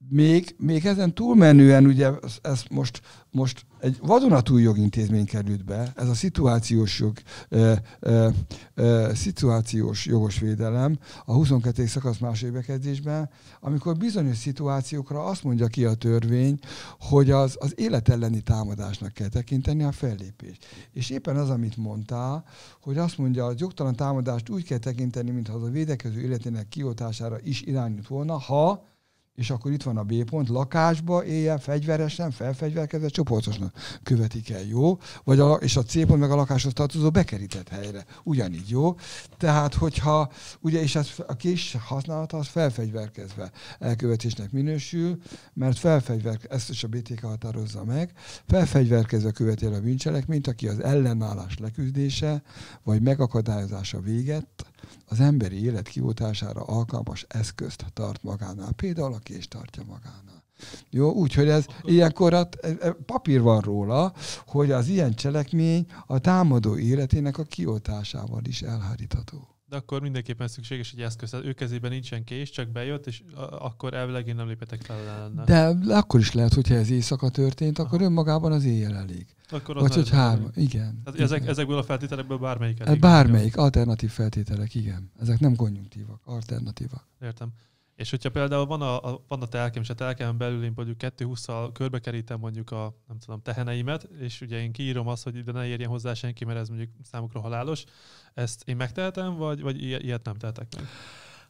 még, még ezen túlmenően, ugye ez most, most egy vadonatúj jogintézmény került be, ez a szituációs jog, ö, ö, ö, szituációs jogos védelem a 22. szakasz második bekezdésben, amikor bizonyos szituációkra azt mondja ki a törvény, hogy az, az élet elleni támadásnak kell tekinteni a fellépést. És éppen az, amit mondtál, hogy azt mondja, a jogtalan támadást úgy kell tekinteni, mintha az a védekező életének kiotására is irányult volna, ha és akkor itt van a B pont, lakásba éljen fegyveresen, felfegyverkezett csoportosnak követik el, jó? Vagy a, és a C pont meg a lakáshoz tartozó bekerített helyre, ugyanígy, jó? Tehát, hogyha, ugye, és ez a kis használata az felfegyverkezve elkövetésnek minősül, mert felfegyver, ezt is a BTK határozza meg, felfegyverkezve követi el a bűncselekményt, aki az ellenállás leküzdése, vagy megakadályozása véget, az emberi élet kiutására alkalmas eszközt tart magánál. Például a kést tartja magánál. Jó, úgyhogy ez ilyenkor a, hát, e, e, papír van róla, hogy az ilyen cselekmény a támadó életének a kiotásával is elhárítható de akkor mindenképpen szükséges egy eszköz. Ő kezében nincsen kés, csak bejött, és akkor elvileg én nem lépetek fel ellene. De akkor is lehet, hogyha ez éjszaka történt, akkor Aha. önmagában az éjjel elég. Akkor az Vagy hogy három, igen. Tehát ezek, ezekből a feltételekből bármelyik elég. Bármelyik, alternatív feltételek, igen. Ezek nem konjunktívak, alternatívak. Értem. És hogyha például van a, a, van a telkem, és a telkem belül én mondjuk 220-szal körbekerítem mondjuk a nem tudom, teheneimet, és ugye én kiírom azt, hogy ide ne érjen hozzá senki, mert ez mondjuk számukra halálos, ezt én megtehetem, vagy, vagy ilyet nem tehetek meg?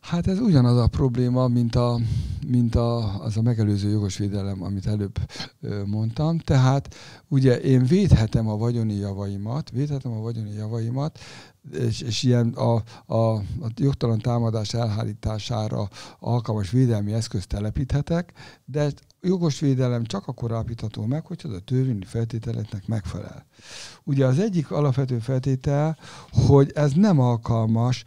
Hát ez ugyanaz a probléma, mint, a, mint a, az a megelőző jogos védelem, amit előbb mondtam. Tehát ugye én védhetem a vagyoni javaimat, védhetem a vagyoni javaimat, és, és ilyen a, a, a jogtalan támadás elhárítására alkalmas védelmi eszközt telepíthetek, de jogos védelem csak akkor állapítható meg, hogyha a törvényi feltételeknek megfelel. Ugye az egyik alapvető feltétel, hogy ez nem alkalmas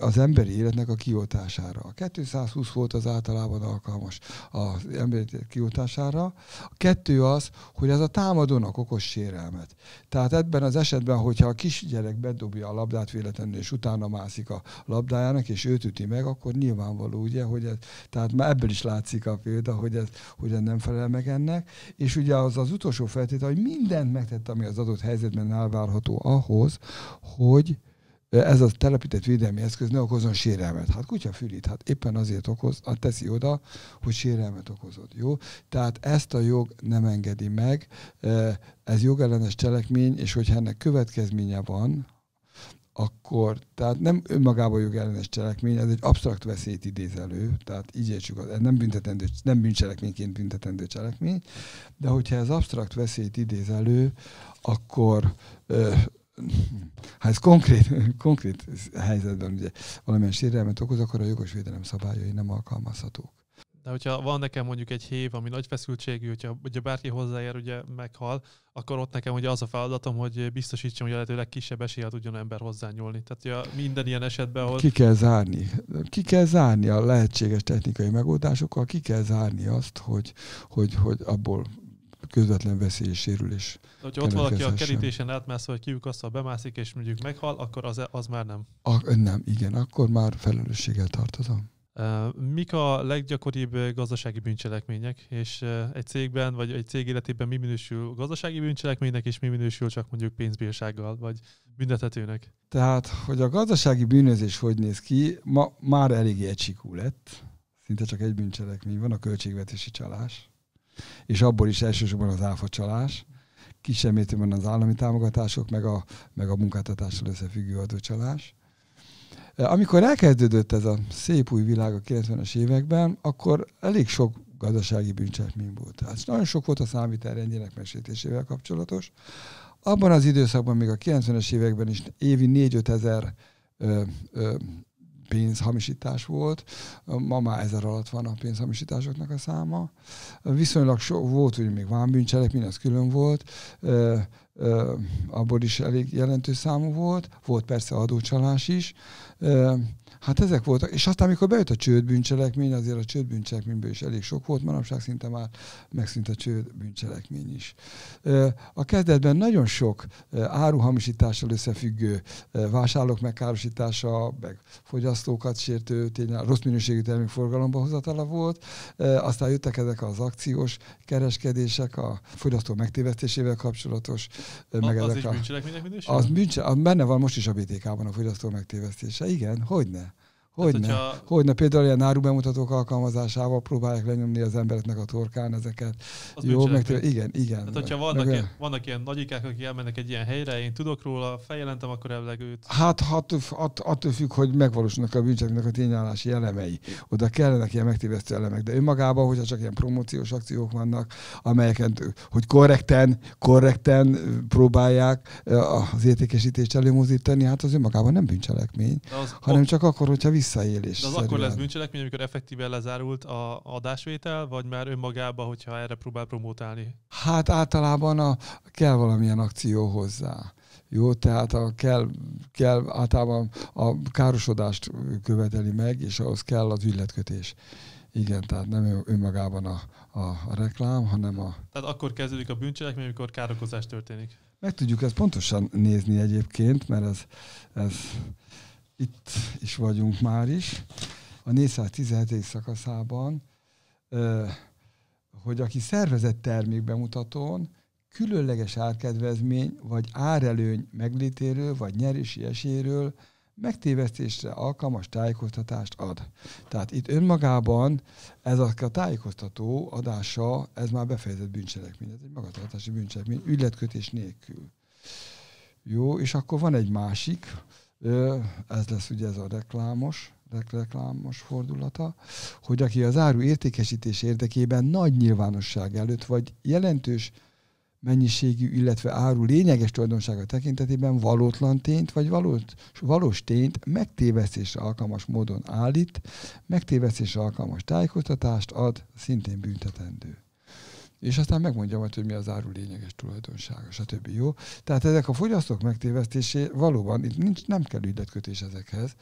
az emberi életnek a kiotására. A 220 volt az általában alkalmas az emberi élet kiotására. A kettő az, hogy ez a támadónak okos sérelmet. Tehát ebben az esetben, hogyha a kisgyerek bedobja a labdát véletlenül, és utána mászik a labdájának, és őt üti meg, akkor nyilvánvaló, ugye, hogy ez, tehát már ebből is látszik a példa, hogy ez, ugye nem felel meg ennek, és ugye az az utolsó feltétel, hogy mindent megtett, ami az adott helyzetben elvárható ahhoz, hogy ez a telepített védelmi eszköz ne okozon sérelmet. Hát kutya fülít, hát éppen azért okoz, hát teszi oda, hogy sérelmet okozott. Jó? Tehát ezt a jog nem engedi meg, ez jogellenes cselekmény, és hogyha ennek következménye van, akkor, tehát nem önmagában jogellenes cselekmény, ez egy absztrakt veszélyt idéz elő, tehát így értsük, ez nem, büntetendő, nem bűncselekményként büntetendő cselekmény, de hogyha ez absztrakt veszélyt idéz elő, akkor ö, ha hát ez konkrét, konkrét helyzetben ugye valamilyen sérelmet okoz, akkor a jogos védelem szabályai nem alkalmazhatók. De hogyha van nekem mondjuk egy hév, ami nagy feszültségű, hogyha ugye bárki hozzáér, ugye meghal, akkor ott nekem ugye az a feladatom, hogy biztosítsam, hogy a lehető legkisebb esélye tudjon ember hozzányúlni. Tehát ugye minden ilyen esetben, ahol... Ki kell zárni. Ki kell zárni a lehetséges technikai megoldásokkal, ki kell zárni azt, hogy, hogy, hogy abból közvetlen veszély és sérülés. Hogyha ott valaki a kerítésen átmászva, hogy kiukasztal, bemászik, és mondjuk meghal, akkor az, az már nem. A, nem, igen, akkor már felelősséggel tartozom. Mik a leggyakoribb gazdasági bűncselekmények, és egy cégben vagy egy cég életében mi minősül gazdasági bűncselekménynek, és mi minősül csak mondjuk pénzbírsággal vagy büntetetőnek? Tehát, hogy a gazdasági bűnözés hogy néz ki, ma már elég egysikú lett. Szinte csak egy bűncselekmény van, a költségvetési csalás. És abból is elsősorban az áfa csalás kisebb mértékben az állami támogatások, meg a, meg a munkáltatással összefüggő adócsalás. Amikor elkezdődött ez a szép új világ a 90-es években, akkor elég sok gazdasági bűncselekmény volt. Hát nagyon sok volt a számvitel rendjének kapcsolatos. Abban az időszakban, még a 90-es években is évi 4-5 ezer ö, ö, pénzhamisítás volt, ma már ezer alatt van a pénzhamisításoknak a száma. Viszonylag so, volt, hogy még vámbűncselekmény, az külön volt, abból is elég jelentős számú volt, volt persze adócsalás is, Hát ezek voltak, és aztán amikor bejött a csődbűncselekmény, azért a csődbűncselekményből is elég sok volt, manapság szinte már megszűnt a csődbűncselekmény is. A kezdetben nagyon sok áruhamisítással összefüggő vásárlók megkárosítása, meg fogyasztókat sértő, tényleg rossz minőségű termékforgalomba hozatala volt, aztán jöttek ezek az akciós kereskedések, a fogyasztó megtévesztésével kapcsolatos, a, meg az ezek a... Bűncselekmények minőség? Az bűncse, benne van most is a BTK-ban a fogyasztó megtévesztése, igen, hogy ne. Hogyne, Tehát, hogyha... hogyne. Például ilyen áru bemutatók alkalmazásával próbálják lenyomni az embereknek a torkán ezeket. Az Jó, meg tőle, igen, igen. Tehát, hogyha vannak, meg... ilyen, vannak ilyen nagyikák, akik elmennek egy ilyen helyre, én tudok róla, feljelentem, akkor elvileg őt. Hát attól, att, attól függ, hogy megvalósulnak a bűncselekmények a tényállási elemei. Oda kellenek ilyen megtévesztő elemek, de önmagában, hogyha csak ilyen promóciós akciók vannak, amelyeken, hogy korrekten, korrekten próbálják az értékesítést előmozítani, hát az önmagában nem bűncselekmény, az... hanem ok. csak akkor, hogyha vissza visszaélés. De az akkor lesz bűncselekmény, amikor effektíven lezárult a adásvétel, vagy már önmagában, hogyha erre próbál promotálni? Hát általában a, kell valamilyen akció hozzá. Jó, tehát a kell, kell általában a károsodást követeli meg, és ahhoz kell az ügyletkötés. Igen, tehát nem önmagában a, a, a reklám, hanem a... Tehát akkor kezdődik a bűncselekmény, amikor károkozás történik. Meg tudjuk ezt pontosan nézni egyébként, mert ez, ez itt is vagyunk már is, a 417. szakaszában, hogy aki szervezett termékbemutatón különleges árkedvezmény vagy árelőny meglétéről vagy nyerési esélyről megtévesztésre alkalmas tájékoztatást ad. Tehát itt önmagában ez a tájékoztató adása, ez már befejezett bűncselekmény, ez egy magatartási bűncselekmény, ügyletkötés nélkül. Jó, és akkor van egy másik, ez lesz ugye ez a reklámos, reklámos fordulata, hogy aki az áru értékesítés érdekében nagy nyilvánosság előtt, vagy jelentős mennyiségű, illetve áru lényeges tulajdonsága tekintetében valótlan tényt, vagy valós, valós tényt megtévesztésre alkalmas módon állít, megtévesztésre alkalmas tájékoztatást ad, szintén büntetendő és aztán megmondja majd, hogy mi az áru lényeges tulajdonsága, stb. Jó? Tehát ezek a fogyasztók megtévesztésé valóban itt nincs, nem kell ügyletkötés ezekhez,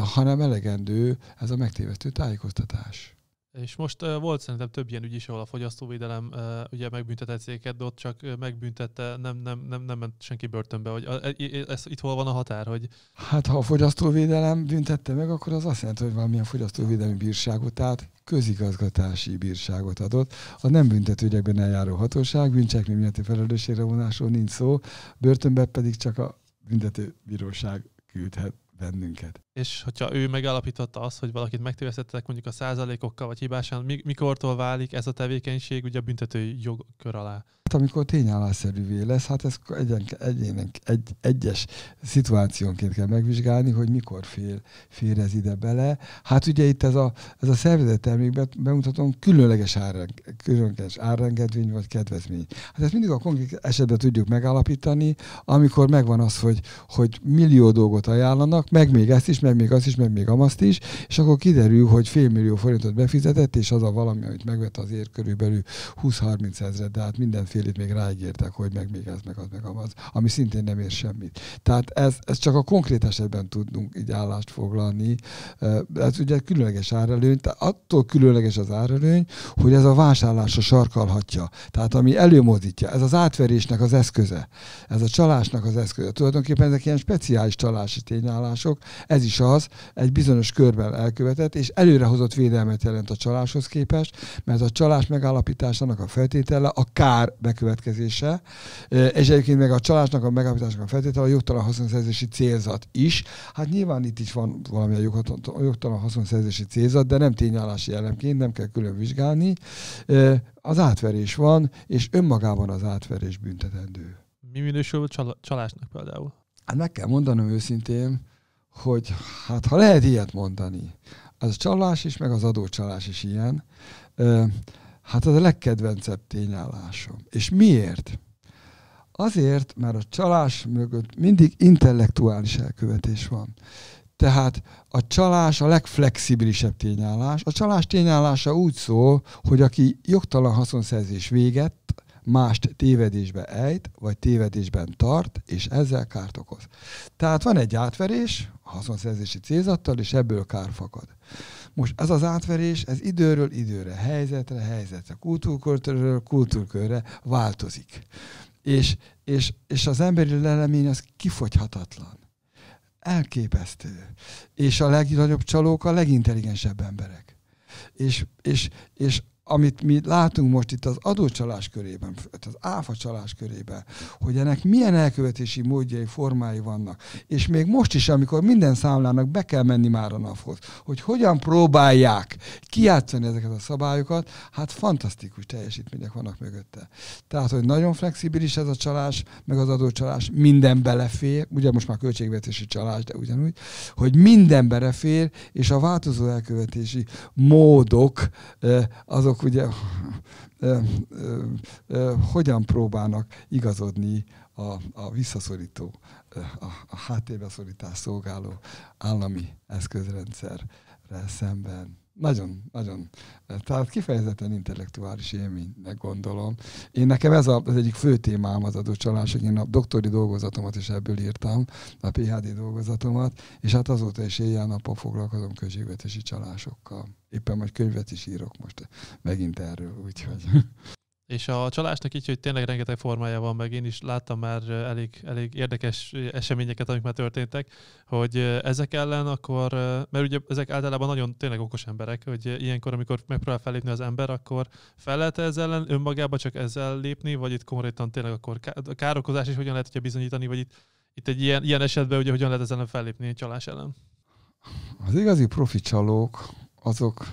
hanem elegendő ez a megtévesztő tájékoztatás. És most uh, volt szerintem több ilyen ügy is, ahol a fogyasztóvédelem uh, ugye megbüntetett céget, de ott csak megbüntette, nem, nem, nem, nem ment senki börtönbe. Hogy a, e, e, e, ez, itt hol van a határ? Hogy... Hát ha a fogyasztóvédelem büntette meg, akkor az azt jelenti, hogy valamilyen fogyasztóvédelmi bírságot, tehát közigazgatási bírságot adott. A nem büntetőgyekben eljáró hatóság bűncselekmény miatti felelősségre vonásról nincs szó, börtönbe pedig csak a büntetőbíróság küldhet bennünket és hogyha ő megállapította azt, hogy valakit megtévesztettek mondjuk a százalékokkal vagy hibásan, mikortól válik ez a tevékenység ugye a büntető jogkör alá? Hát amikor tényállásszerűvé lesz, hát ez egyen, egyen, egy, egyes szituációnként kell megvizsgálni, hogy mikor fér, fér ez ide bele. Hát ugye itt ez a, ez a szervezettermékben bemutatom különleges, árren, különleges árrengedvény vagy kedvezmény. Hát ezt mindig a konkrét esetben tudjuk megállapítani, amikor megvan az, hogy, hogy millió dolgot ajánlanak, meg még ezt is, meg még azt is, meg még amazt is, és akkor kiderül, hogy félmillió forintot befizetett, és az a valami, amit megvet az ér körülbelül 20-30 ezeret, de hát mindenfélét még ráígértek, hogy meg még ez, meg az, meg amaz, ami szintén nem ér semmit. Tehát ez, ez csak a konkrét esetben tudunk így állást foglalni. Ez ugye különleges árelőny, tehát attól különleges az árelőny, hogy ez a vásárlásra sarkalhatja. Tehát ami előmozdítja, ez az átverésnek az eszköze, ez a csalásnak az eszköze. Tulajdonképpen ezek ilyen speciális csalási tényállások, ez is is az, egy bizonyos körben elkövetett, és előrehozott védelmet jelent a csaláshoz képest, mert a csalás megállapításának a feltétele a kár bekövetkezése, és egyébként meg a csalásnak a megállapításának a feltétele a jogtalan haszonszerzési célzat is. Hát nyilván itt is van valami a jogtalan haszonszerzési célzat, de nem tényállási jellemként, nem kell külön vizsgálni. Az átverés van, és önmagában az átverés büntetendő. Mi minősül a csalásnak például? Hát meg kell mondanom őszintén, hogy hát ha lehet ilyet mondani, az csalás is, meg az adócsalás is ilyen, hát az a legkedvencebb tényállásom. És miért? Azért, mert a csalás mögött mindig intellektuális elkövetés van. Tehát a csalás a legflexibilisebb tényállás. A csalás tényállása úgy szól, hogy aki jogtalan haszonszerzés végett, mást tévedésbe ejt, vagy tévedésben tart, és ezzel kárt okoz. Tehát van egy átverés, a haszonszerzési célzattal, és ebből kár fakad. Most ez az átverés, ez időről időre, helyzetre, helyzetre, kultúrkörről, kultúrkörre változik. És, és, és az emberi lelemény az kifogyhatatlan. Elképesztő. És a legnagyobb csalók a legintelligensebb emberek. És, és, és amit mi látunk most itt az adócsalás körében, az áfa csalás körében, hogy ennek milyen elkövetési módjai, formái vannak. És még most is, amikor minden számlának be kell menni már a naphoz, hogy hogyan próbálják kiátszani ezeket a szabályokat, hát fantasztikus teljesítmények vannak mögötte. Tehát, hogy nagyon flexibilis ez a csalás, meg az adócsalás, minden belefér, ugye most már költségvetési csalás, de ugyanúgy, hogy minden belefér, és a változó elkövetési módok azok azok ugye e, e, e, hogyan próbálnak igazodni a, a visszaszorító, a, a háttérbe szorítás szolgáló állami eszközrendszerrel szemben. Nagyon, nagyon. Tehát kifejezetten intellektuális élménynek gondolom. Én nekem ez a, az egyik fő témám az hogy Én a doktori dolgozatomat is ebből írtam, a PHD dolgozatomat, és hát azóta is éjjel-nappal foglalkozom költségvetési csalásokkal. Éppen majd könyvet is írok most megint erről, úgyhogy... És a csalásnak így, hogy tényleg rengeteg formája van, meg én is láttam már elég, elég érdekes eseményeket, amik már történtek, hogy ezek ellen akkor, mert ugye ezek általában nagyon tényleg okos emberek, hogy ilyenkor, amikor megpróbál felépni az ember, akkor fel lehet ez ellen önmagába csak ezzel lépni, vagy itt konkrétan tényleg akkor károkozás is hogyan lehet hogyha bizonyítani, vagy itt, itt egy ilyen, ilyen esetben ugye hogyan lehet ezzel ellen fellépni, egy csalás ellen? Az igazi profi csalók, azok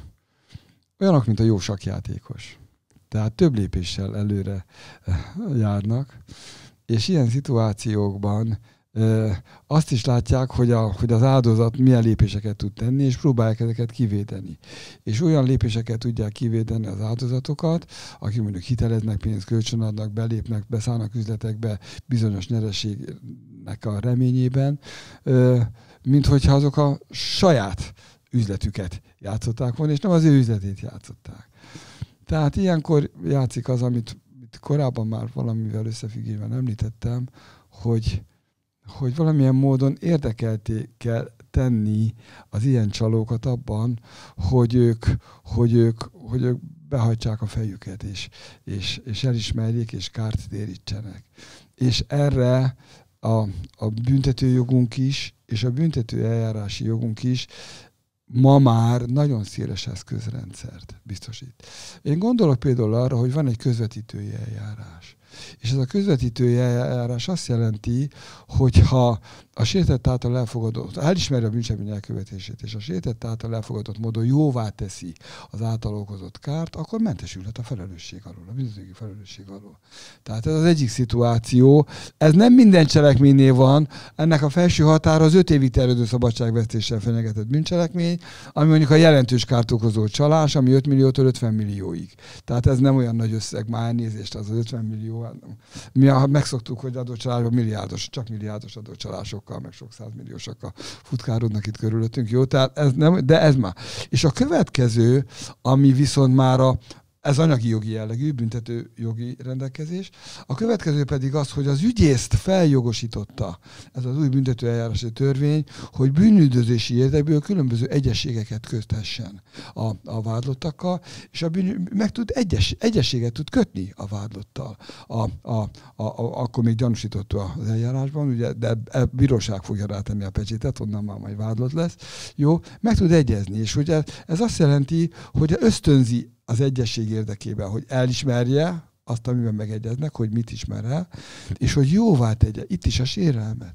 olyanok, mint a jó sakjátékos tehát több lépéssel előre eh, járnak, és ilyen szituációkban eh, azt is látják, hogy, a, hogy az áldozat milyen lépéseket tud tenni, és próbálják ezeket kivédeni. És olyan lépéseket tudják kivédeni az áldozatokat, akik mondjuk hiteleznek, pénzt kölcsönadnak, belépnek, beszállnak üzletekbe bizonyos nyereségnek a reményében, eh, mint hogyha azok a saját üzletüket játszották volna, és nem az ő üzletét játszották. Tehát ilyenkor játszik az, amit itt korábban már valamivel összefüggésben említettem, hogy, hogy valamilyen módon érdekelté kell tenni az ilyen csalókat abban, hogy ők, hogy ők, hogy ők behajtsák a fejüket, és, és, és elismerjék, és kárt térítsenek. És erre a, a büntetőjogunk is, és a büntető eljárási jogunk is ma már nagyon széles eszközrendszert biztosít. Én gondolok például arra, hogy van egy közvetítői eljárás. És ez a közvetítői eljárás azt jelenti, ha a sértett által elfogadott, elismeri a bűncselekmény elkövetését, és a sértett által elfogadott módon jóvá teszi az által okozott kárt, akkor mentesülhet a felelősség alól, a bűnözői felelősség alól. Tehát ez az egyik szituáció. Ez nem minden cselekménynél van, ennek a felső határa az öt évig terjedő szabadságvesztéssel fenyegetett bűncselekmény, ami mondjuk a jelentős kárt okozó csalás, ami 5 milliótól 50 millióig. Tehát ez nem olyan nagy összeg, már az, az 50 millió mi a megszoktuk, hogy adócsalások milliárdos, csak milliárdos adócsalásokkal, meg sok százmilliósokkal futkárodnak itt körülöttünk, jó? Tehát ez nem, de ez már. És a következő, ami viszont már a, ez anyagi jogi jellegű, büntető jogi rendelkezés. A következő pedig az, hogy az ügyészt feljogosította, ez az új büntető eljárási törvény, hogy bűnüldözési érdekből különböző egyességeket köthessen a, a vádlottakkal, és a bűn, meg tud egyes, egyességet tud kötni a vádlottal. A, a, a, a, akkor még gyanúsított az eljárásban, ugye, de a e bíróság fogja rátenni a pecsétet, onnan már majd vádlott lesz. Jó, meg tud egyezni, és ugye ez azt jelenti, hogy ösztönzi az egyesség érdekében, hogy elismerje azt, amiben megegyeznek, hogy mit ismer el, és hogy jóvá tegye. Itt is a sérelmet.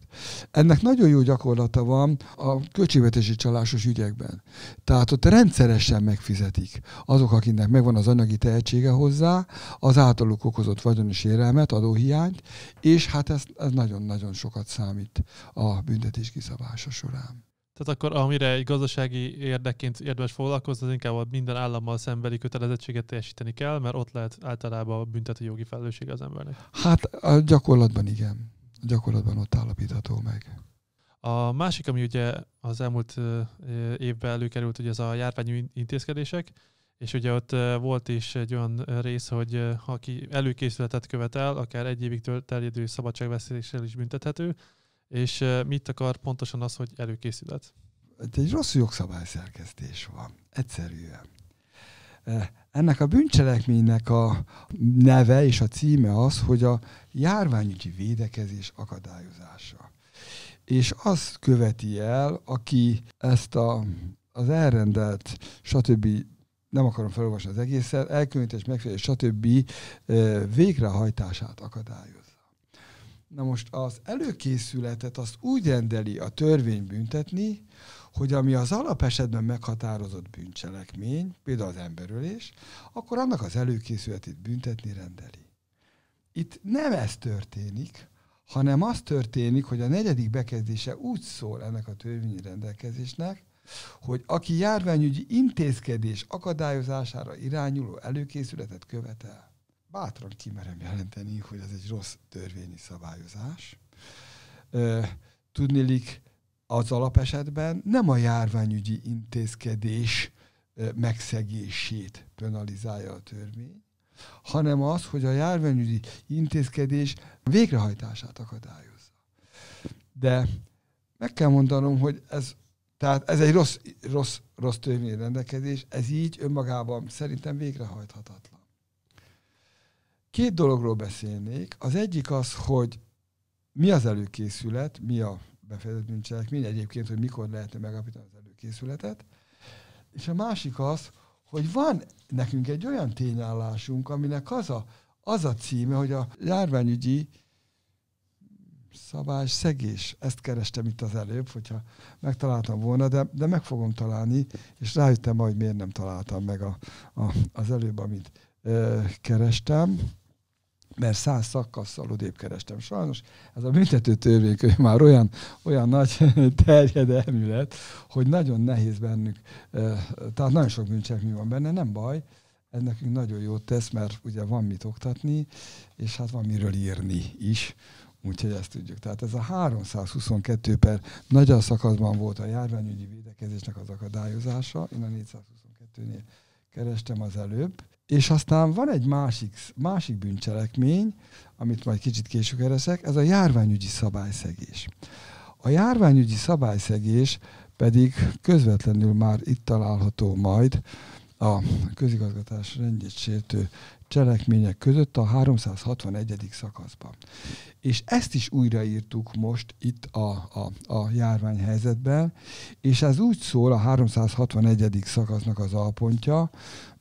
Ennek nagyon jó gyakorlata van a költségvetési csalásos ügyekben. Tehát ott rendszeresen megfizetik azok, akiknek megvan az anyagi tehetsége hozzá, az általuk okozott vagyoni sérelmet, adóhiányt, és hát ez, ez nagyon-nagyon sokat számít a büntetés kiszabása során. Tehát akkor amire egy gazdasági érdekként érdemes foglalkozni, az inkább a minden állammal szembeli kötelezettséget teljesíteni kell, mert ott lehet általában a büntető jogi felelősség az embernek. Hát a gyakorlatban igen. A gyakorlatban ott állapítható meg. A másik, ami ugye az elmúlt évben előkerült, ugye ez a járványi intézkedések, és ugye ott volt is egy olyan rész, hogy ha ki előkészületet követel, akár egy évig terjedő szabadságveszéléssel is büntethető, és mit akar pontosan az, hogy előkészület? Itt hát egy rossz jogszabályszerkesztés van, egyszerűen. Ennek a bűncselekménynek a neve és a címe az, hogy a járványügyi védekezés akadályozása. És az követi el, aki ezt a, az elrendelt, stb. nem akarom felolvasni az egészet, elkülönítés megfelelő, stb. végrehajtását akadályoz. Na most az előkészületet azt úgy rendeli a törvény büntetni, hogy ami az alapesetben meghatározott bűncselekmény, például az emberölés, akkor annak az előkészületét büntetni rendeli. Itt nem ez történik, hanem az történik, hogy a negyedik bekezdése úgy szól ennek a törvényi rendelkezésnek, hogy aki járványügyi intézkedés akadályozására irányuló előkészületet követel, bátran kimerem jelenteni, hogy ez egy rossz törvényi szabályozás. Tudnélik, az alapesetben nem a járványügyi intézkedés megszegését penalizálja a törvény, hanem az, hogy a járványügyi intézkedés végrehajtását akadályozza. De meg kell mondanom, hogy ez, tehát ez egy rossz, rossz, rossz rendelkezés, ez így önmagában szerintem végrehajthatatlan. Két dologról beszélnék. Az egyik az, hogy mi az előkészület, mi a befejezett bűncselekmény, egyébként, hogy mikor lehetne megállapítani az előkészületet. És a másik az, hogy van nekünk egy olyan tényállásunk, aminek az a, az a címe, hogy a járványügyi szegés. Ezt kerestem itt az előbb, hogyha megtaláltam volna, de, de meg fogom találni, és rájöttem majd, hogy miért nem találtam meg a, a, az előbb, amit ö, kerestem mert száz szakasszal odébb kerestem. Sajnos ez a büntető törvékönyv már olyan, olyan nagy terjedelmű lett, hogy nagyon nehéz bennük, tehát nagyon sok bűncselekmény van benne, nem baj, ez nekünk nagyon jót tesz, mert ugye van mit oktatni, és hát van miről írni is, úgyhogy ezt tudjuk. Tehát ez a 322 per nagy a szakaszban volt a járványügyi védekezésnek az akadályozása, én a 422-nél kerestem az előbb, és aztán van egy másik, másik bűncselekmény, amit majd kicsit később ereszek, ez a járványügyi szabályszegés. A járványügyi szabályszegés pedig közvetlenül már itt található majd a közigazgatás rendjét sértő cselekmények között a 361. szakaszban. És ezt is újraírtuk most itt a, a, a járványhelyzetben, és ez úgy szól a 361. szakasznak az alpontja,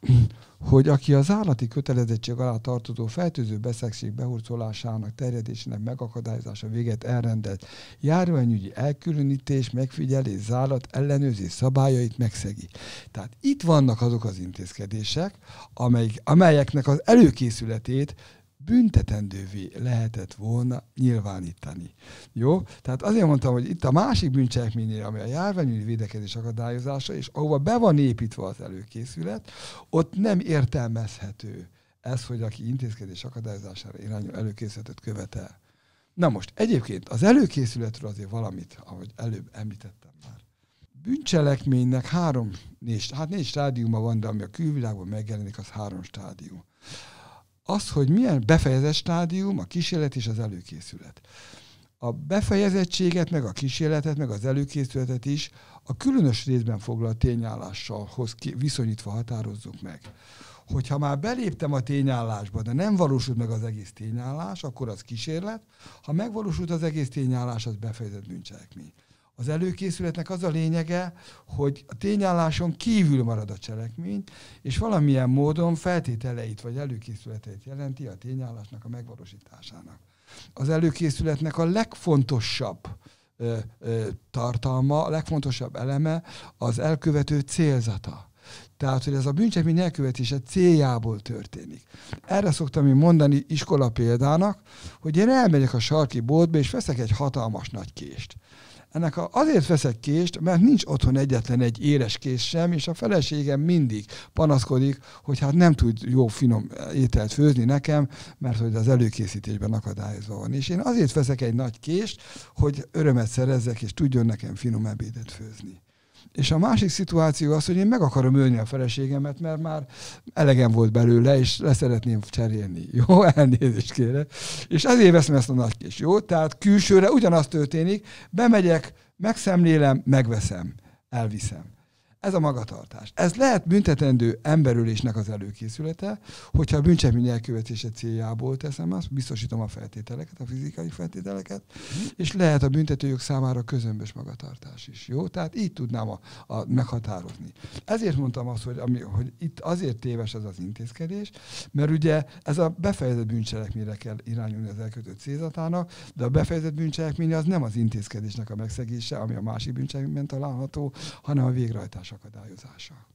hogy aki az állati kötelezettség alá tartozó fertőző beszegség behurcolásának terjedésének megakadályozása véget elrendelt járványügyi elkülönítés, megfigyelés, zálat, ellenőrzés szabályait megszegi. Tehát itt vannak azok az intézkedések, amelyik, amelyeknek az előkészületét büntetendővé lehetett volna nyilvánítani. Jó? Tehát azért mondtam, hogy itt a másik bűncselekménynél, ami a járványügyi védekezés akadályozása, és ahova be van építve az előkészület, ott nem értelmezhető ez, hogy aki intézkedés akadályozására irányú előkészületet követel. Na most, egyébként az előkészületről azért valamit, ahogy előbb említettem már. Bűncselekménynek három, négy, hát négy stádiuma van, de ami a külvilágban megjelenik, az három stádium az, hogy milyen befejezett stádium a kísérlet és az előkészület. A befejezettséget, meg a kísérletet, meg az előkészületet is a különös részben foglalt tényállással hoz viszonyítva határozzuk meg. Hogyha már beléptem a tényállásba, de nem valósult meg az egész tényállás, akkor az kísérlet, ha megvalósult az egész tényállás, az befejezett bűncselekmény. Az előkészületnek az a lényege, hogy a tényálláson kívül marad a cselekmény, és valamilyen módon feltételeit vagy előkészületeit jelenti a tényállásnak a megvalósításának. Az előkészületnek a legfontosabb ö, ö, tartalma, a legfontosabb eleme az elkövető célzata. Tehát, hogy ez a bűncselekmény elkövetése céljából történik. Erre szoktam én mondani iskola példának, hogy én elmegyek a sarki boltba, és veszek egy hatalmas nagy kést. Ennek azért veszek kést, mert nincs otthon egyetlen egy éles kés sem, és a feleségem mindig panaszkodik, hogy hát nem tud jó finom ételt főzni nekem, mert hogy az előkészítésben akadályozva van. És én azért veszek egy nagy kést, hogy örömet szerezzek, és tudjon nekem finom ebédet főzni. És a másik szituáció az, hogy én meg akarom ölni a feleségemet, mert már elegem volt belőle, és leszeretném cserélni. Jó, elnézést kérek. És ezért veszem ezt a nagy kis, jó? Tehát külsőre ugyanaz történik, bemegyek, megszemlélem, megveszem, elviszem. Ez a magatartás. Ez lehet büntetendő emberülésnek az előkészülete, hogyha a bűncselekmény elkövetése céljából teszem azt, biztosítom a feltételeket, a fizikai feltételeket, mhm. és lehet a büntetőjog számára közömbös magatartás is. Jó? Tehát így tudnám a, a meghatározni. Ezért mondtam azt, hogy, ami, hogy itt azért téves ez az intézkedés, mert ugye ez a befejezett bűncselekményre kell irányulni az elkötött célzatának, de a befejezett bűncselekmény az nem az intézkedésnek a megszegése, ami a másik bűncselekményben található, hanem a végrehajtás megakadályozása.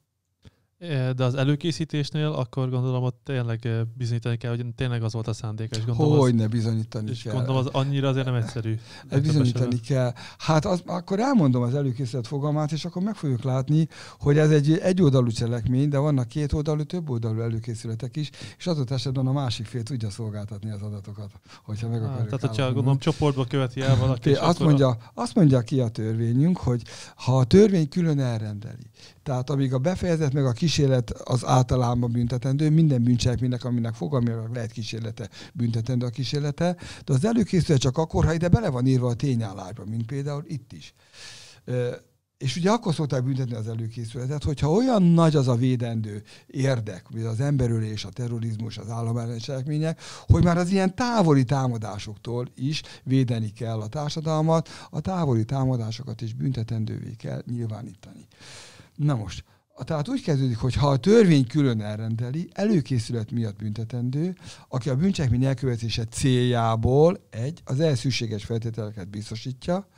De az előkészítésnél akkor gondolom hogy tényleg bizonyítani kell, hogy tényleg az volt a szándéka. És gondolom hogy az, ne bizonyítani és kell. gondolom az annyira azért nem egyszerű. Ez bizonyítani esetben. kell. Hát az, akkor elmondom az előkészített fogalmát, és akkor meg fogjuk látni, hogy ez egy egyoldalú cselekmény, de vannak két oldalú, több oldalú előkészületek is, és ott esetben a másik fél tudja szolgáltatni az adatokat, hogyha meg akarjuk. tehát, hogyha gondolom csoportba követi el valaki. azt, mondja, a... azt mondja ki a törvényünk, hogy ha a törvény külön elrendeli, tehát amíg a befejezet meg a kísérlet az általában büntetendő, minden bűncselekménynek, aminek fogalmilag lehet kísérlete, büntetendő a kísérlete, de az előkészület csak akkor, ha ide bele van írva a tényállásba, mint például itt is. És ugye akkor szokták büntetni az előkészületet, hogyha olyan nagy az a védendő érdek, mint az emberölés, a terrorizmus, az államellenes cselekmények, hogy már az ilyen távoli támadásoktól is védeni kell a társadalmat, a távoli támadásokat is büntetendővé kell nyilvánítani. Não, tehát úgy kezdődik, hogy ha a törvény külön elrendeli, előkészület miatt büntetendő, aki a bűncselekmény elkövetése céljából egy, az elszükséges feltételeket biztosítja,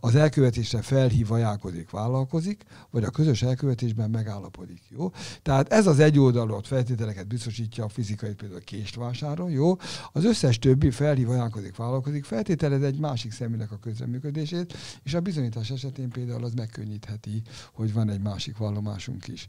az elkövetésre felhív, vajálkozik, vállalkozik, vagy a közös elkövetésben megállapodik. Jó? Tehát ez az egy oldalot feltételeket biztosítja a fizikai, például kést vásáron, jó? Az összes többi felhív, vajálkozik, vállalkozik, feltételez egy másik személynek a közreműködését, és a bizonyítás esetén például az megkönnyítheti, hogy van egy másik vallomásunk affiche.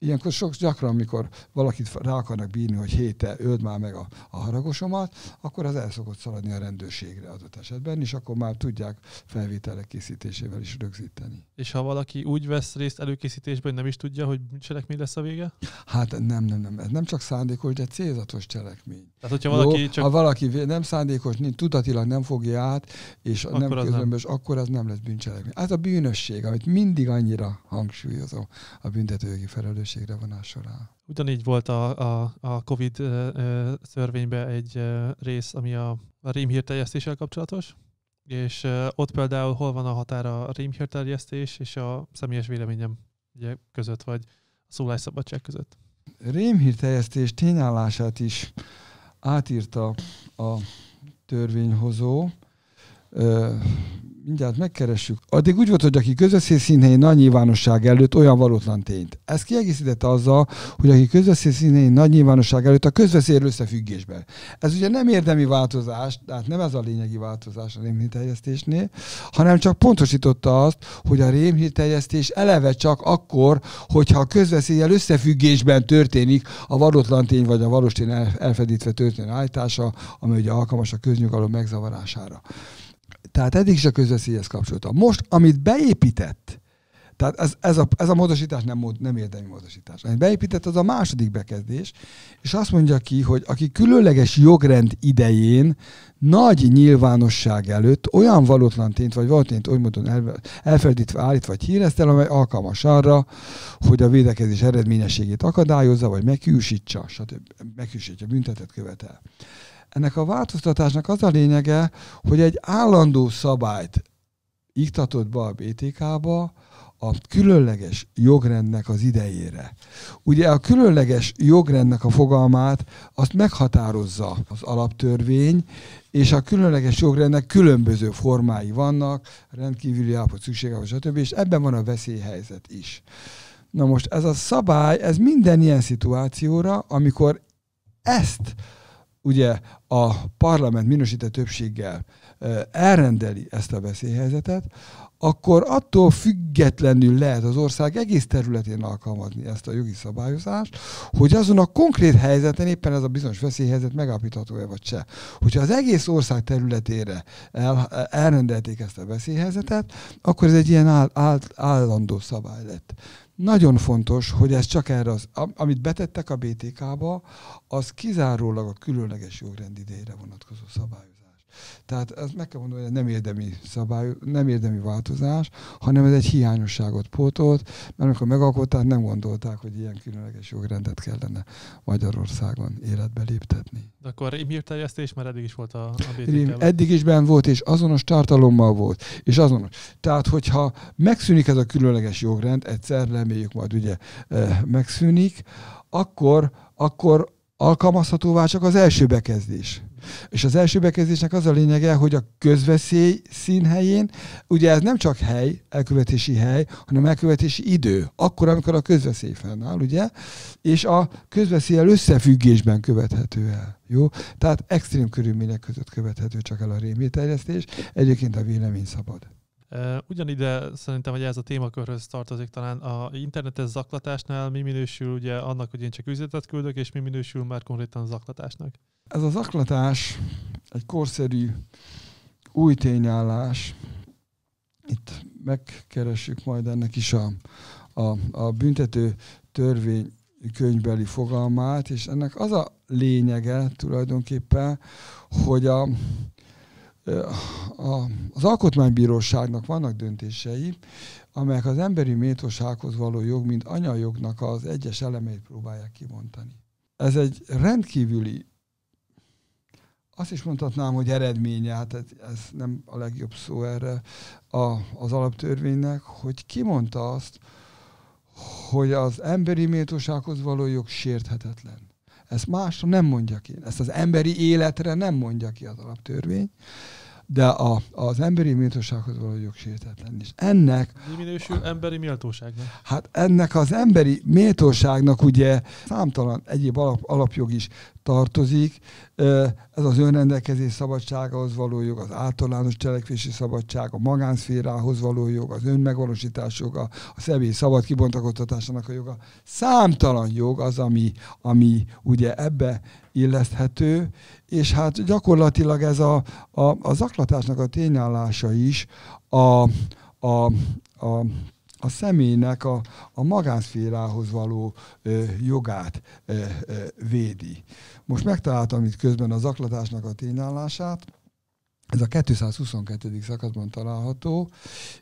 Ilyenkor sok gyakran, amikor valakit rá akarnak bírni, hogy héte öld már meg a, a haragosomat, akkor az el szokott szaladni a rendőrségre adott esetben, és akkor már tudják felvételek készítésével is rögzíteni. És ha valaki úgy vesz részt előkészítésben, nem is tudja, hogy bűncselekmény lesz a vége? Hát nem, nem, nem. Ez nem csak szándékos, de célzatos cselekmény. Tehát, hogyha valaki, Jó, csak... ha valaki nem szándékos, tudatilag nem fogja át, és akkor nem közömbös, nem. akkor az nem lesz bűncselekmény. Ez a bűnösség, amit mindig annyira hangsúlyozom a büntetőjogi felelősség felelősségre vonás alá. Ugyanígy volt a, a, a COVID szörvényben egy rész, ami a, a rémhírterjesztéssel kapcsolatos, és ott például hol van a határ a rémhírterjesztés és a személyes véleményem ugye, között, vagy a szólásszabadság között. Rémhírterjesztés tényállását is átírta a törvényhozó, Mindjárt megkeressük. Addig úgy volt, hogy aki közösszél színhelyén nagy nyilvánosság előtt olyan valótlan tényt. ez kiegészítette azzal, hogy aki közösszél színhelyén nagy nyilvánosság előtt a közveszélyről összefüggésben. Ez ugye nem érdemi változás, tehát nem ez a lényegi változás a rémhírterjesztésnél, hanem csak pontosította azt, hogy a rémhírterjesztés eleve csak akkor, hogyha a közveszélyel összefüggésben történik a valótlan tény vagy a valós tény elfedítve történő állítása, ami ugye alkalmas a köznyugalom megzavarására. Tehát eddig is a közveszélyhez kapcsolódta. Most, amit beépített, tehát ez, ez, a, ez a módosítás nem, mód, nem érdemi módosítás. Amit beépített, az a második bekezdés, és azt mondja ki, hogy aki különleges jogrend idején nagy nyilvánosság előtt olyan valótlan tényt, vagy valótlant oly módon el, elfeledítve állít, vagy híreztel, amely alkalmas arra, hogy a védekezés eredményességét akadályozza, vagy meghűsítsa, stb. meghűsítja, büntetet követel. Ennek a változtatásnak az a lényege, hogy egy állandó szabályt iktatott be a BTK-ba, a különleges jogrendnek az idejére. Ugye a különleges jogrendnek a fogalmát azt meghatározza az alaptörvény, és a különleges jogrendnek különböző formái vannak, rendkívüli állapot szüksége, stb. És ebben van a veszélyhelyzet is. Na most ez a szabály, ez minden ilyen szituációra, amikor ezt ugye a parlament minősített többséggel elrendeli ezt a veszélyhelyzetet, akkor attól függetlenül lehet az ország egész területén alkalmazni ezt a jogi szabályozást, hogy azon a konkrét helyzeten éppen ez a bizonyos veszélyhelyzet megállapítható-e vagy se. Hogyha az egész ország területére el, elrendelték ezt a veszélyhelyzetet, akkor ez egy ilyen áll, áll, állandó szabály lett. Nagyon fontos, hogy ez csak erre az, amit betettek a BTK-ba, az kizárólag a különleges jogrendidejére vonatkozó szabályozás. Tehát ez meg kell mondani, hogy nem érdemi szabály, nem érdemi változás, hanem ez egy hiányosságot pótolt, mert amikor megalkották, nem gondolták, hogy ilyen különleges jogrendet kellene Magyarországon életbe léptetni. De akkor miért terjesztés, mert eddig is volt a, a Rém, Eddig is ben volt, és azonos tartalommal volt, és azonos. Tehát, hogyha megszűnik ez a különleges jogrend, egyszer reméljük majd ugye eh, megszűnik, akkor, akkor alkalmazhatóvá csak az első bekezdés. És az első bekezdésnek az a lényege, hogy a közveszély színhelyén, ugye ez nem csak hely, elkövetési hely, hanem elkövetési idő, akkor, amikor a közveszély fennáll, ugye? És a közveszélyel összefüggésben követhető el. Jó? Tehát extrém körülmények között követhető csak el a rémvételjesztés. egyébként a vélemény szabad. Ugyanide szerintem, hogy ez a témakörhöz tartozik talán a internetes zaklatásnál mi minősül ugye annak, hogy én csak üzletet küldök, és mi minősül már konkrétan zaklatásnak? Ez az aklatás egy korszerű új tényállás. Itt megkeressük majd ennek is a, a, a büntető törvény könyvbeli fogalmát, és ennek az a lényege tulajdonképpen, hogy a, a, az alkotmánybíróságnak vannak döntései, amelyek az emberi méltósághoz való jog, mint anyajognak az egyes elemeit próbálják kimondani. Ez egy rendkívüli azt is mondhatnám, hogy eredménye, hát ez nem a legjobb szó erre a, az alaptörvénynek, hogy kimondta azt, hogy az emberi méltósághoz való jog sérthetetlen. Ezt másra nem mondja ki. Ezt az emberi életre nem mondja ki az alaptörvény de a, az emberi méltósághoz való jog sértetlen is. Ennek... Mi minősül emberi méltóságnak? Hát ennek az emberi méltóságnak ugye számtalan egyéb alap, alapjog is tartozik. Ez az önrendelkezés szabadságához való jog, az általános cselekvési szabadság, a magánszférához való jog, az önmegvalósítás joga, a személy szabad kibontakoztatásának a joga. Számtalan jog az, ami, ami ugye ebbe illeszthető, és hát gyakorlatilag ez a, a, a zaklatásnak a tényállása is a, a, a a személynek a, a magánszférához való ö, jogát ö, ö, védi. Most megtaláltam itt közben az zaklatásnak a tényállását. Ez a 222. szakaszban található,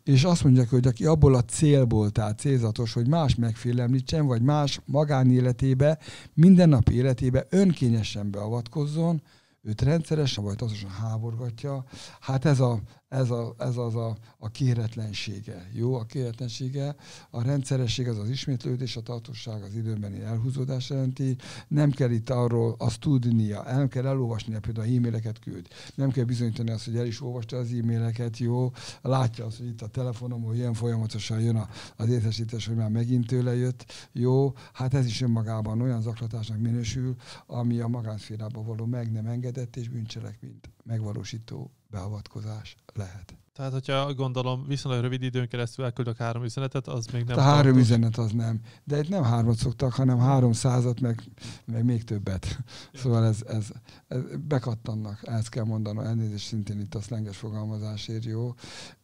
és azt mondják, hogy aki abból a célból, tehát célzatos, hogy más megfélemlítsen, vagy más magánéletébe, mindennapi életébe önkényesen beavatkozzon, őt rendszeresen vagy azosan háborgatja. Hát ez a, ez, a, ez az a, a kéretlensége. Jó, a kéretlensége, a rendszeresség az az ismétlődés, a tartóság az időbeni elhúzódás jelenti. Nem kell itt arról azt tudnia, nem kell elolvasni például e-maileket küld. Nem kell bizonyítani azt, hogy el is olvasta az e-maileket, jó. Látja azt, hogy itt a telefonom hogy ilyen folyamatosan jön a, az értesítés, hogy már megint tőle jött, jó. Hát ez is önmagában olyan zaklatásnak minősül, ami a magánszférában való meg nem engedett és bűncselekményt megvalósító beavatkozás lehet. Tehát, hogyha gondolom, viszonylag rövid időn keresztül elküldök három üzenetet, az még nem. Hát a három tartós. üzenet az nem. De itt nem hármat szoktak, hanem három százat, meg, meg még többet. Szóval ez, ez, ez bekattannak, ezt kell mondanom, elnézést szintén itt a szlenges fogalmazásért jó,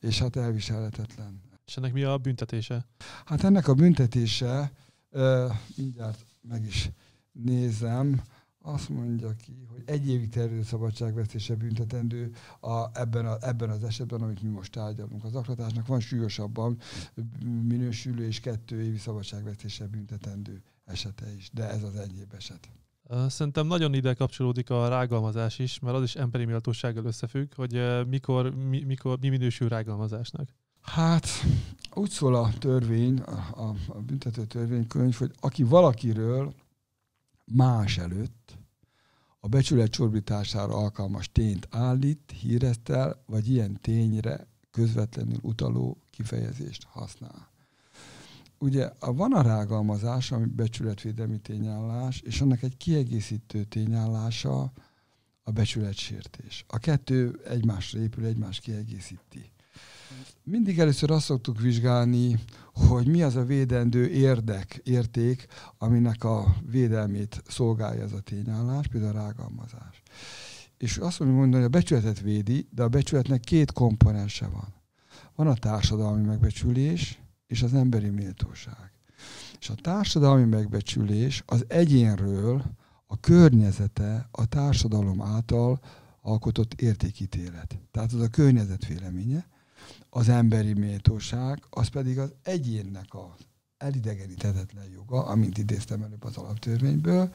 és hát elviselhetetlen. És ennek mi a büntetése? Hát ennek a büntetése, mindjárt meg is nézem, azt mondja ki, hogy egy évig terjedő szabadságvesztése büntetendő a, ebben, a, ebben az esetben, amit mi most tárgyalunk. Az aklatásnak van súlyosabban minősülő és kettő évi szabadságvesztése büntetendő esete is, de ez az egyéb eset. Szerintem nagyon ide kapcsolódik a rágalmazás is, mert az is emberi méltósággal összefügg, hogy mikor, mi, mikor, mi minősül rágalmazásnak. Hát úgy szól a törvény, a, a büntető törvénykönyv, hogy aki valakiről más előtt a becsület csorbítására alkalmas tényt állít, híresztel, vagy ilyen tényre közvetlenül utaló kifejezést használ. Ugye a, van a rágalmazás, ami becsületvédelmi tényállás, és annak egy kiegészítő tényállása a becsületsértés. A kettő egymásra épül, egymás kiegészíti. Mindig először azt szoktuk vizsgálni, hogy mi az a védendő érdek, érték, aminek a védelmét szolgálja ez a tényállás, például a rágalmazás. És azt mondjuk mondani, hogy a becsületet védi, de a becsületnek két komponense van. Van a társadalmi megbecsülés és az emberi méltóság. És a társadalmi megbecsülés az egyénről a környezete a társadalom által alkotott értékítélet. Tehát az a környezet véleménye, az emberi méltóság, az pedig az egyénnek az elidegeníthetetlen joga, amint idéztem előbb az alaptörvényből,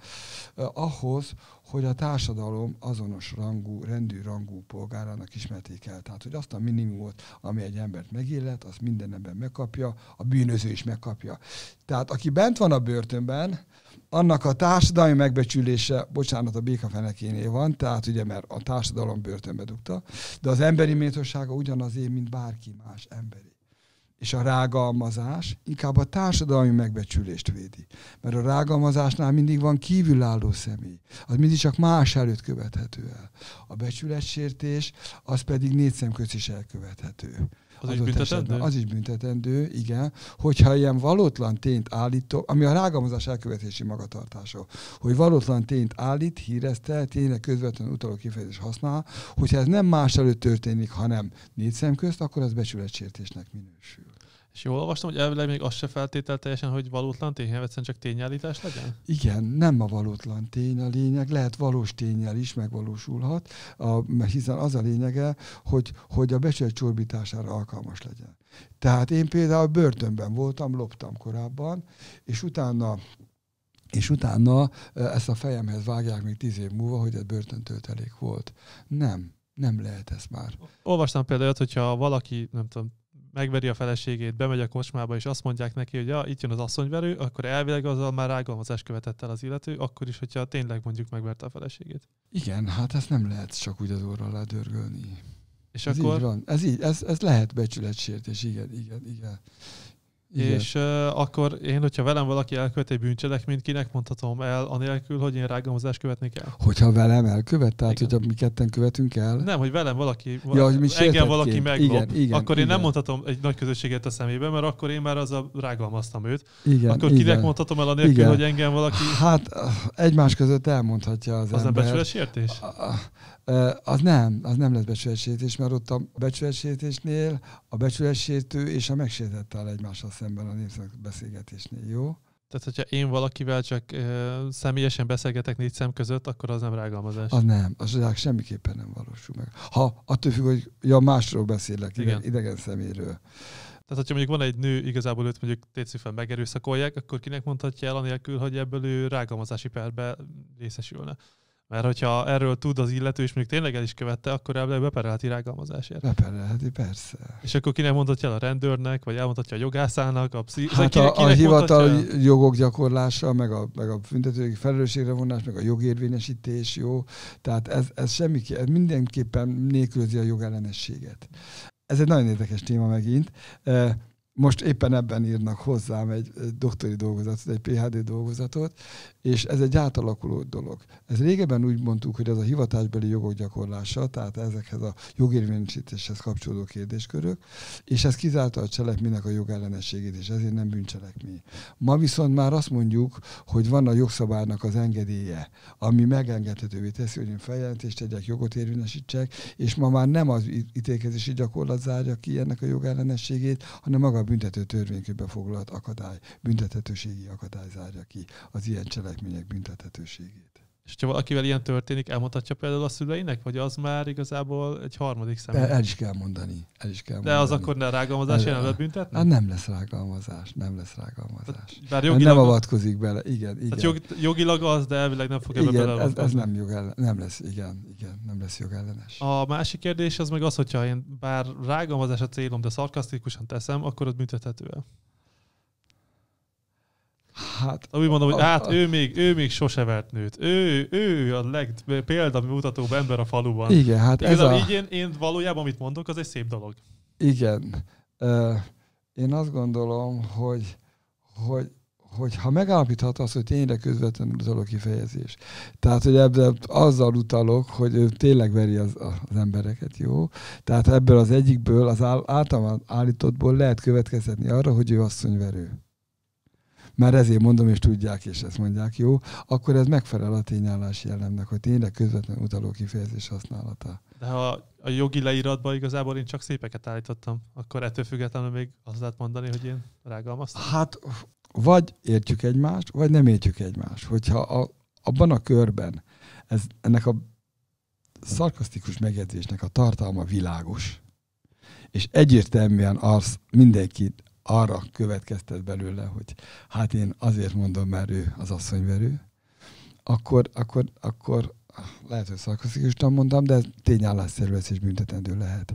ahhoz, hogy a társadalom azonos rangú, rendű rangú polgárának ismerték el. Tehát, hogy azt a minimumot, ami egy embert megillet, azt minden ember megkapja, a bűnöző is megkapja. Tehát, aki bent van a börtönben, annak a társadalmi megbecsülése, bocsánat, a béka fenekénél van, tehát ugye, mert a társadalom börtönbe dugta, de az emberi méltósága ugyanazé, mint bárki más emberi. És a rágalmazás inkább a társadalmi megbecsülést védi. Mert a rágalmazásnál mindig van kívülálló személy. Az mindig csak más előtt követhető el. A becsületsértés az pedig négy szem is elkövethető. Az, az is büntetendő? Az is büntetendő, igen. Hogyha ilyen valótlan tényt állító, ami a rágalmazás elkövetési magatartása, hogy valótlan tényt állít, hírezte, tényleg közvetlenül utaló kifejezés használ, hogyha ez nem más előtt történik, hanem négy szem közt, akkor az becsületsértésnek minősül. És jól olvastam, hogy elvileg még az se feltétel teljesen, hogy valótlan tény, hanem egyszerűen csak tényállítás legyen? Igen, nem a valótlan tény a lényeg, lehet valós tényel is megvalósulhat, a, hiszen az a lényege, hogy, hogy a becsület csorbítására alkalmas legyen. Tehát én például börtönben voltam, loptam korábban, és utána és utána ezt a fejemhez vágják még tíz év múlva, hogy ez börtöntöltelék volt. Nem, nem lehet ez már. Olvastam például, hogyha valaki, nem tudom, megveri a feleségét, bemegy a kocsmába, és azt mondják neki, hogy ja, itt jön az asszonyverő, akkor elvileg azzal már rágalmazást követett el az illető, akkor is, hogyha tényleg mondjuk megverte a feleségét. Igen, hát ezt nem lehet csak úgy az orral ledörgölni. És ez akkor... Így van. Ez így, ez, ez lehet becsületsértés, igen, igen, igen. És uh, akkor én, hogyha velem valaki elkövet egy bűncselekményt, kinek mondhatom el, anélkül, hogy én rágalmazást követnék el? Hogyha velem elkövet, tehát igen. hogyha mi ketten követünk el? Nem, hogy velem valaki, ja, hogy mi engem valaki meglop, igen, igen, akkor igen. én nem mondhatom egy nagy közösséget a szemébe, mert akkor én már az a rágalmaztam őt. Igen, akkor kinek igen. mondhatom el anélkül, igen. hogy engem valaki... Hát egymás között elmondhatja az, az ember. Az nem becsülesértés? Az nem, az nem lesz becsülesértés, mert ott a becsülesértésnél a becsülesértő és a megsértett áll egymással szemben ebben a beszélgetésnél, jó? Tehát, hogyha én valakivel csak e, személyesen beszélgetek négy szem között, akkor az nem rágalmazás. Az nem, az rák semmiképpen nem valósul meg. Ha attól függ, hogy ja, másról beszélek, Igen. idegen szeméről. Tehát, hogyha mondjuk van egy nő, igazából őt mondjuk fel megerőszakolják, akkor kinek mondhatja el, anélkül, hogy ebből ő rágalmazási perbe részesülne? Mert hogyha erről tud az illető, és még tényleg el is követte, akkor elvileg beperelheti rágalmazásért. Beperelheti, persze. És akkor kinek mondhatja el a rendőrnek, vagy elmondhatja a jogászának, a pszichi... Hát a, a hivatal mondhatja? jogok gyakorlása, meg a, meg a büntetőjogi felelősségre vonás, meg a jogérvényesítés, jó? Tehát ez, ez, semmi, ez mindenképpen nélkülözi a jogellenességet. Ez egy nagyon érdekes téma megint. Most éppen ebben írnak hozzám egy doktori dolgozatot, egy PHD dolgozatot, és ez egy átalakuló dolog. Ez régebben úgy mondtuk, hogy ez a hivatásbeli jogok gyakorlása, tehát ezekhez a jogérvényesítéshez kapcsolódó kérdéskörök, és ez kizárta a cselekménynek a jogellenességét, és ezért nem bűncselekmény. Ma viszont már azt mondjuk, hogy van a jogszabálynak az engedélye, ami megengedhetővé teszi, hogy én feljelentést tegyek, jogot érvényesítsek, és ma már nem az ítélkezési gyakorlat zárja ki ennek a jogellenességét, hanem maga a büntető törvénykönyvbe foglalt akadály, büntethetőségi akadály zárja ki az ilyen cselekmény bűncselekmények büntethetőségét. És ha valakivel ilyen történik, elmondhatja például a szüleinek, vagy az már igazából egy harmadik személy? El, el is kell mondani. El is kell mondani. De az akkor ne rágalmazás, el, nem büntetni? Hát nem lesz rágalmazás, nem lesz rágalmazás. Hát, bár jogilag... Nem avatkozik bele, igen, hát igen. Hát jog, jogilag az, de elvileg nem fog ebbe igen, ez, ez, nem, jogellenes, nem lesz, igen, igen, nem lesz jogellenes. A másik kérdés az meg az, hogyha én bár rágalmazás a célom, de szarkasztikusan teszem, akkor az büntethető Hát, úgy mondom, hogy ah, hát ah. ő még, ő még sose vert nőt. Ő, ő a legpéldamutatóbb ember a faluban. Igen, hát Igazán, ez a... Így én, én valójában, amit mondok, az egy szép dolog. Igen. Én azt gondolom, hogy, hogy hogy ha megállapíthat az, hogy tényleg közvetlenül az alaki kifejezés. Tehát, hogy ebből azzal utalok, hogy ő tényleg veri az, az embereket, jó? Tehát ebből az egyikből, az általán állítottból lehet következtetni arra, hogy ő asszonyverő mert ezért mondom, és tudják, és ezt mondják, jó, akkor ez megfelel a tényállás jellemnek, hogy tényleg közvetlen utaló kifejezés használata. De ha a jogi leíratban igazából én csak szépeket állítottam, akkor ettől függetlenül még azt lehet mondani, hogy én rágalmaztam? Hát vagy értjük egymást, vagy nem értjük egymást. Hogyha a, abban a körben ez, ennek a szarkasztikus megjegyzésnek a tartalma világos, és egyértelműen az mindenkit arra következtet belőle, hogy hát én azért mondom, mert ő az asszonyverő, akkor, akkor, akkor lehet, hogy szarkaszikusan mondtam, de ez tényállásszerű lesz és büntetendő lehet.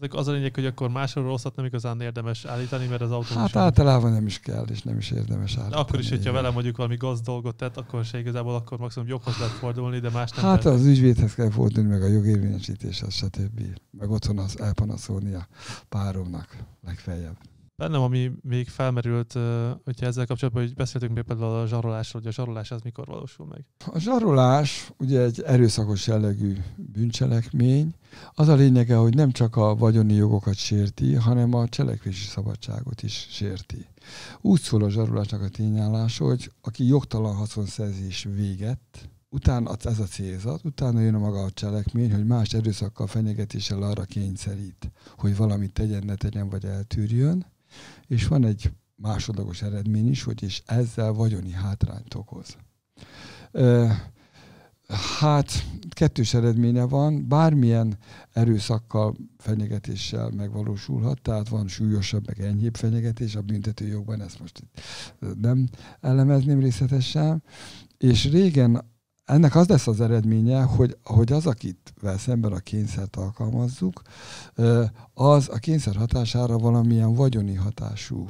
Tehát az a lényeg, hogy akkor másról rosszat nem igazán érdemes állítani, mert az autó. Hát általában nem is kell, és nem is érdemes állítani. De akkor is, hogyha vele mondjuk valami gazd dolgot tett, akkor se igazából akkor maximum joghoz lehet fordulni, de más nem. Hát lehet. az ügyvédhez kell fordulni, meg a jogérvényesítéshez, stb. Meg otthon az elpanaszolni a páromnak legfeljebb. Bennem, ami még felmerült, hogyha ezzel kapcsolatban, hogy beszéltünk még például a zsarolásról, hogy a zsarolás az mikor valósul meg? A zsarolás ugye egy erőszakos jellegű bűncselekmény. Az a lényege, hogy nem csak a vagyoni jogokat sérti, hanem a cselekvési szabadságot is sérti. Úgy szól a zsarolásnak a tényállása, hogy aki jogtalan haszonszerzés véget, utána ez a célzat, utána jön a maga a cselekmény, hogy más erőszakkal, fenyegetéssel arra kényszerít, hogy valamit tegyen, ne tegyen, vagy eltűrjön és van egy másodlagos eredmény is, hogy és ezzel vagyoni hátrányt okoz. Hát kettős eredménye van, bármilyen erőszakkal, fenyegetéssel megvalósulhat, tehát van súlyosabb, meg enyhébb fenyegetés a jogban, ezt most nem elemezném részletesen, és régen ennek az lesz az eredménye, hogy, hogy az, akit szemben a kényszert alkalmazzuk, az a kényszer hatására valamilyen vagyoni hatású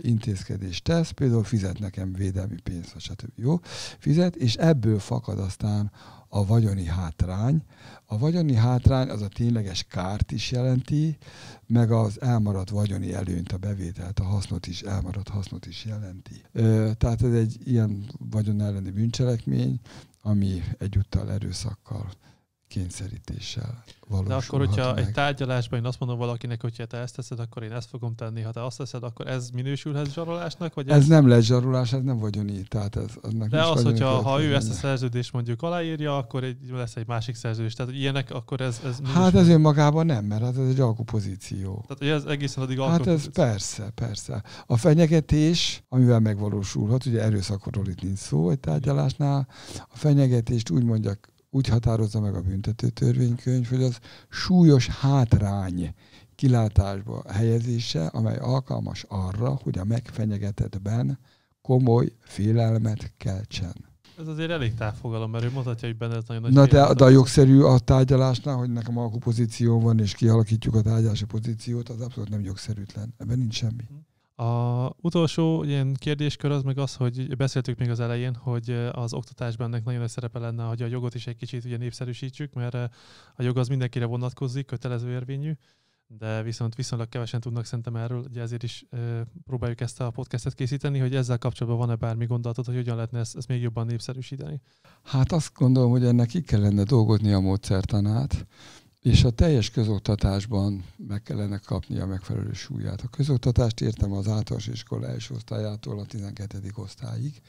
intézkedést tesz, például fizet nekem védelmi pénzt, vagy stb. Jó? Fizet, és ebből fakad aztán a vagyoni hátrány. A vagyoni hátrány az a tényleges kárt is jelenti, meg az elmaradt vagyoni előnyt, a bevételt, a hasznot is, elmaradt hasznot is jelenti. tehát ez egy ilyen vagyon elleni bűncselekmény, ami egyúttal erőszakkal kényszerítéssel valósulhat De akkor, hogyha meg. egy tárgyalásban én azt mondom valakinek, hogy te ezt teszed, akkor én ezt fogom tenni, ha te azt teszed, akkor ez minősülhet zsarolásnak? Vagy ez, ez nem lesz zsarolás, ez nem így, Tehát ez, annak De az, hogyha ha ő ezt a szerződést mondjuk aláírja, akkor egy, lesz egy másik szerződés. Tehát ilyenek, akkor ez, ez Hát ez önmagában nem, mert hát ez egy alkupozíció. Tehát ez egészen addig Hát ez persze, persze. A fenyegetés, amivel megvalósulhat, ugye erőszakról itt nincs szó egy tárgyalásnál, a fenyegetést úgy mondják úgy határozza meg a büntető törvénykönyv, hogy az súlyos hátrány kilátásba helyezése, amely alkalmas arra, hogy a megfenyegetetben komoly félelmet keltsen. Ez azért elég távfogalom, mert ő mondhatja, hogy benne ez nagyon nagy Na de, de a jogszerű a tárgyalásnál, hogy nekem alkupozíció van, és kialakítjuk a tárgyalási pozíciót, az abszolút nem jogszerűtlen. Ebben nincs semmi. Hm. A utolsó ilyen kérdéskör az meg az, hogy beszéltük még az elején, hogy eh, az oktatásban ennek nagyon nagy szerepe lenne, hogy a jogot is egy kicsit ugye népszerűsítsük, mert eh, a jog az mindenkire vonatkozik, kötelező érvényű, de viszont viszonylag kevesen tudnak szerintem erről, ugye ezért is e, próbáljuk ezt a podcastet készíteni, hogy ezzel kapcsolatban van-e bármi gondolatod, hogy hogyan lehetne ezt, ezt még jobban népszerűsíteni? Hát azt gondolom, hogy ennek ki kellene dolgozni a módszertanát, és a teljes közoktatásban meg kellene kapni a megfelelő súlyát. A közoktatást értem az általános iskola első osztályától a 12. osztályig.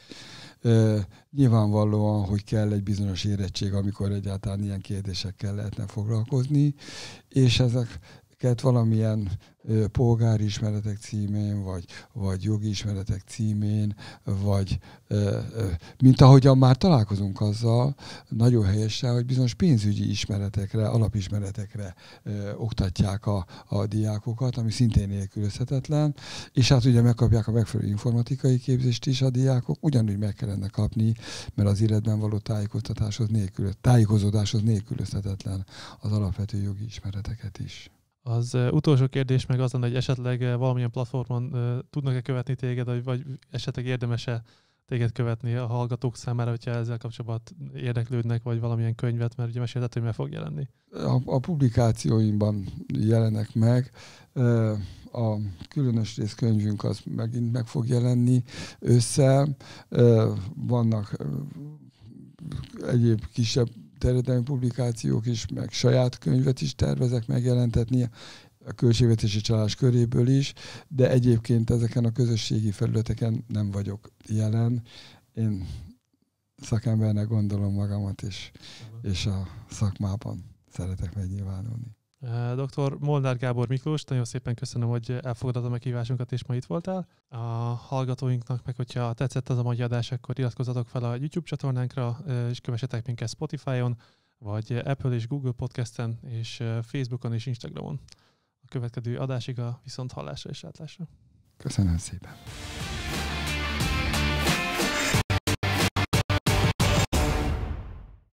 E, nyilvánvalóan, hogy kell egy bizonyos érettség, amikor egyáltalán ilyen kérdésekkel lehetne foglalkozni, és ezek akiket valamilyen polgári ismeretek címén, vagy, vagy jogi ismeretek címén, vagy mint ahogyan már találkozunk azzal, nagyon helyesen, hogy bizonyos pénzügyi ismeretekre, alapismeretekre oktatják a, a diákokat, ami szintén nélkülözhetetlen, és hát ugye megkapják a megfelelő informatikai képzést is a diákok, ugyanúgy meg kellene kapni, mert az életben való tájékoztatáshoz nélkül, tájékozódáshoz nélkülözhetetlen az alapvető jogi ismereteket is. Az utolsó kérdés meg az lenne, hogy esetleg valamilyen platformon tudnak-e követni téged, vagy esetleg érdemese téged követni a hallgatók számára, hogyha ezzel kapcsolatban érdeklődnek, vagy valamilyen könyvet, mert ugye meséltet, hogy meg fog jelenni. A, a publikációimban jelenek meg, a különös könyvünk, az megint meg fog jelenni össze. vannak egyéb kisebb terjedelmi publikációk is, meg saját könyvet is tervezek megjelentetni a költségvetési csalás köréből is, de egyébként ezeken a közösségi felületeken nem vagyok jelen. Én szakembernek gondolom magamat, és, és a szakmában szeretek megnyilvánulni. Eh, Dr. Molnár Gábor Miklós, nagyon szépen köszönöm, hogy elfogadod a meghívásunkat, és ma itt voltál. A hallgatóinknak meg, hogyha tetszett az a mai adás, akkor iratkozzatok fel a YouTube csatornánkra, eh, és kövessetek minket Spotify-on, vagy Apple és Google Podcast-en, és eh, Facebookon és Instagramon. A következő adásig a viszont hallásra és átlásra. Köszönöm szépen!